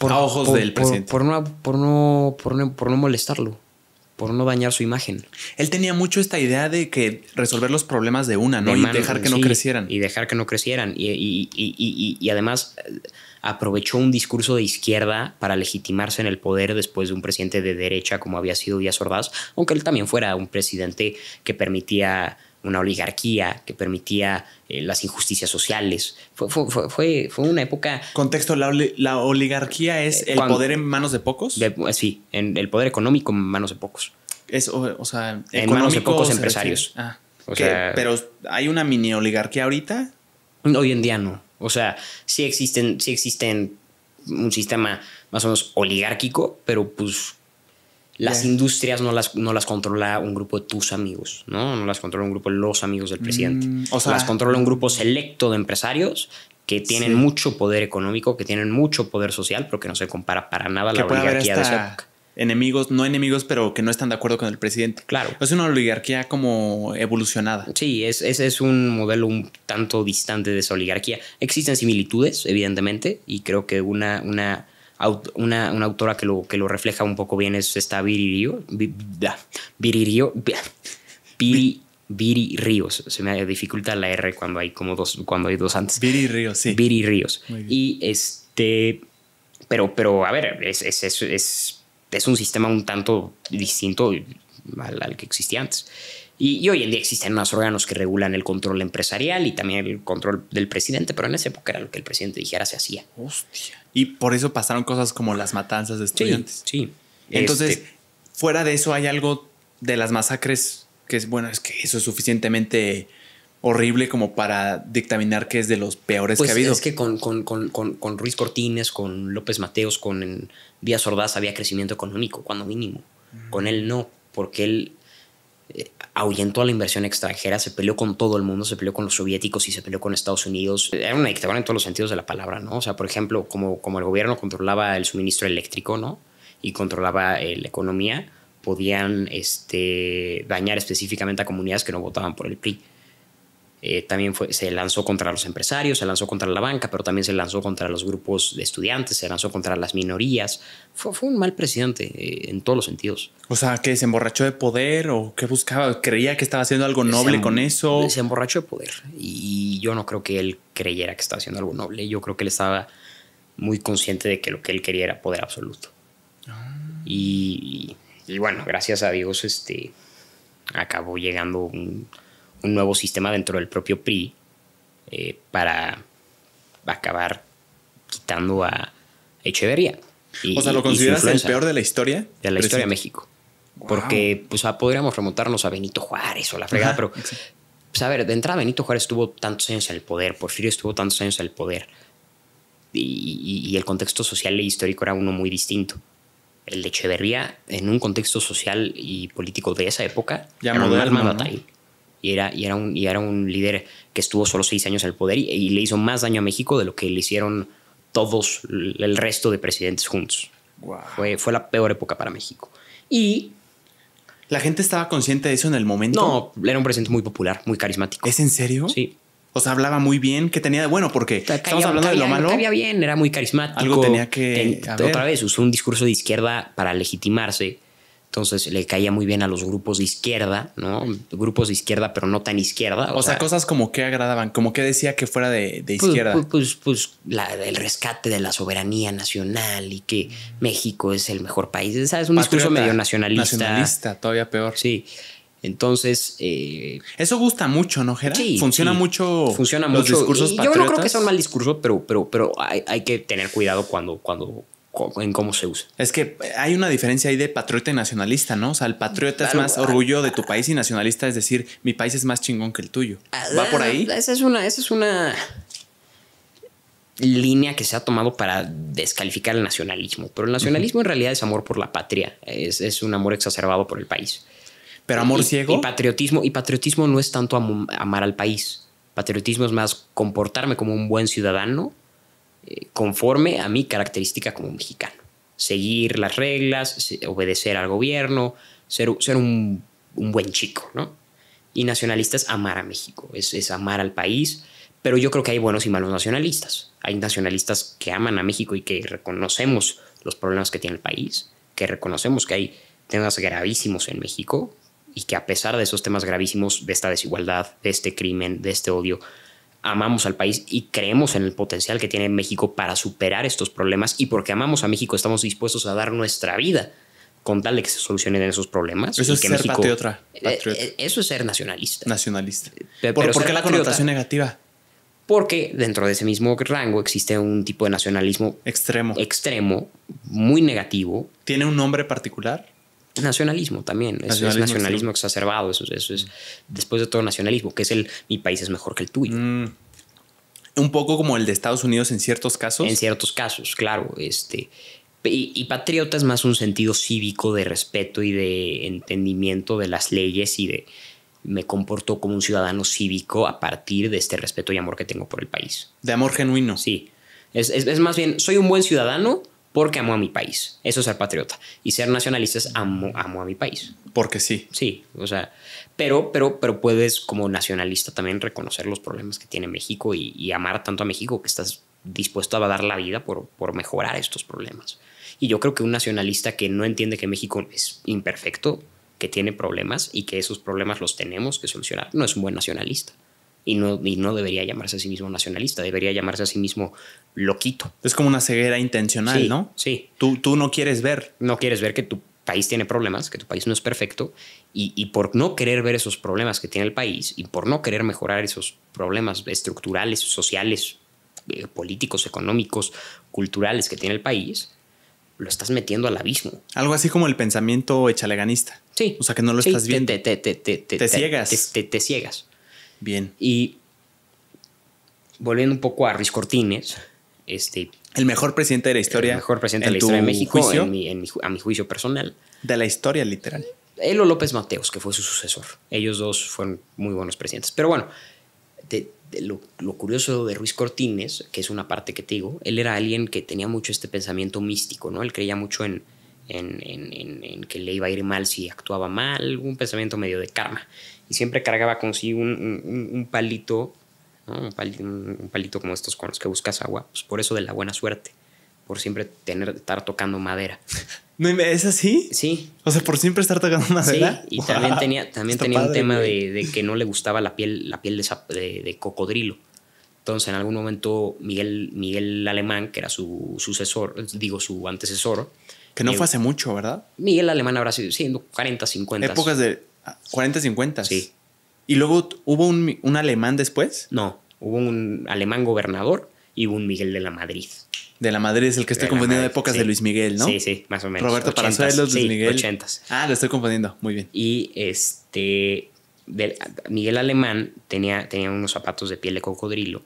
a ojos del presidente. Por por, no, por, no, por no molestarlo por no dañar su imagen. Él tenía mucho esta idea de que resolver los problemas de una, ¿no? y dejar que no crecieran. Y dejar que no crecieran. Y, y, y, además eh, aprovechó un discurso de izquierda para legitimarse en el poder después de un presidente de derecha como había sido Díaz Ordaz, aunque él también fuera un presidente que permitía una oligarquía que permitía eh, las injusticias sociales. Fue, fue, una época... Contexto, la, oligarquía es eh, el poder en manos de pocos. Pues, sí, en el poder económico en manos de pocos. o, sea, en manos de pocos empresarios. Ah, pero hay una mini oligarquía ahorita. Hoy en día no. O sea, sí existen, sí existen un sistema más o menos oligárquico, pero pues las industrias no las, no las controla un grupo de tus amigos, ¿no? No las controla un grupo de los amigos del presidente. Mm, o sea, las controla un grupo selecto de empresarios que tienen mucho poder económico, que tienen mucho poder social, pero que no se compara para nada a la oligarquía de esa enemigos, no enemigos, pero que no están de acuerdo con el presidente. Claro. Es una oligarquía como evolucionada. Sí, es, ese es un modelo un tanto distante de esa oligarquía. Existen similitudes, evidentemente, y creo que una, una una, una, autora que lo, que lo refleja un poco bien es esta Viririo. Viririo. Viri, Ríos. Se me dificulta la R cuando hay como dos, cuando hay dos antes. Viri sí. Viri Y este. Pero, pero, a ver, es, es, es, es, un sistema un tanto distinto al, al que existía antes. Y, hoy en día existen más órganos que regulan el control empresarial y también el control del presidente, pero en esa época era lo que el presidente dijera se hacía. Hostia. Y por eso pasaron cosas como las matanzas de estudiantes. Sí. Entonces, este fuera de eso, hay algo de las masacres que es bueno, es que eso es suficientemente horrible como para dictaminar que es de los peores que ha pues habido. Es que con, Ruiz Cortines, con López Mateos, con Díaz Ordaz había crecimiento económico, cuando mínimo. Con él no, porque él ahuyentó a la inversión extranjera, se peleó con todo el mundo, se peleó con los soviéticos y se peleó con Estados Unidos. Era una dictadura en todos los sentidos de la palabra, ¿no? O sea, por ejemplo, como, como el gobierno controlaba el suministro eléctrico, ¿no? Y controlaba eh, la economía, podían este, dañar específicamente a comunidades que no votaban por el PRI. Eh, también se lanzó contra los empresarios, se lanzó contra la banca, pero también se lanzó contra los grupos de estudiantes, se lanzó contra las minorías. Fue, un mal presidente eh, en todos los sentidos. O sea, que se emborrachó de poder o que buscaba, creía que estaba haciendo algo noble con em- eso. Se emborrachó de poder y yo no creo que él creyera que estaba haciendo algo noble. Yo creo que él estaba muy consciente de que lo que él quería era poder absoluto. Ah. Y, y, bueno, gracias a Dios, este acabó llegando un un nuevo sistema dentro del propio PRI eh, para acabar quitando a Echeverría. o sea, ¿lo consideras el peor de la historia? De la historia de México. Porque pues, ah, podríamos remontarnos a Benito Juárez o la fregada, pero pues, a ver, de entrada Benito Juárez estuvo tantos años en el poder, Porfirio estuvo tantos años en el poder. Y, el contexto social e histórico era uno muy distinto. El de Echeverría, en un contexto social y político de esa época, ya era alma y era, y era, un, y era un líder que estuvo solo seis años en el poder y, le hizo más daño a México de lo que le hicieron todos el resto de presidentes juntos. Fue, fue la peor época para México. Y... ¿La gente estaba consciente de eso en el momento? No, era un presidente muy popular, muy carismático. ¿Es en serio? Sí. O sea, hablaba muy bien, que tenía de bueno, porque estamos hablando de lo malo. bien, era muy carismático. Algo tenía que. otra vez usó un discurso de izquierda para legitimarse entonces le caía muy bien a los grupos de izquierda, ¿no? Grupos de izquierda, pero no tan izquierda. O, sea, cosas como que agradaban, como que decía que fuera de, pues, izquierda. Pues, pues, pues el rescate de la soberanía nacional y que México es el mejor país. Es Un discurso medio nacionalista. Nacionalista, todavía peor. Sí. Entonces. Eh, Eso gusta mucho, ¿no, Gerard? Funciona mucho. Funciona mucho. Discursos yo no creo que sea un mal discurso, pero, pero, pero hay, hay que tener cuidado cuando, cuando en cómo se usa. Es que hay una diferencia ahí de patriota y nacionalista, ¿no? O sea, el patriota es más orgullo de tu país y nacionalista es decir, mi país es más chingón que el tuyo. Ah, ¿Va por ah, ahí? Esa es una, es una línea que se ha tomado para descalificar el nacionalismo. Pero el nacionalismo en realidad es amor por la patria, es, un amor exacerbado por el país. Pero amor ciego. Y patriotismo, y patriotismo no es tanto amar al país. Patriotismo es más comportarme como un buen ciudadano eh, conforme a mi característica como mexicano. Seguir las reglas, obedecer al gobierno, ser, un, buen chico, ¿no? Y nacionalistas, amar a México, es amar al país, pero yo creo que hay buenos y malos nacionalistas. Hay nacionalistas que aman a México y que reconocemos los problemas que tiene el país, que reconocemos que hay temas gravísimos en México y que a pesar de esos temas gravísimos, de esta desigualdad, de este crimen, de este odio, amamos al país y creemos en el potencial que tiene México para superar estos problemas y porque amamos a México estamos dispuestos a dar nuestra vida con tal de que se solucionen esos problemas. Eso es ser patriota, eh, eh, eso es ser nacionalista. Nacionalista. ¿Por, qué la connotación negativa? Porque dentro de ese mismo rango existe un tipo de nacionalismo extremo. Extremo, muy negativo. ¿Tiene un nombre particular? Nacionalismo también, eso es, nacionalismo exacerbado, eso, es después de todo nacionalismo, que es el mi país es mejor que el tuyo. Mm. Un poco como el de Estados Unidos en ciertos casos. En ciertos casos, claro. Este, y, patriota es más un sentido cívico de respeto y de entendimiento de las leyes y de me comporto como un ciudadano cívico a partir de este respeto y amor que tengo por el país. De amor genuino. Sí. es más bien, soy un buen ciudadano porque amo a mi país. Eso es ser patriota. Y ser nacionalista es amo, amo a mi país. Porque sí. Sí, o sea, pero, pero, pero puedes como nacionalista también reconocer los problemas que tiene México y, amar tanto a México que estás dispuesto a dar la vida por, por mejorar estos problemas. Y yo creo que un nacionalista que no entiende que México es imperfecto, que tiene problemas y que esos problemas los tenemos que solucionar, no es un buen nacionalista. Y no, y no debería llamarse a sí mismo nacionalista, debería llamarse a sí mismo lo quito. Es como una ceguera intencional, ¿no? Sí. Tú, tú no quieres ver. No quieres ver que tu país tiene problemas, que tu país no es perfecto, y, por no querer ver esos problemas que tiene el país y por no querer mejorar esos problemas estructurales, sociales, eh, políticos, económicos, culturales que tiene el país, lo estás metiendo al abismo. Algo así como el pensamiento echaleganista. Sí. O sea que no lo estás viendo. Te, te, ciegas. Te, ciegas. Bien. Y volviendo un poco a Riz este, el mejor presidente de la historia. El mejor presidente de la historia de México, a mi juicio personal. De la historia, literal. Elo López Mateos, que fue su sucesor. Ellos dos fueron muy buenos presidentes. Pero bueno, lo, curioso de Ruiz Cortines, que es una parte que te digo, él era alguien que tenía mucho este pensamiento místico, ¿no? Él creía mucho en, en, que le iba a ir mal si actuaba mal, un pensamiento medio de karma. Y siempre cargaba consigo un palito un, palito, como estos con los que buscas agua, pues por eso de la buena suerte, por siempre tener, estar tocando madera. *laughs* ¿Es así? Sí. O sea, por siempre estar tocando madera. Sí, y también tenía, también tenía un tema de, que no le gustaba la piel, la piel de, cocodrilo. Entonces, en algún momento, Miguel, Miguel Alemán, que era su sucesor, digo, su antecesor. Que no eh, fue hace mucho, ¿verdad? Miguel Alemán habrá sido, sí, 40, 50. Épocas de 40, ah, 50. Sí. ¿Y luego hubo un, alemán después? No, hubo un alemán gobernador y un Miguel de la Madrid. De la Madrid es el que estoy componiendo de épocas de Luis Miguel, ¿no? Sí, sí, más o menos. Roberto los Luis Miguel. Ah, lo estoy componiendo muy bien. Y este, Miguel Alemán tenía, tenía unos zapatos de piel de cocodrilo.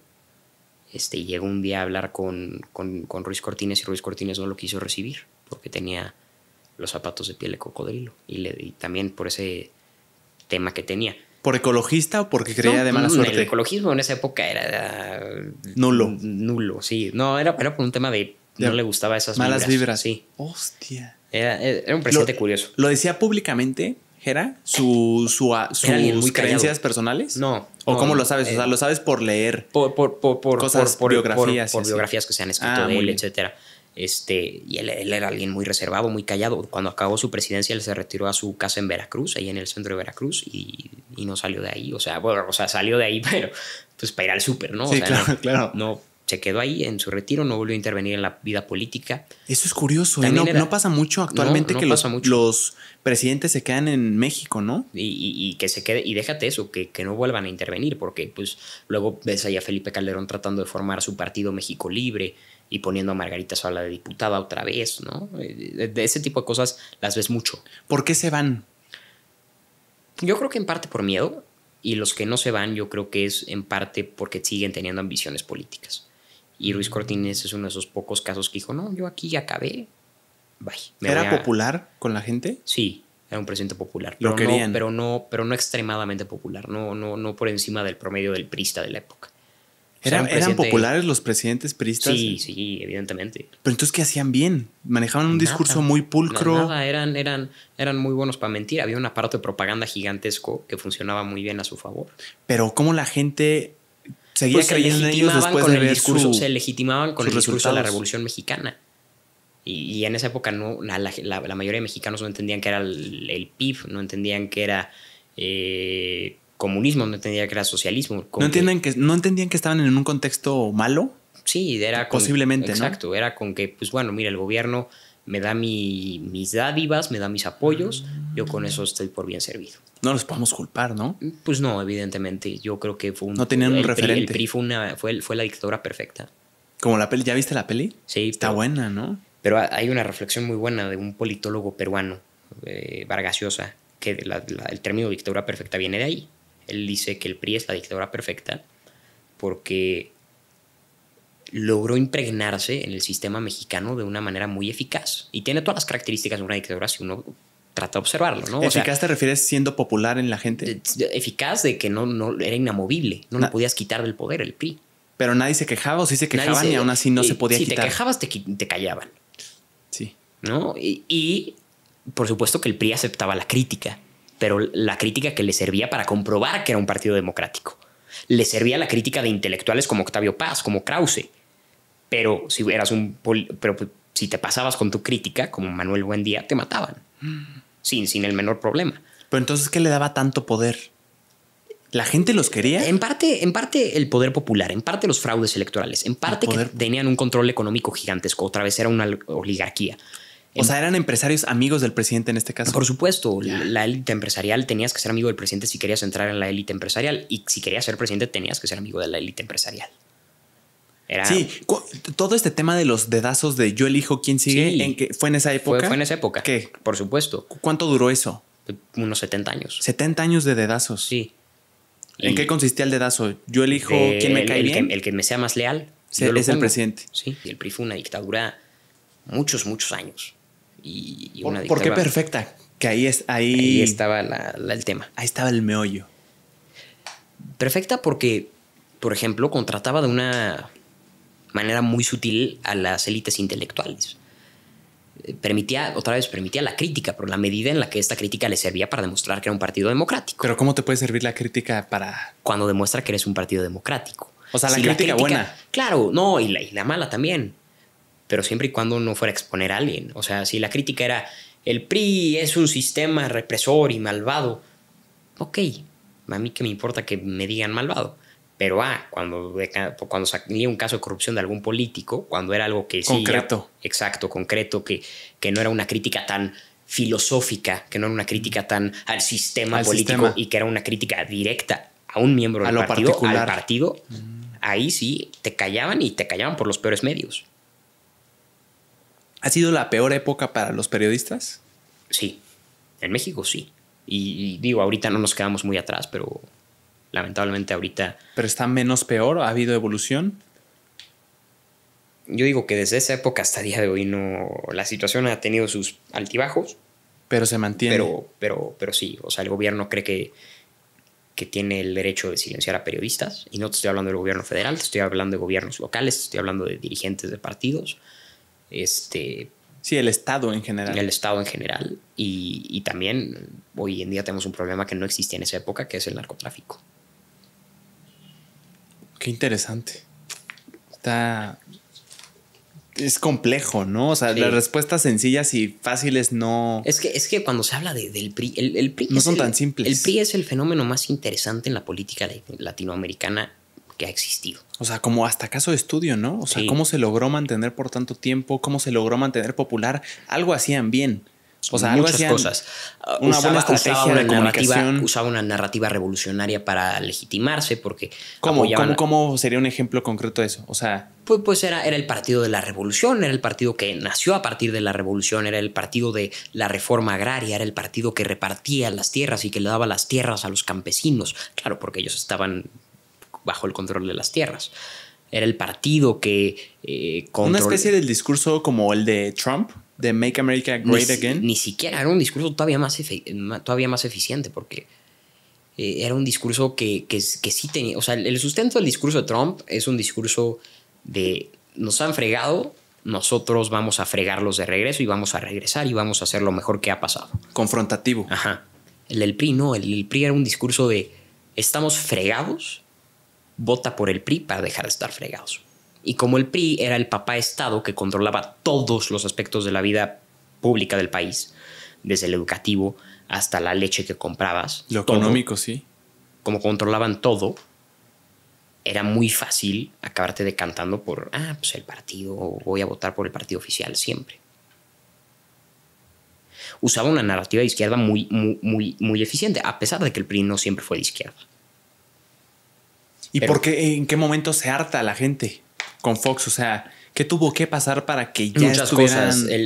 Este, y llegó un día a hablar con, con, Ruiz Cortines y Ruiz Cortines no lo quiso recibir porque tenía los zapatos de piel de cocodrilo. Y, le, y también por ese tema que tenía. ¿Por ecologista o porque creía de mala mm, suerte? El ecologismo en esa época era, ah, nulo. Nulo, sí. No, era, era por un tema de, no le gustaba esas malas vibras. Sí. Hostia. Era, era un presente curioso. ¿Lo decía públicamente, Jera? ¿Su, sus creencias personales? No. ¿O cómo lo sabes? o eh, sea, lo sabes por leer. Por, por, por, cosas, por, biografías. Por, biografías que se han escrito ah, de él, etcétera. Este, y él, era alguien muy reservado, muy callado. Cuando acabó su presidencia, él se retiró a su casa en Veracruz, ahí en el centro de Veracruz, y, no salió de ahí. O sea, bueno, o sea, salió de ahí, *laughs* pero pues para ir al súper, ¿no? Sí, claro, no, claro. se quedó ahí en su retiro, no volvió a intervenir en la vida política. Eso es curioso, ¿eh? no, pasa mucho actualmente que los, presidentes se quedan en México, ¿no? Y, que se quede, y déjate eso, que, no vuelvan a intervenir, porque pues luego ves ahí a Felipe Calderón tratando de formar su partido México Libre, y poniendo a Margarita Sola de diputada otra vez, ¿no? Eh, de, ese tipo de cosas las ves mucho. ¿Por qué se van? Yo creo que en parte por miedo y los que no se van yo creo que es en parte porque siguen teniendo ambiciones políticas. Y Luis mm. Cortines es uno de esos pocos casos que dijo, no, yo aquí ya acabé, bye. ¿Era popular con la gente? Sí, era un presidente popular. Lo pero No, pero, no, pero no extremadamente popular, no, no, no por encima del promedio del prista de la época. ¿Eran populares los presidentes priistas? Sí, sí, evidentemente. Pero entonces, ¿qué hacían bien? Manejaban un discurso muy pulcro. eran, eran, eran muy buenos para mentir. Había un aparato de propaganda gigantesco que funcionaba muy bien a su favor. Pero cómo la gente seguía pues creyendo en ellos después de el discurso, Se legitimaban con el discurso de la Revolución Mexicana. Y, en esa época no, la, mayoría de mexicanos no entendían que era el, PIB, no entendían que era... Eh, comunismo, no entendía que era socialismo. No, entienden que, no entendían que estaban en un contexto malo. Sí, era con, posiblemente, exacto, era con que, pues bueno, mira, el gobierno me da mis dádivas, me da mis apoyos, yo con eso estoy por bien servido. No los podemos culpar, ¿no? Pues no, evidentemente. Yo creo que fue un. No tenían un referente. el PRI fue, una, fue, la dictadura perfecta. Como la peli, ¿ya viste la peli? Sí. Está buena, ¿no? Pero hay una reflexión muy buena de un politólogo peruano, eh, Llosa que el término dictadura perfecta viene de ahí. Él dice que el PRI es la dictadura perfecta porque logró impregnarse en el sistema mexicano de una manera muy eficaz y tiene todas las características de una dictadura si uno trata de observarlo, ¿no? ¿Eficaz o te refieres siendo popular en la gente? Eh, eficaz de que no, era inamovible, no lo podías quitar del poder el PRI. Pero nadie se quejaba o si se quejaban y aún así no eh, se podía quitar. Si te quejabas te, callaban. Sí. ¿No? y por supuesto que el PRI aceptaba la crítica pero la crítica que le servía para comprobar que era un partido democrático. Le servía la crítica de intelectuales como Octavio Paz, como Krause. Pero si eras un pero pues, si te pasabas con tu crítica, como Manuel Buendía, te mataban. Mm. Sin, sin el menor problema. Pero entonces, ¿qué le daba tanto poder? ¿La gente los quería? En parte, en parte el poder popular, en parte los fraudes electorales, en parte que tenían un control económico gigantesco. Otra vez era una oligarquía. O sea, eran empresarios amigos del presidente en este caso. Por supuesto, la élite empresarial tenías que ser amigo del presidente si querías entrar en la élite empresarial y si querías ser presidente tenías que ser amigo de la élite empresarial. Sí, todo este tema de los dedazos de yo elijo quién sigue, que, ¿fue en esa época? Fue, en esa época. ¿Qué? Por supuesto. ¿Cuánto duró eso? Unos 70 años. 70 años de dedazos. Sí. ¿En qué consistía el dedazo? Yo elijo quién me cae el, bien. Que, el que me sea más leal. es el presidente. Sí, y el PRI fue una dictadura muchos, muchos años. ¿Por, qué perfecta? Que ahí, es, ahí... estaba el tema. Ahí estaba el meollo. Perfecta porque, por ejemplo, contrataba de una manera muy sutil a las élites intelectuales. Permitía, otra vez, permitía la crítica, pero la medida en la que esta crítica le servía para demostrar que era un partido democrático. Pero ¿cómo te puede servir la crítica para...? Cuando demuestra que eres un partido democrático. O sea, la, crítica, buena. Claro, no, y la mala también pero siempre y cuando no fuera a exponer a alguien. O sea, si la crítica era el PRI es un sistema represor y malvado, ok, a mí que me importa que me digan malvado. Pero ah, cuando, cuando un caso de corrupción de algún político, cuando era algo que sí. Concreto. exacto, concreto, que, que no era una crítica tan filosófica, que no era una crítica tan al sistema político y que era una crítica directa a un miembro del partido, al partido, mm. ahí sí te callaban y te callaban por los peores medios. ¿Ha sido la peor época para los periodistas? Sí, en México sí. Y, digo, ahorita no nos quedamos muy atrás, pero lamentablemente ahorita... ¿Pero está menos peor? ¿Ha habido evolución? Yo digo que desde esa época hasta el día de hoy no... La situación ha tenido sus altibajos. Pero se mantiene. Pero, pero, pero sí, o sea, el gobierno cree que, que tiene el derecho de silenciar a periodistas. Y no te estoy hablando del gobierno federal, te estoy hablando de gobiernos locales, te estoy hablando de dirigentes de partidos este, sí, el Estado en general. El Estado en general. Y, también hoy en día tenemos un problema que no existía en esa época, que es el narcotráfico. Qué interesante. Está, es complejo, ¿no? O sea, las respuestas sencillas y fáciles no. Es que, es que cuando se habla del PRI, el, PRI. No son tan simples. El PRI es el fenómeno más interesante en la política latinoamericana que ha existido. O sea, como hasta caso de estudio, ¿no? O sea, cómo se logró mantener por tanto tiempo, cómo se logró mantener popular, algo hacían bien. O sea, muchas cosas. Una ah, buena estrategia una narrativa, usaba una narrativa revolucionaria para legitimarse porque ¿Cómo, sería un ejemplo concreto de eso? O sea, pues, pues era, era el partido de la revolución, era el partido que nació a partir de la revolución, era el partido de la reforma agraria, era el partido que repartía las tierras y que le daba las tierras a los campesinos, claro, porque ellos estaban bajo el control de las tierras. Era el partido que... Eh, Una especie del discurso como el de Trump, de Make America Great Again. Ni siquiera era un discurso todavía más, todavía más eficiente porque eh, era un discurso que, que, sí tenía... O sea, el sustento del discurso de Trump es un discurso de nos han fregado, nosotros vamos a fregarlos de regreso y vamos a regresar y vamos a hacer lo mejor que ha pasado. Confrontativo. Ajá. El del PRI no, el PRI era un discurso de estamos fregados, vota por el PRI para dejar de estar fregados. Y como el PRI era el papá Estado que controlaba todos los aspectos de la vida pública del país, desde el educativo hasta la leche que comprabas. Lo económico, sí. Como controlaban todo, era muy fácil acabarte decantando por, ah, pues el partido, voy a votar por el partido oficial siempre. Usaba una narrativa de izquierda muy, muy, muy, muy eficiente, a pesar de que el PRI no siempre fue de izquierda. ¿Y por qué, eh, en qué momento se harta la gente con Fox? O sea, ¿qué tuvo que pasar para que ya muchas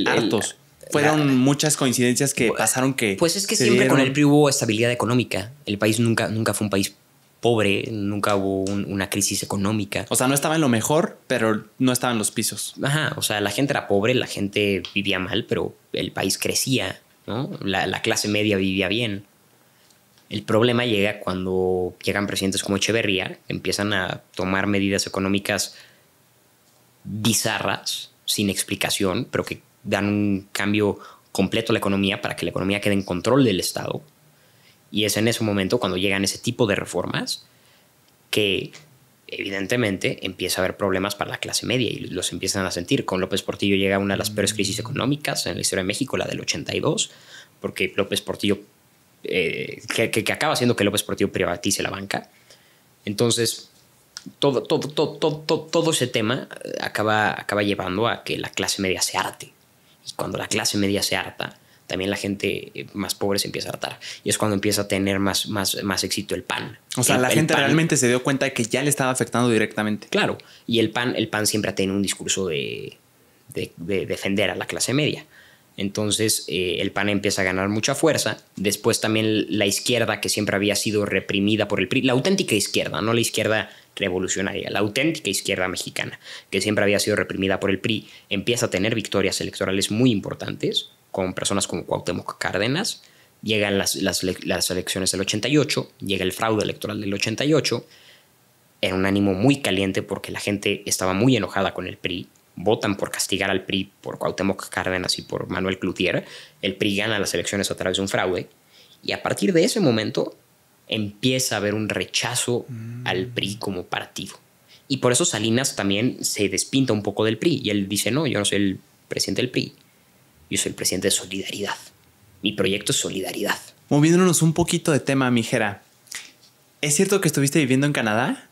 hartos? Fueron muchas coincidencias que pues, pasaron que... Pues es que siempre con el PRI hubo estabilidad económica. El país nunca, nunca fue un país pobre, nunca hubo una crisis económica. O sea, no estaba en lo mejor, pero no estaba en los pisos. Ajá, o sea, la gente era pobre, la gente vivía mal, pero el país crecía, ¿no? la clase media vivía bien. El problema llega cuando llegan presidentes como Echeverría, empiezan a tomar medidas económicas bizarras, sin explicación, pero que dan un cambio completo a la economía para que la economía quede en control del Estado. Y es en ese momento cuando llegan ese tipo de reformas que evidentemente empieza a haber problemas para la clase media y los empiezan a sentir. Con López Portillo llega una de las peores crisis económicas en la historia de México, la del 82, porque López Portillo eh, que, acaba siendo que López Portillo privatice la banca. Entonces, todo, todo, todo, todo, ese tema eh, acaba, acaba llevando a que la clase media se arte. Y cuando la clase media se harta, también la gente eh, más pobre se empieza a hartar. Y es cuando empieza a tener más, más, más éxito el pan. O sea, la gente realmente se dio cuenta de que ya le estaba afectando directamente. Claro. Y el pan, el pan siempre ha tenido un discurso de defender a la clase media. Entonces eh, el PAN empieza a ganar mucha fuerza. Después también la izquierda, que siempre había sido reprimida por el PRI, la auténtica izquierda, no la izquierda revolucionaria, la auténtica izquierda mexicana, que siempre había sido reprimida por el PRI, empieza a tener victorias electorales muy importantes con personas como Cuauhtémoc Cárdenas. Llegan las, las elecciones del 88, llega el fraude electoral del 88, en un ánimo muy caliente porque la gente estaba muy enojada con el PRI, votan por castigar al PRI, por Cuauhtémoc Cárdenas y por Manuel Cloutier, el PRI gana las elecciones a través de un fraude y a partir de ese momento empieza a haber un rechazo mm. al PRI como partido. Y por eso Salinas también se despinta un poco del PRI y él dice, no, yo no soy el presidente del PRI, yo soy el presidente de Solidaridad. Mi proyecto es Solidaridad. Moviéndonos un poquito de tema, mijera. ¿Es cierto que estuviste viviendo en Canadá?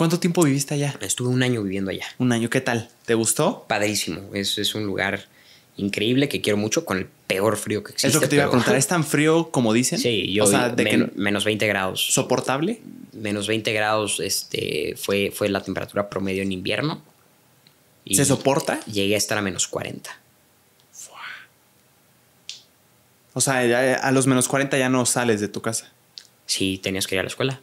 ¿Cuánto tiempo viviste allá? Estuve un año viviendo allá. Un año, ¿qué tal? ¿Te gustó? Padrísimo, es, es un lugar increíble que quiero mucho con el peor frío que existe. Es lo que te iba a contar. *laughs* ¿es tan frío como dicen? Sí, yo o sea, de que... menos 20 grados. ¿Soportable? Menos 20 grados este, fue, fue la temperatura promedio en invierno. Y ¿Se soporta? Llegué a estar a menos 40. O sea, a los menos 40 ya no sales de tu casa. Sí, tenías que ir a la escuela.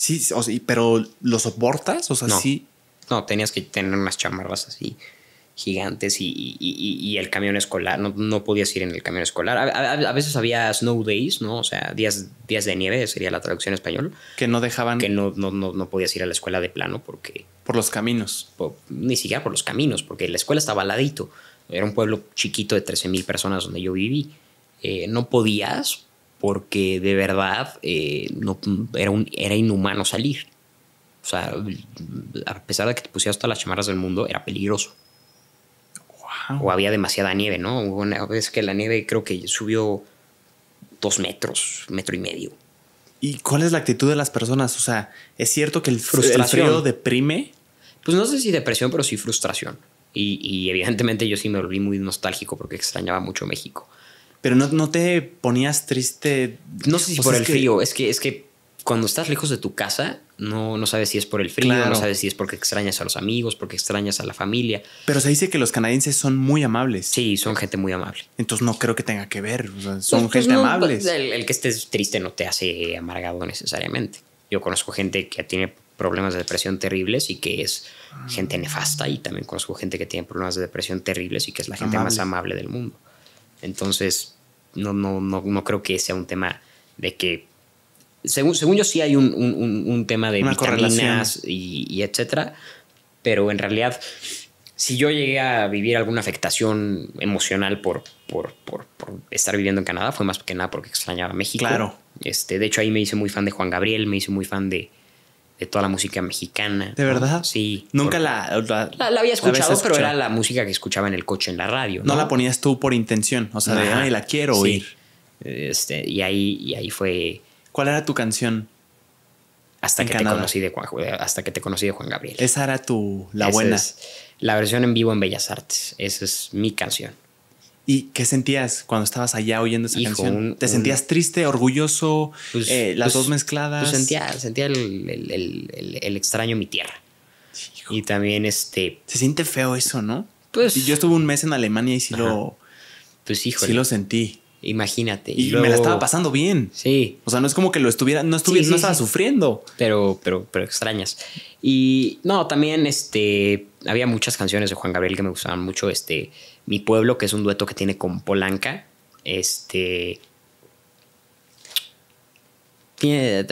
Sí, pero ¿lo soportas? O sea, no, sí. No, tenías que tener unas chamarras así gigantes y, el camión escolar, no, podías ir en el camión escolar. A, veces había snow days, ¿no? O sea, días, días de nieve sería la traducción en español. Que no dejaban. Que no, no, podías ir a la escuela de plano porque... Por los caminos. ni siquiera por los caminos, porque la escuela estaba al ladito. Era un pueblo chiquito de 13.000 mil personas donde yo viví. Eh, no podías porque de verdad eh, no, era, era inhumano salir. O sea, a pesar de que te pusieras todas las chamarras del mundo, era peligroso. O había demasiada nieve, ¿no? Una vez que la nieve creo que subió dos metros, metro y medio. ¿Y cuál es la actitud de las personas? O sea, ¿es cierto que el, frustración. deprime? Pues no sé si depresión, pero sí frustración. Y, y, evidentemente yo sí me volví muy nostálgico porque extrañaba mucho México. Pero no, te ponías triste. No sé si por el frío. Es que, es que cuando estás lejos de tu casa, no, no sabes si es por el frío, no sabes si es porque extrañas a los amigos, porque extrañas a la familia. Pero se dice que los canadienses son muy amables. Sí, son gente muy amable. Entonces no creo que tenga que ver. son pues, pues, gente amable. El, que estés triste no te hace amargado necesariamente. Yo conozco gente que tiene problemas de depresión terribles y que es gente nefasta y también conozco gente que tiene problemas de depresión terribles y que es la gente más amable del mundo. Entonces, no, no, no, no creo que sea un tema de que. Según, yo, sí hay un, tema de Una vitaminas y, etcétera. Pero en realidad, si yo llegué a vivir alguna afectación emocional por, por, por, por estar viviendo en Canadá, fue más que nada porque extrañaba México. Claro. Este, de hecho, ahí me hice muy fan de Juan Gabriel, me hice muy fan de, de toda la música mexicana. ¿De verdad? Sí. Nunca la, la, había escuchado, pero era la música que escuchaba en el coche, en la radio. No, la ponías tú por intención, o sea, la quiero oír. Este, y, ahí, ahí fue... ¿Cuál era tu canción? Hasta que, te conocí de Juan, hasta que te conocí de Juan Gabriel. Esa era tu, la buena. la versión en vivo en Bellas Artes. Esa es mi canción. ¿Y qué sentías cuando estabas allá oyendo esa canción? ¿Te sentías triste, orgulloso, pues, eh, las pues, dos mezcladas? Pues sentía, sentía el, el, extraño mi tierra. Y también este... Se siente feo eso, ¿no? Pues... Yo estuve un mes en Alemania y sí lo... Pues híjole. Sí lo sentí. Imagínate. Y, me la estaba pasando bien. Sí. O sea, no es como que lo estuviera, no estuviera, estaba sufriendo. Pero, pero, pero extrañas. Y no, también este, había muchas canciones de Juan Gabriel que me gustaban mucho. Este, mi Pueblo, que es un dueto que tiene con Polanca. Este.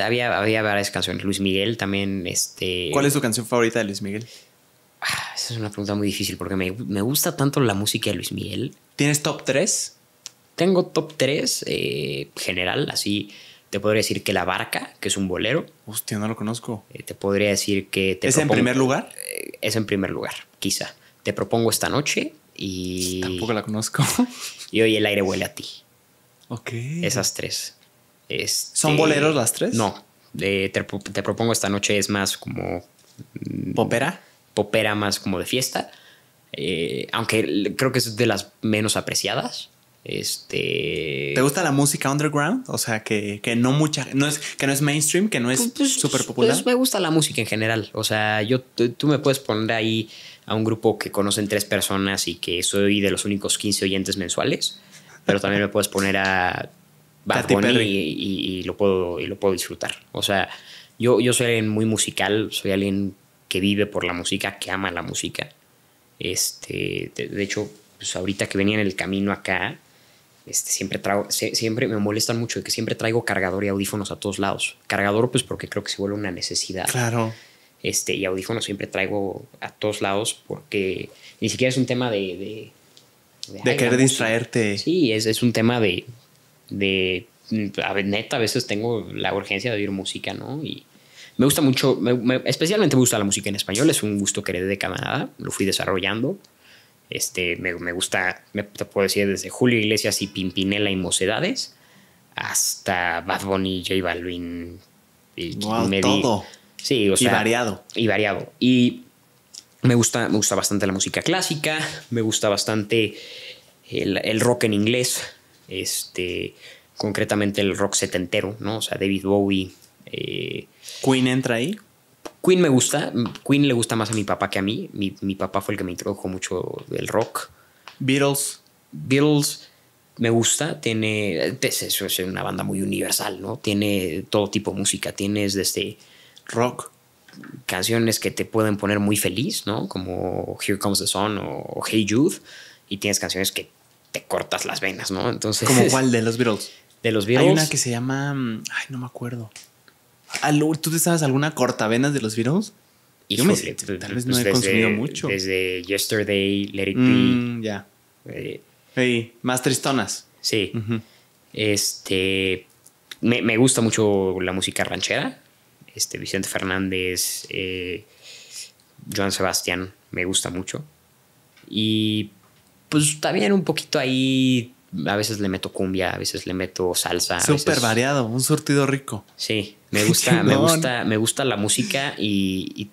había, había varias canciones. Luis Miguel también. Este, ¿Cuál es tu canción favorita de Luis Miguel? Ah, esa es una pregunta muy difícil porque me, gusta tanto la música de Luis Miguel. ¿Tienes top 3? Tengo top 3 eh, general, así. Te podría decir que La Barca, que es un bolero. Hostia, no lo conozco. Eh, te podría decir que... ¿Es en primer lugar? Eh, es en primer lugar, quizá. Te propongo esta noche, y. Tampoco la conozco. *laughs* y hoy el aire huele a ti. Ok. Esas tres. Este, ¿Son boleros las tres? No. Eh, te, propongo esta noche es más como. Mm, ¿Popera? Popera más como de fiesta. Eh, aunque creo que es de las menos apreciadas. Este, ¿Te gusta la música underground? O sea, que, no mucha. No es, que no es mainstream, que no es super pues, pues, súper pues, popular. Pues me gusta la música en general. O sea, yo tú me puedes poner ahí a un grupo que conocen tres personas y que soy de los únicos 15 oyentes mensuales. Pero también me puedes poner a Bad Bunny y, lo puedo, y lo puedo disfrutar. O sea, yo, yo soy alguien muy musical, soy alguien que vive por la música, que ama la música. Este, de, hecho, ahorita que venía en el camino acá, este, siempre, siempre me molestan mucho de que siempre traigo cargador y audífonos a todos lados. Cargador, pues porque creo que se vuelve una necesidad. Claro. Este, y audífonos siempre traigo a todos lados porque ni siquiera es un tema de. De, querer distraerte. Sí, es, es un tema de. de a, neta, a veces tengo la urgencia de oír música, ¿no? Y me gusta mucho, especialmente me gusta la música en español, es un gusto que heredé de Canadá, lo fui desarrollando. Este, me, gusta, te puedo decir, desde Julio Iglesias y Pimpinela y Mocedades hasta Bad Bunny, J Balvin y wow, Todo. Sí, o sea, y variado. Y variado. Y me gusta, me gusta bastante la música clásica, me gusta bastante el, rock en inglés, este, concretamente el rock setentero, ¿no? O sea, David Bowie. Eh, ¿Queen entra ahí? Queen me gusta. Queen le gusta más a mi papá que a mí. Mi, papá fue el que me introdujo mucho del rock. Beatles. Beatles me gusta. Tiene. Es, es una banda muy universal, ¿no? Tiene todo tipo de música. Tienes desde rock canciones que te pueden poner muy feliz, ¿no? Como Here Comes the Sun o Hey Jude. Y tienes canciones que te cortas las venas, ¿no? Entonces. ¿Como cuál de los Beatles? *laughs* De los Beatles. Hay una que se llama. Mm, ay, no me acuerdo. ¿Tú te sabes alguna cortavenas de los Beatles? Yo me, pues, tal vez pues no he consumido mucho. Desde Yesterday, Let It Be. Mm, ya. sí, eh, más tristonas. Sí. Este. Me, gusta mucho la música ranchera. Este, Vicente Fernández, eh, Joan Sebastián, me gusta mucho. Y pues también un poquito ahí a veces le meto cumbia, a veces le meto salsa. Súper variado, un surtido rico. Sí, me gusta, *laughs* me gusta, me gusta la música y,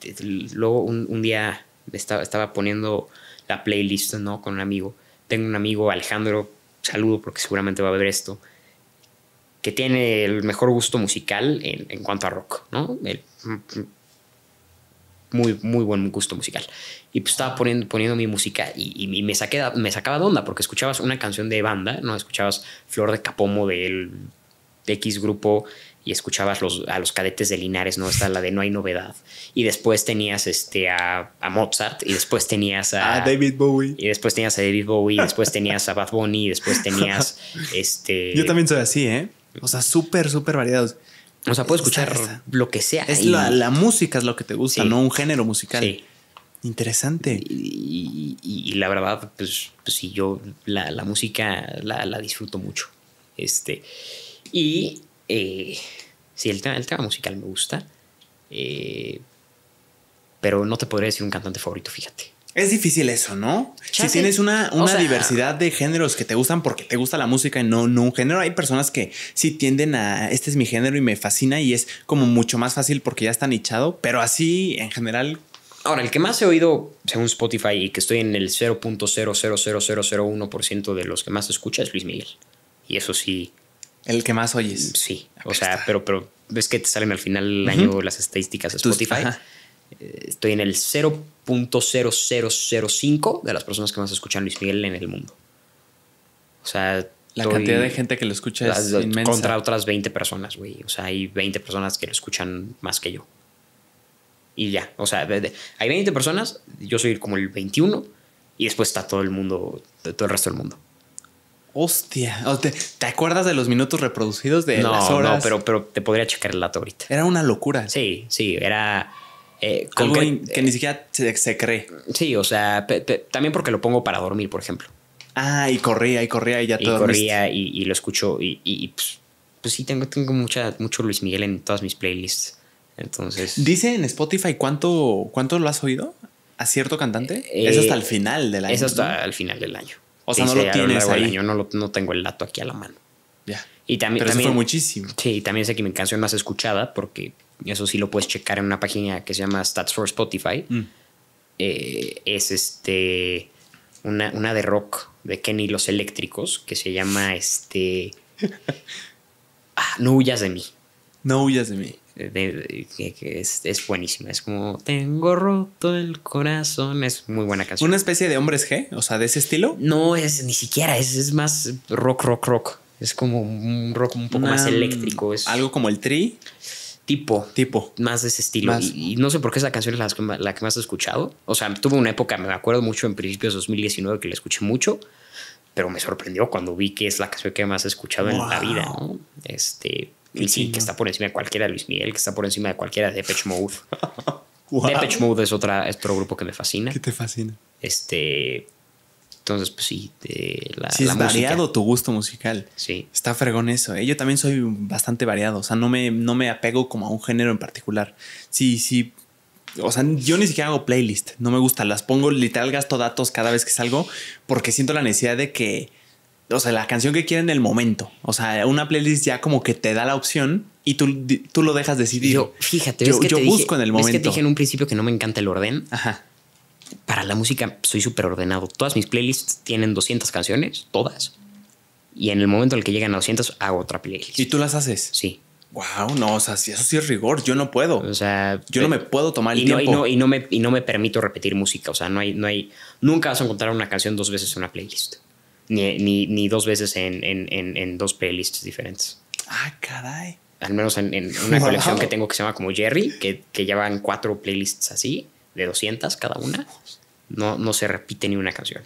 luego un, día estaba, estaba, poniendo la playlist, ¿no? Con un amigo. Tengo un amigo, Alejandro, saludo porque seguramente va a ver esto, que tiene el mejor gusto musical en, en cuanto a rock, ¿no? El, muy, muy buen gusto musical. Y pues estaba poniendo, poniendo mi música y, y, me, me sacaba de onda porque escuchabas una canción de banda, ¿no? Escuchabas Flor de Capomo del X grupo y escuchabas los, a los cadetes de Linares, ¿no? Está la de No hay novedad. Y después tenías este, a, Mozart, y después tenías a, ah, David Bowie. Y después tenías a David Bowie, y después tenías a Bad Bunny, y después tenías *laughs* este... Yo también soy así, ¿eh? O sea, súper, súper variados. O sea, puedes escuchar lo que sea. Es la, música es lo que te gusta, no un género musical. Interesante. Y, la verdad, pues, pues sí, yo la, música la, disfruto mucho. Este. Y eh, sí, el tema, musical me gusta. Eh, pero no te podría decir un cantante favorito, fíjate. Es difícil eso, ¿no? Si tienes una, diversidad de géneros que te gustan porque te gusta la música y no, un género, hay personas que sí tienden a, este es mi género y me fascina y es como mucho más fácil porque ya están nichado, pero así en general... Ahora, el que más he oído, según Spotify, y que estoy en el 0.0000001% de los que más escucha es Luis Miguel. Y eso sí... El que más oyes. Sí, o sea, pero, pero ves que te salen al final del año las estadísticas de Spotify estoy en el 0.0005 de las personas que más escuchan Luis Miguel en el mundo. O sea, la cantidad de gente que lo escucha es inmensa. Contra otras 20 personas, güey. O sea, hay 20 personas que lo escuchan más que yo. Y ya, o sea, hay 20 personas, yo soy como el 21 y después está todo el mundo, todo el resto del mundo. Hostia, ¿te, acuerdas de los minutos reproducidos de las horas? No, pero, pero te podría checar el dato ahorita. Era una locura. Sí, sí, era eh, que, ni eh, siquiera se, cree. Sí, o sea, también porque lo pongo para dormir, por ejemplo. Ah, y corría, y corría, y ya todo. Y corría, y, lo escucho, y, pues, pues, sí, tengo, tengo mucha, mucho Luis Miguel en todas mis playlists. Entonces. ¿Dice en Spotify cuánto, cuánto lo has oído? ¿A cierto cantante? es eh, hasta el final del año. Es hasta el final del año. O sea, no lo tienes ahí. Yo no, no tengo el dato aquí a la mano. Ya. Y también, Pero fue muchísimo. Sí, y también sé que mi canción más escuchada porque eso sí lo puedes checar en una página que se llama Stats for Spotify. Mm. Eh, es este una, una, de rock de Kenny los Eléctricos que se llama este *laughs* ah, No huyas de mí. No huyas de mí. Eh, es, buenísima. Es como Tengo roto el corazón. Es muy buena canción. ¿Una especie de hombres G? O sea, de ese estilo. No, es ni siquiera. Es, más rock, rock, rock. Es como un rock un poco más eléctrico. algo como el tri tipo. Tipo. Más de ese estilo. Y, no sé por qué esa canción es la, que más he escuchado. O sea, tuve una época, me acuerdo mucho en principios de 2019 que la escuché mucho, pero me sorprendió cuando vi que es la canción que más he escuchado en la vida, Este. y sí, que está por encima de cualquiera Luis Miguel, que está por encima de cualquiera de Depeche Mode. *laughs* Depeche Mode es, otra, otro grupo que me fascina. ¿Qué te fascina. Este. Entonces, pues sí, de la, sí, es variado tu gusto musical. Sí. Está fregón eso. ¿eh? Yo también soy bastante variado. O sea, no me, no me apego como a un género en particular. Sí, sí. O sea, yo ni siquiera hago playlist. No me gusta. Las pongo literal, gasto datos cada vez que salgo porque siento la necesidad de que. O sea, la canción que quiera en el momento. O sea, una playlist ya como que te da la opción y tú, lo dejas decidir. fíjate, yo, es que busco en el momento. Es que dije en un principio que no me encanta el orden. Ajá para la música soy súper ordenado. Todas mis playlists tienen 200 canciones, todas. Y en el momento en el que llegan a 200, hago otra playlist. ¿Y tú las haces? Sí. Wow, no, o sea, si eso sí es rigor. Yo no puedo. O sea, yo no me puedo tomar el tiempo. Y no, me, y no me permito repetir música. O sea, no hay, no hay. Nunca vas a encontrar una canción dos veces en una playlist. Ni, ni, dos veces en, en, dos playlists diferentes. Ah, caray. Al menos en, una colección que tengo que se llama como Jerry, que, que cuatro playlists así de 200 cada una, no, no se repite ni una canción.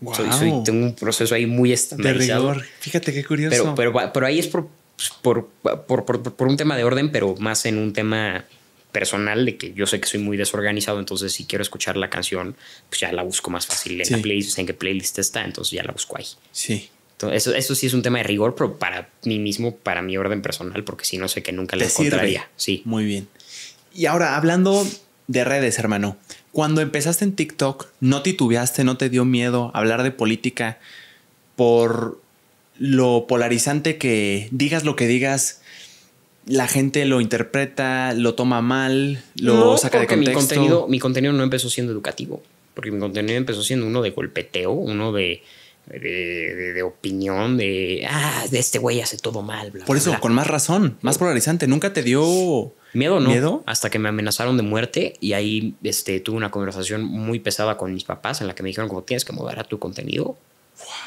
Wow. tengo un proceso ahí muy estandarizado. Fíjate qué curioso. Pero, pero, ahí es por un tema de orden, pero más en un tema personal de que yo sé que soy muy desorganizado, entonces si quiero escuchar la canción, pues ya la busco más fácil en la playlist, en qué playlist está, entonces ya la busco ahí. Sí. eso, sí es un tema de rigor, pero para mí mismo, para mi orden personal, porque si no sé que nunca la encontraría. Sí. Muy bien. Y ahora, hablando de redes, hermano. Cuando empezaste en TikTok, ¿no titubeaste, no te dio miedo hablar de política por lo polarizante que digas lo que digas? La gente lo interpreta, lo toma mal, lo saca de contexto. Mi contenido, mi contenido no empezó siendo educativo, porque mi contenido empezó siendo uno de golpeteo, uno de de, opinión, de, ah, de este güey hace todo mal. Por eso, con más razón, más polarizante. Nunca te dio miedo, ¿no? Hasta que me amenazaron de muerte y ahí este, tuve una conversación muy pesada con mis papás en la que me dijeron, como tienes que moderar tu contenido,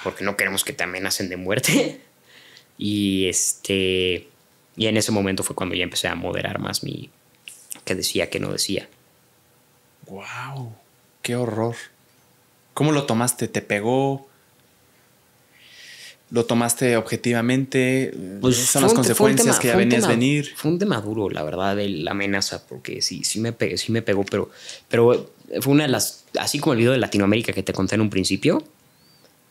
porque no queremos que te amenacen de muerte. *laughs* y este, y en ese momento fue cuando ya empecé a moderar más mi, que decía, que no decía. Wow, qué horror. ¿Cómo lo tomaste? ¿Te pegó? lo tomaste objetivamente? Pues son las consecuencias que ya venías a venir. Fue un tema duro, la verdad, de la amenaza, porque sí, sí me, pegó, sí me pegó, pero, pero fue una de las, así como el video de Latinoamérica que te conté en un principio,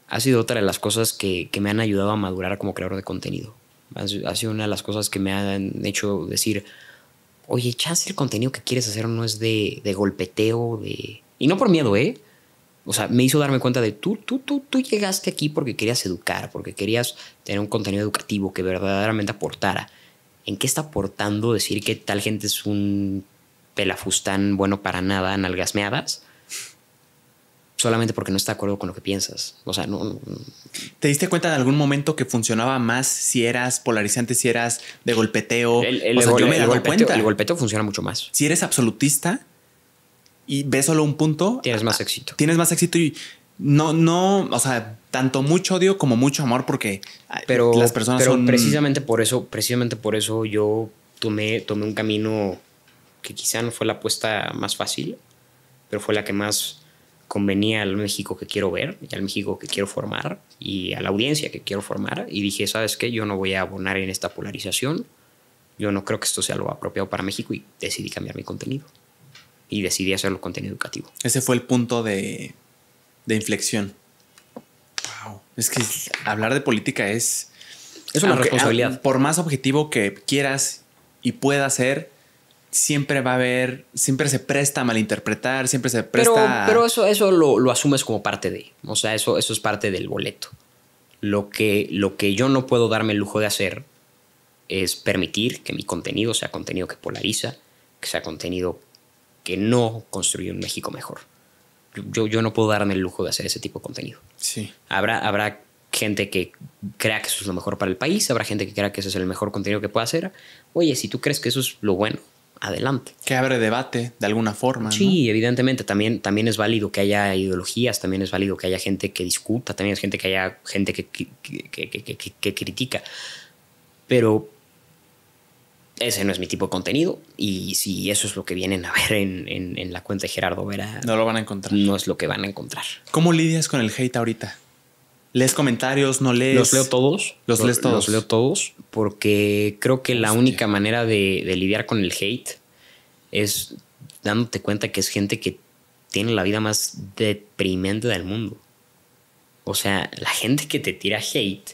ha sido otra de las cosas que, que me han ayudado a madurar como creador de contenido. Ha, sido una de las cosas que me han hecho decir, oye, chance el contenido que quieres hacer no es de, de golpeteo, de... Y no por miedo, ¿eh? o sea, me hizo darme cuenta de tú, tú, tú, tú llegaste aquí porque querías educar, porque querías tener un contenido educativo que verdaderamente aportara. ¿En qué está aportando decir que tal gente es un pelafustán bueno para nada, nalgasmeadas? Solamente porque no está de acuerdo con lo que piensas. O sea, no, ¿Te diste cuenta de algún momento que funcionaba más si eras polarizante, si eras de golpeteo? El, el golpeteo funciona mucho más. Si eres absolutista, y ves solo un punto, tienes más ah, éxito. Tienes más éxito y no, no, o sea, tanto mucho odio como mucho amor porque ah, pero, las personas son... precisamente por eso, precisamente por eso yo tomé, tomé un camino que quizá no fue la apuesta más fácil, pero fue la que más convenía al México que quiero ver y al México que quiero formar y a la audiencia que quiero formar. Y dije, ¿sabes qué? Yo no voy a abonar en esta polarización. Yo no creo que esto sea lo apropiado para México y decidí cambiar mi contenido y decidí hacerlo contenido educativo. Ese fue el punto de, inflexión. Wow. Es que hablar de política es... Es una ah, responsabilidad. Por más objetivo que quieras y puedas ser, siempre va a haber, siempre se presta a malinterpretar, siempre se presta. Pero, pero eso, eso lo, asumes como parte de. O sea, eso, eso es parte del boleto. Lo que, lo que yo no puedo darme el lujo de hacer es permitir que mi contenido sea contenido que polariza, que sea contenido que no construir un México mejor. Yo, yo no puedo darme el lujo de hacer ese tipo de contenido. Sí. Habrá, habrá gente que crea que eso es lo mejor para el país, habrá gente que crea que eso es el mejor contenido que pueda hacer. Oye, si tú crees que eso es lo bueno, adelante. Que abre debate de alguna forma. Sí, evidentemente. También, también es válido que haya ideologías, también es válido que haya gente que discuta, también es gente que haya gente que, que, que critica. Pero ese no es mi tipo de contenido y si eso es lo que vienen a *laughs* ver en, la cuenta de Gerardo Vera... No lo van a encontrar. No es lo que van a encontrar. ¿Cómo lidias con el hate ahorita? Les comentarios? ¿No lees? Los leo todos. ¿Los lees todos? Los leo todos porque creo que la única manera de, de lidiar con el hate es dándote cuenta que es gente que tiene la vida más deprimente del mundo. O sea, la gente que te tira hate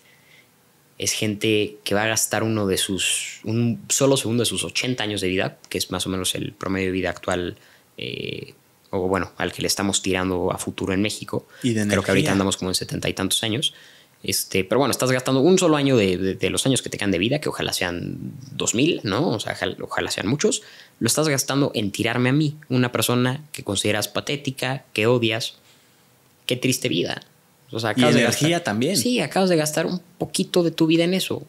es gente que va a gastar uno de sus, un solo segundo de sus 80 años de vida, que es más o menos el promedio de vida actual, eh, o bueno, al que le estamos tirando a futuro en México. ¿Y Creo que ahorita andamos como en setenta y tantos años. Este, pero bueno, estás gastando un solo año de, los años que te quedan de vida, que ojalá sean 2000, ¿no? O sea, ojalá, sean muchos. Lo estás gastando en tirarme a mí, una persona que consideras patética, que odias. Qué triste vida. O sea, y energía también. Sí, acabas de gastar un poquito de tu vida en eso.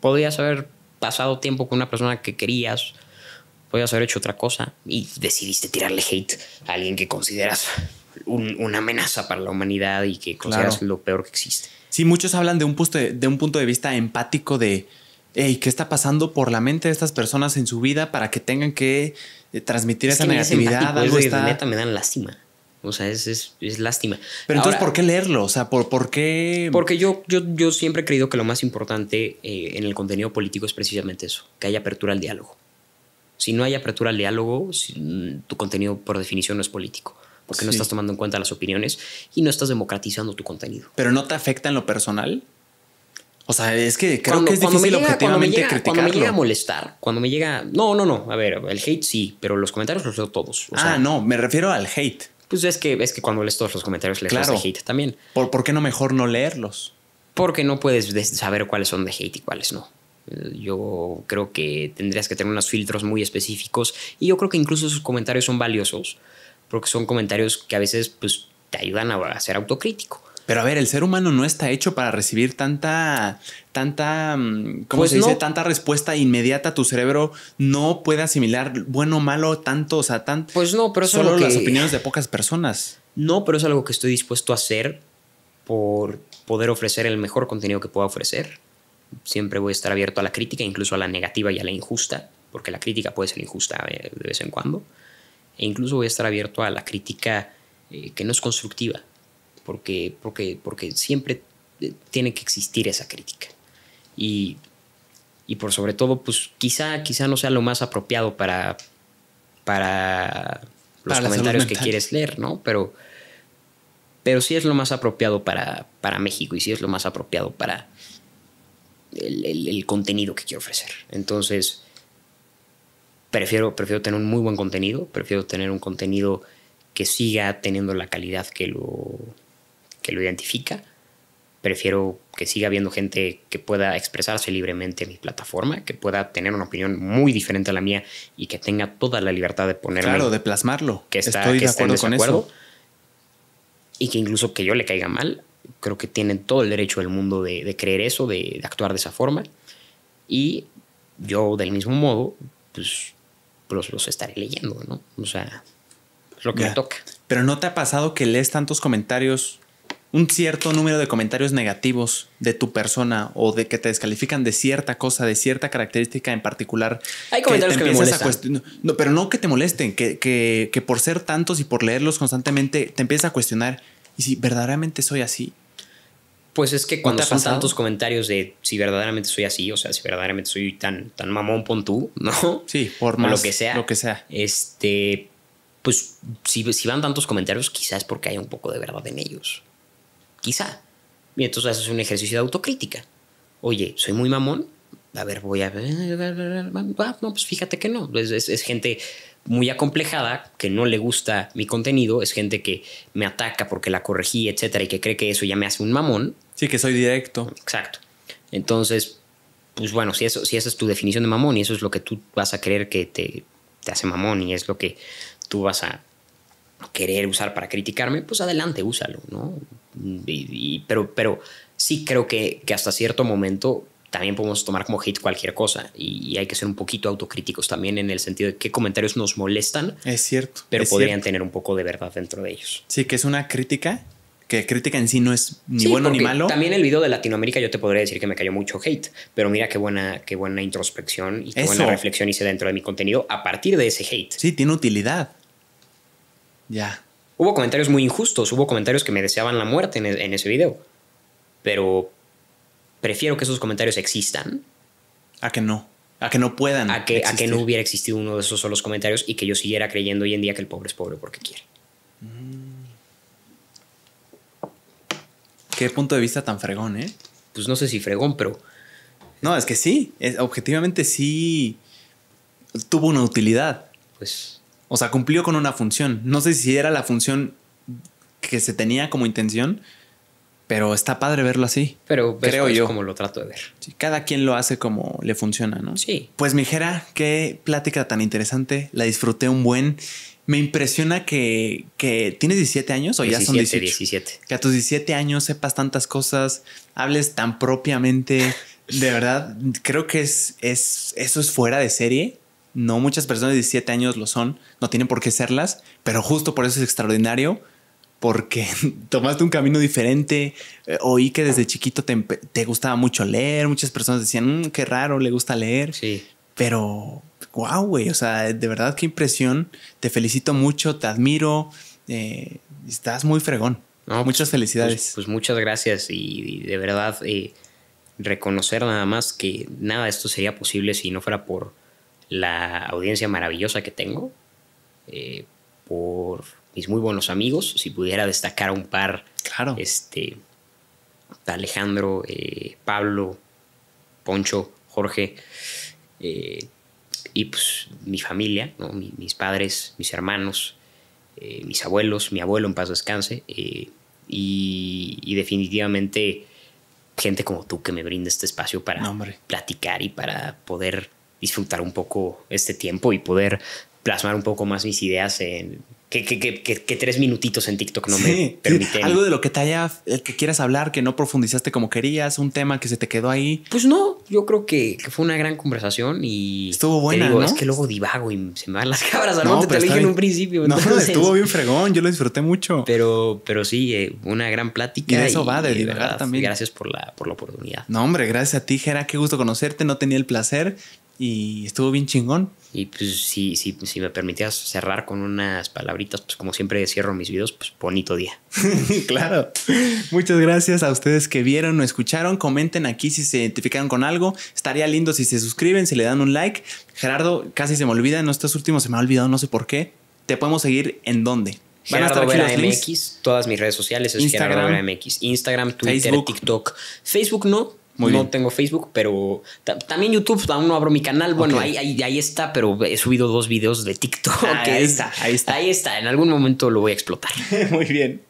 Podrías haber pasado tiempo con una persona que querías, podrías haber hecho otra cosa y decidiste tirarle hate a alguien que consideras una amenaza para la humanidad y que consideras lo peor que existe. Sí, muchos hablan de un, de un punto de vista empático de, hey, ¿qué está pasando por la mente de estas personas en su vida para que tengan que eh, transmitir esa negatividad? Es empático, neta me dan lástima. O sea, es, lástima. Pero entonces, ¿por qué leerlo? O sea, ¿por, por qué? Porque yo, yo, yo siempre he creído que lo más importante eh, en el contenido político es precisamente eso, que haya apertura al diálogo. Si no hay apertura al diálogo, mm, tu contenido por definición no es político porque no estás tomando en cuenta las opiniones y no estás democratizando tu contenido. Pero no te afecta en lo personal. O sea, es que creo que es difícil objetivamente Cuando me llega a molestar, cuando me llega. No, no, no. A ver, el hate sí, pero los comentarios los leo todos. O ah, sea, no, me refiero al hate. Pues es que, es que cuando lees todos los comentarios lees claro. de hate también. ¿Por, ¿Por qué no mejor no leerlos? Porque no puedes saber cuáles son de hate y cuáles no. Yo creo que tendrías que tener unos filtros muy específicos y yo creo que incluso sus comentarios son valiosos porque son comentarios que a veces pues, te ayudan a ser autocrítico. Pero a ver, el ser humano no está hecho para recibir tanta tanta, mm, ¿cómo pues se dice? Tanta respuesta inmediata, tu cerebro no puede asimilar bueno o malo tanto, o sea, Pues no, pero solo las opiniones de pocas personas. No, pero es algo que estoy dispuesto a hacer por poder ofrecer el mejor contenido que pueda ofrecer. Siempre voy a estar abierto a la crítica, incluso a la negativa y a la injusta, porque la crítica puede ser injusta eh, de vez en cuando. E incluso voy a estar abierto a la crítica eh, que no es constructiva, porque, porque, porque siempre eh, tiene que existir esa crítica y, por sobre todo, pues quizá, quizá no sea lo más apropiado para, para los comentarios que quieres leer, ¿no? Pero, pero sí es lo más apropiado para, para México y sí es lo más apropiado para el, el contenido que quiero ofrecer. Entonces, prefiero, prefiero tener un muy buen contenido, prefiero tener un contenido que siga teniendo la calidad que lo, que lo identifica prefiero que siga habiendo gente que pueda expresarse libremente en mi plataforma, que pueda tener una opinión muy diferente a la mía y que tenga toda la libertad de ponerlo. Claro, de plasmarlo. Que Estoy de acuerdo Con eso. Y que incluso que yo le caiga mal, creo que tienen todo el derecho del mundo de, creer eso, de, actuar de esa forma. Y yo, del mismo modo, pues los, pues los estaré leyendo, ¿no? O sea, lo que me toca. Pero ¿no te ha pasado que lees tantos comentarios un cierto número de comentarios negativos de tu persona o de que te descalifican de cierta cosa, de cierta característica en particular. Hay comentarios que, me molestan. no, pero no que te molesten, que, por ser tantos y por leerlos constantemente te empiezas a cuestionar y si verdaderamente soy así. Pues es que cuando son tantos comentarios de si verdaderamente soy así, o sea, si verdaderamente soy tan, tan mamón pon tú, *laughs* ¿no? Sí, por más lo que sea. Lo que sea. Este, pues si, si van tantos comentarios, quizás porque hay un poco de verdad en ellos quizá. Y entonces haces un ejercicio de autocrítica. Oye, soy muy mamón. A ver, voy a. Ah, ah, no, pues fíjate que no. Es, gente muy acomplejada que no le gusta mi contenido. Es gente que me ataca porque la corregí, etcétera, y que cree que eso ya me hace un mamón. Sí, que soy directo. Exacto. Entonces, pues bueno, si, eso, si esa es tu definición de mamón y eso es lo que tú vas a creer que te, te hace mamón y es lo que tú vas a querer usar para criticarme, pues adelante, úsalo, ¿no? pero, pero sí creo que, que, hasta cierto momento también podemos tomar como hate cualquier cosa y, hay que ser un poquito autocríticos también en el sentido de qué comentarios nos molestan. Es cierto. Pero podrían tener un poco de verdad dentro de ellos. Sí, que es una crítica que crítica en sí no es ni bueno ni malo. También el video de Latinoamérica yo te podría decir que me cayó mucho hate, pero mira qué buena, qué buena introspección y qué buena reflexión hice dentro de mi contenido a partir de ese hate. Sí, tiene utilidad. Ya. Hubo comentarios muy injustos, hubo comentarios que me deseaban la muerte e-, en, ese video. Pero prefiero que esos comentarios existan. A que no. A que no puedan. A que, a que no hubiera existido uno de esos solos comentarios y que yo siguiera creyendo hoy en día que el pobre es pobre porque quiere. Mm. Qué punto de vista tan fregón, ¿eh? Pues no sé si fregón, pero. No, es que sí. objetivamente sí tuvo una utilidad. Pues o sea, cumplió con una función. No sé si era la función que se tenía como intención, pero está padre verlo así. Pero creo pues yo. como lo trato de ver. cada quien lo hace como le funciona, ¿no? Sí. Pues mijera, qué plática tan interesante. La disfruté un buen. Me impresiona que, que tienes 17 años o ya son 18. 17. Que a tus 17 años sepas tantas cosas, hables tan propiamente. de verdad, creo que es, es, eso es fuera de serie. No muchas personas de 17 años lo son, no tienen por qué serlas, pero justo por eso es extraordinario, porque *laughs* tomaste un camino diferente. Eh, oí que desde chiquito te, gustaba mucho leer, muchas personas decían, mm, qué raro, le gusta leer. Sí. Pero, wow, güey, o sea, de verdad qué impresión. Te felicito mucho, te admiro, eh, estás muy fregón. Pues, muchas felicidades. Pues, pues, muchas gracias y, de verdad eh, reconocer nada más que nada de esto sería posible si no fuera por la audiencia maravillosa que tengo, eh, por mis muy buenos amigos. Si pudiera destacar a un par, claro. este, Alejandro, eh, Pablo, Poncho, Jorge, eh, y pues mi familia, mis padres, mis hermanos, mis abuelos, mi abuelo en paz descanse, y, definitivamente gente como tú que me brinda este espacio para platicar y para poder disfrutar un poco este tiempo y poder plasmar un poco más mis ideas en que, tres minutitos en TikTok no me permiten. Algo de lo que te haya, eh, que quieras hablar, que no profundizaste como querías, un tema que se te quedó ahí. Pues no, yo creo que, fue una gran conversación y. Estuvo buena. ¿no? Es que luego divago y se me van las cabras al no, te lo dije en un principio. No, estuvo bien fregón, yo lo disfruté mucho. Pero, pero sí, eh, una gran plática. Y eso va, de, divagar también. Gracias por la, por la oportunidad. No, hombre, gracias a ti, Jera, qué gusto conocerte, no tenía el placer, y estuvo bien chingón. Y pues si, si, me permitías cerrar con unas palabritas, pues como siempre cierro mis videos, pues bonito día. *laughs* claro. Muchas gracias a ustedes que vieron o escucharon. Comenten aquí si se identificaron con algo. Estaría lindo si se suscriben, si le dan un like. Gerardo, casi se me olvida, en estos últimos se me ha olvidado, no sé por qué. ¿Te podemos seguir en dónde? Van a estar aquí los MX, todas mis redes sociales es Instagram, MX. Instagram, Twitter, TikTok. Facebook no, no tengo Facebook, pero también YouTube, aún no abro mi canal. Bueno, ahí, está, pero he subido dos videos de TikTok. Ah, ahí está, ahí está. Ahí está, en algún momento lo voy a explotar. *laughs* muy bien.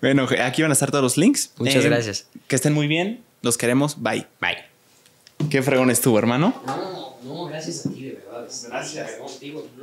Bueno, aquí van a estar todos los links. Muchas eh, gracias. Que estén muy bien, los queremos, bye. Bye. Qué fregón estuvo, hermano. No, no, gracias a ti, de verdad. Gracias. gracias.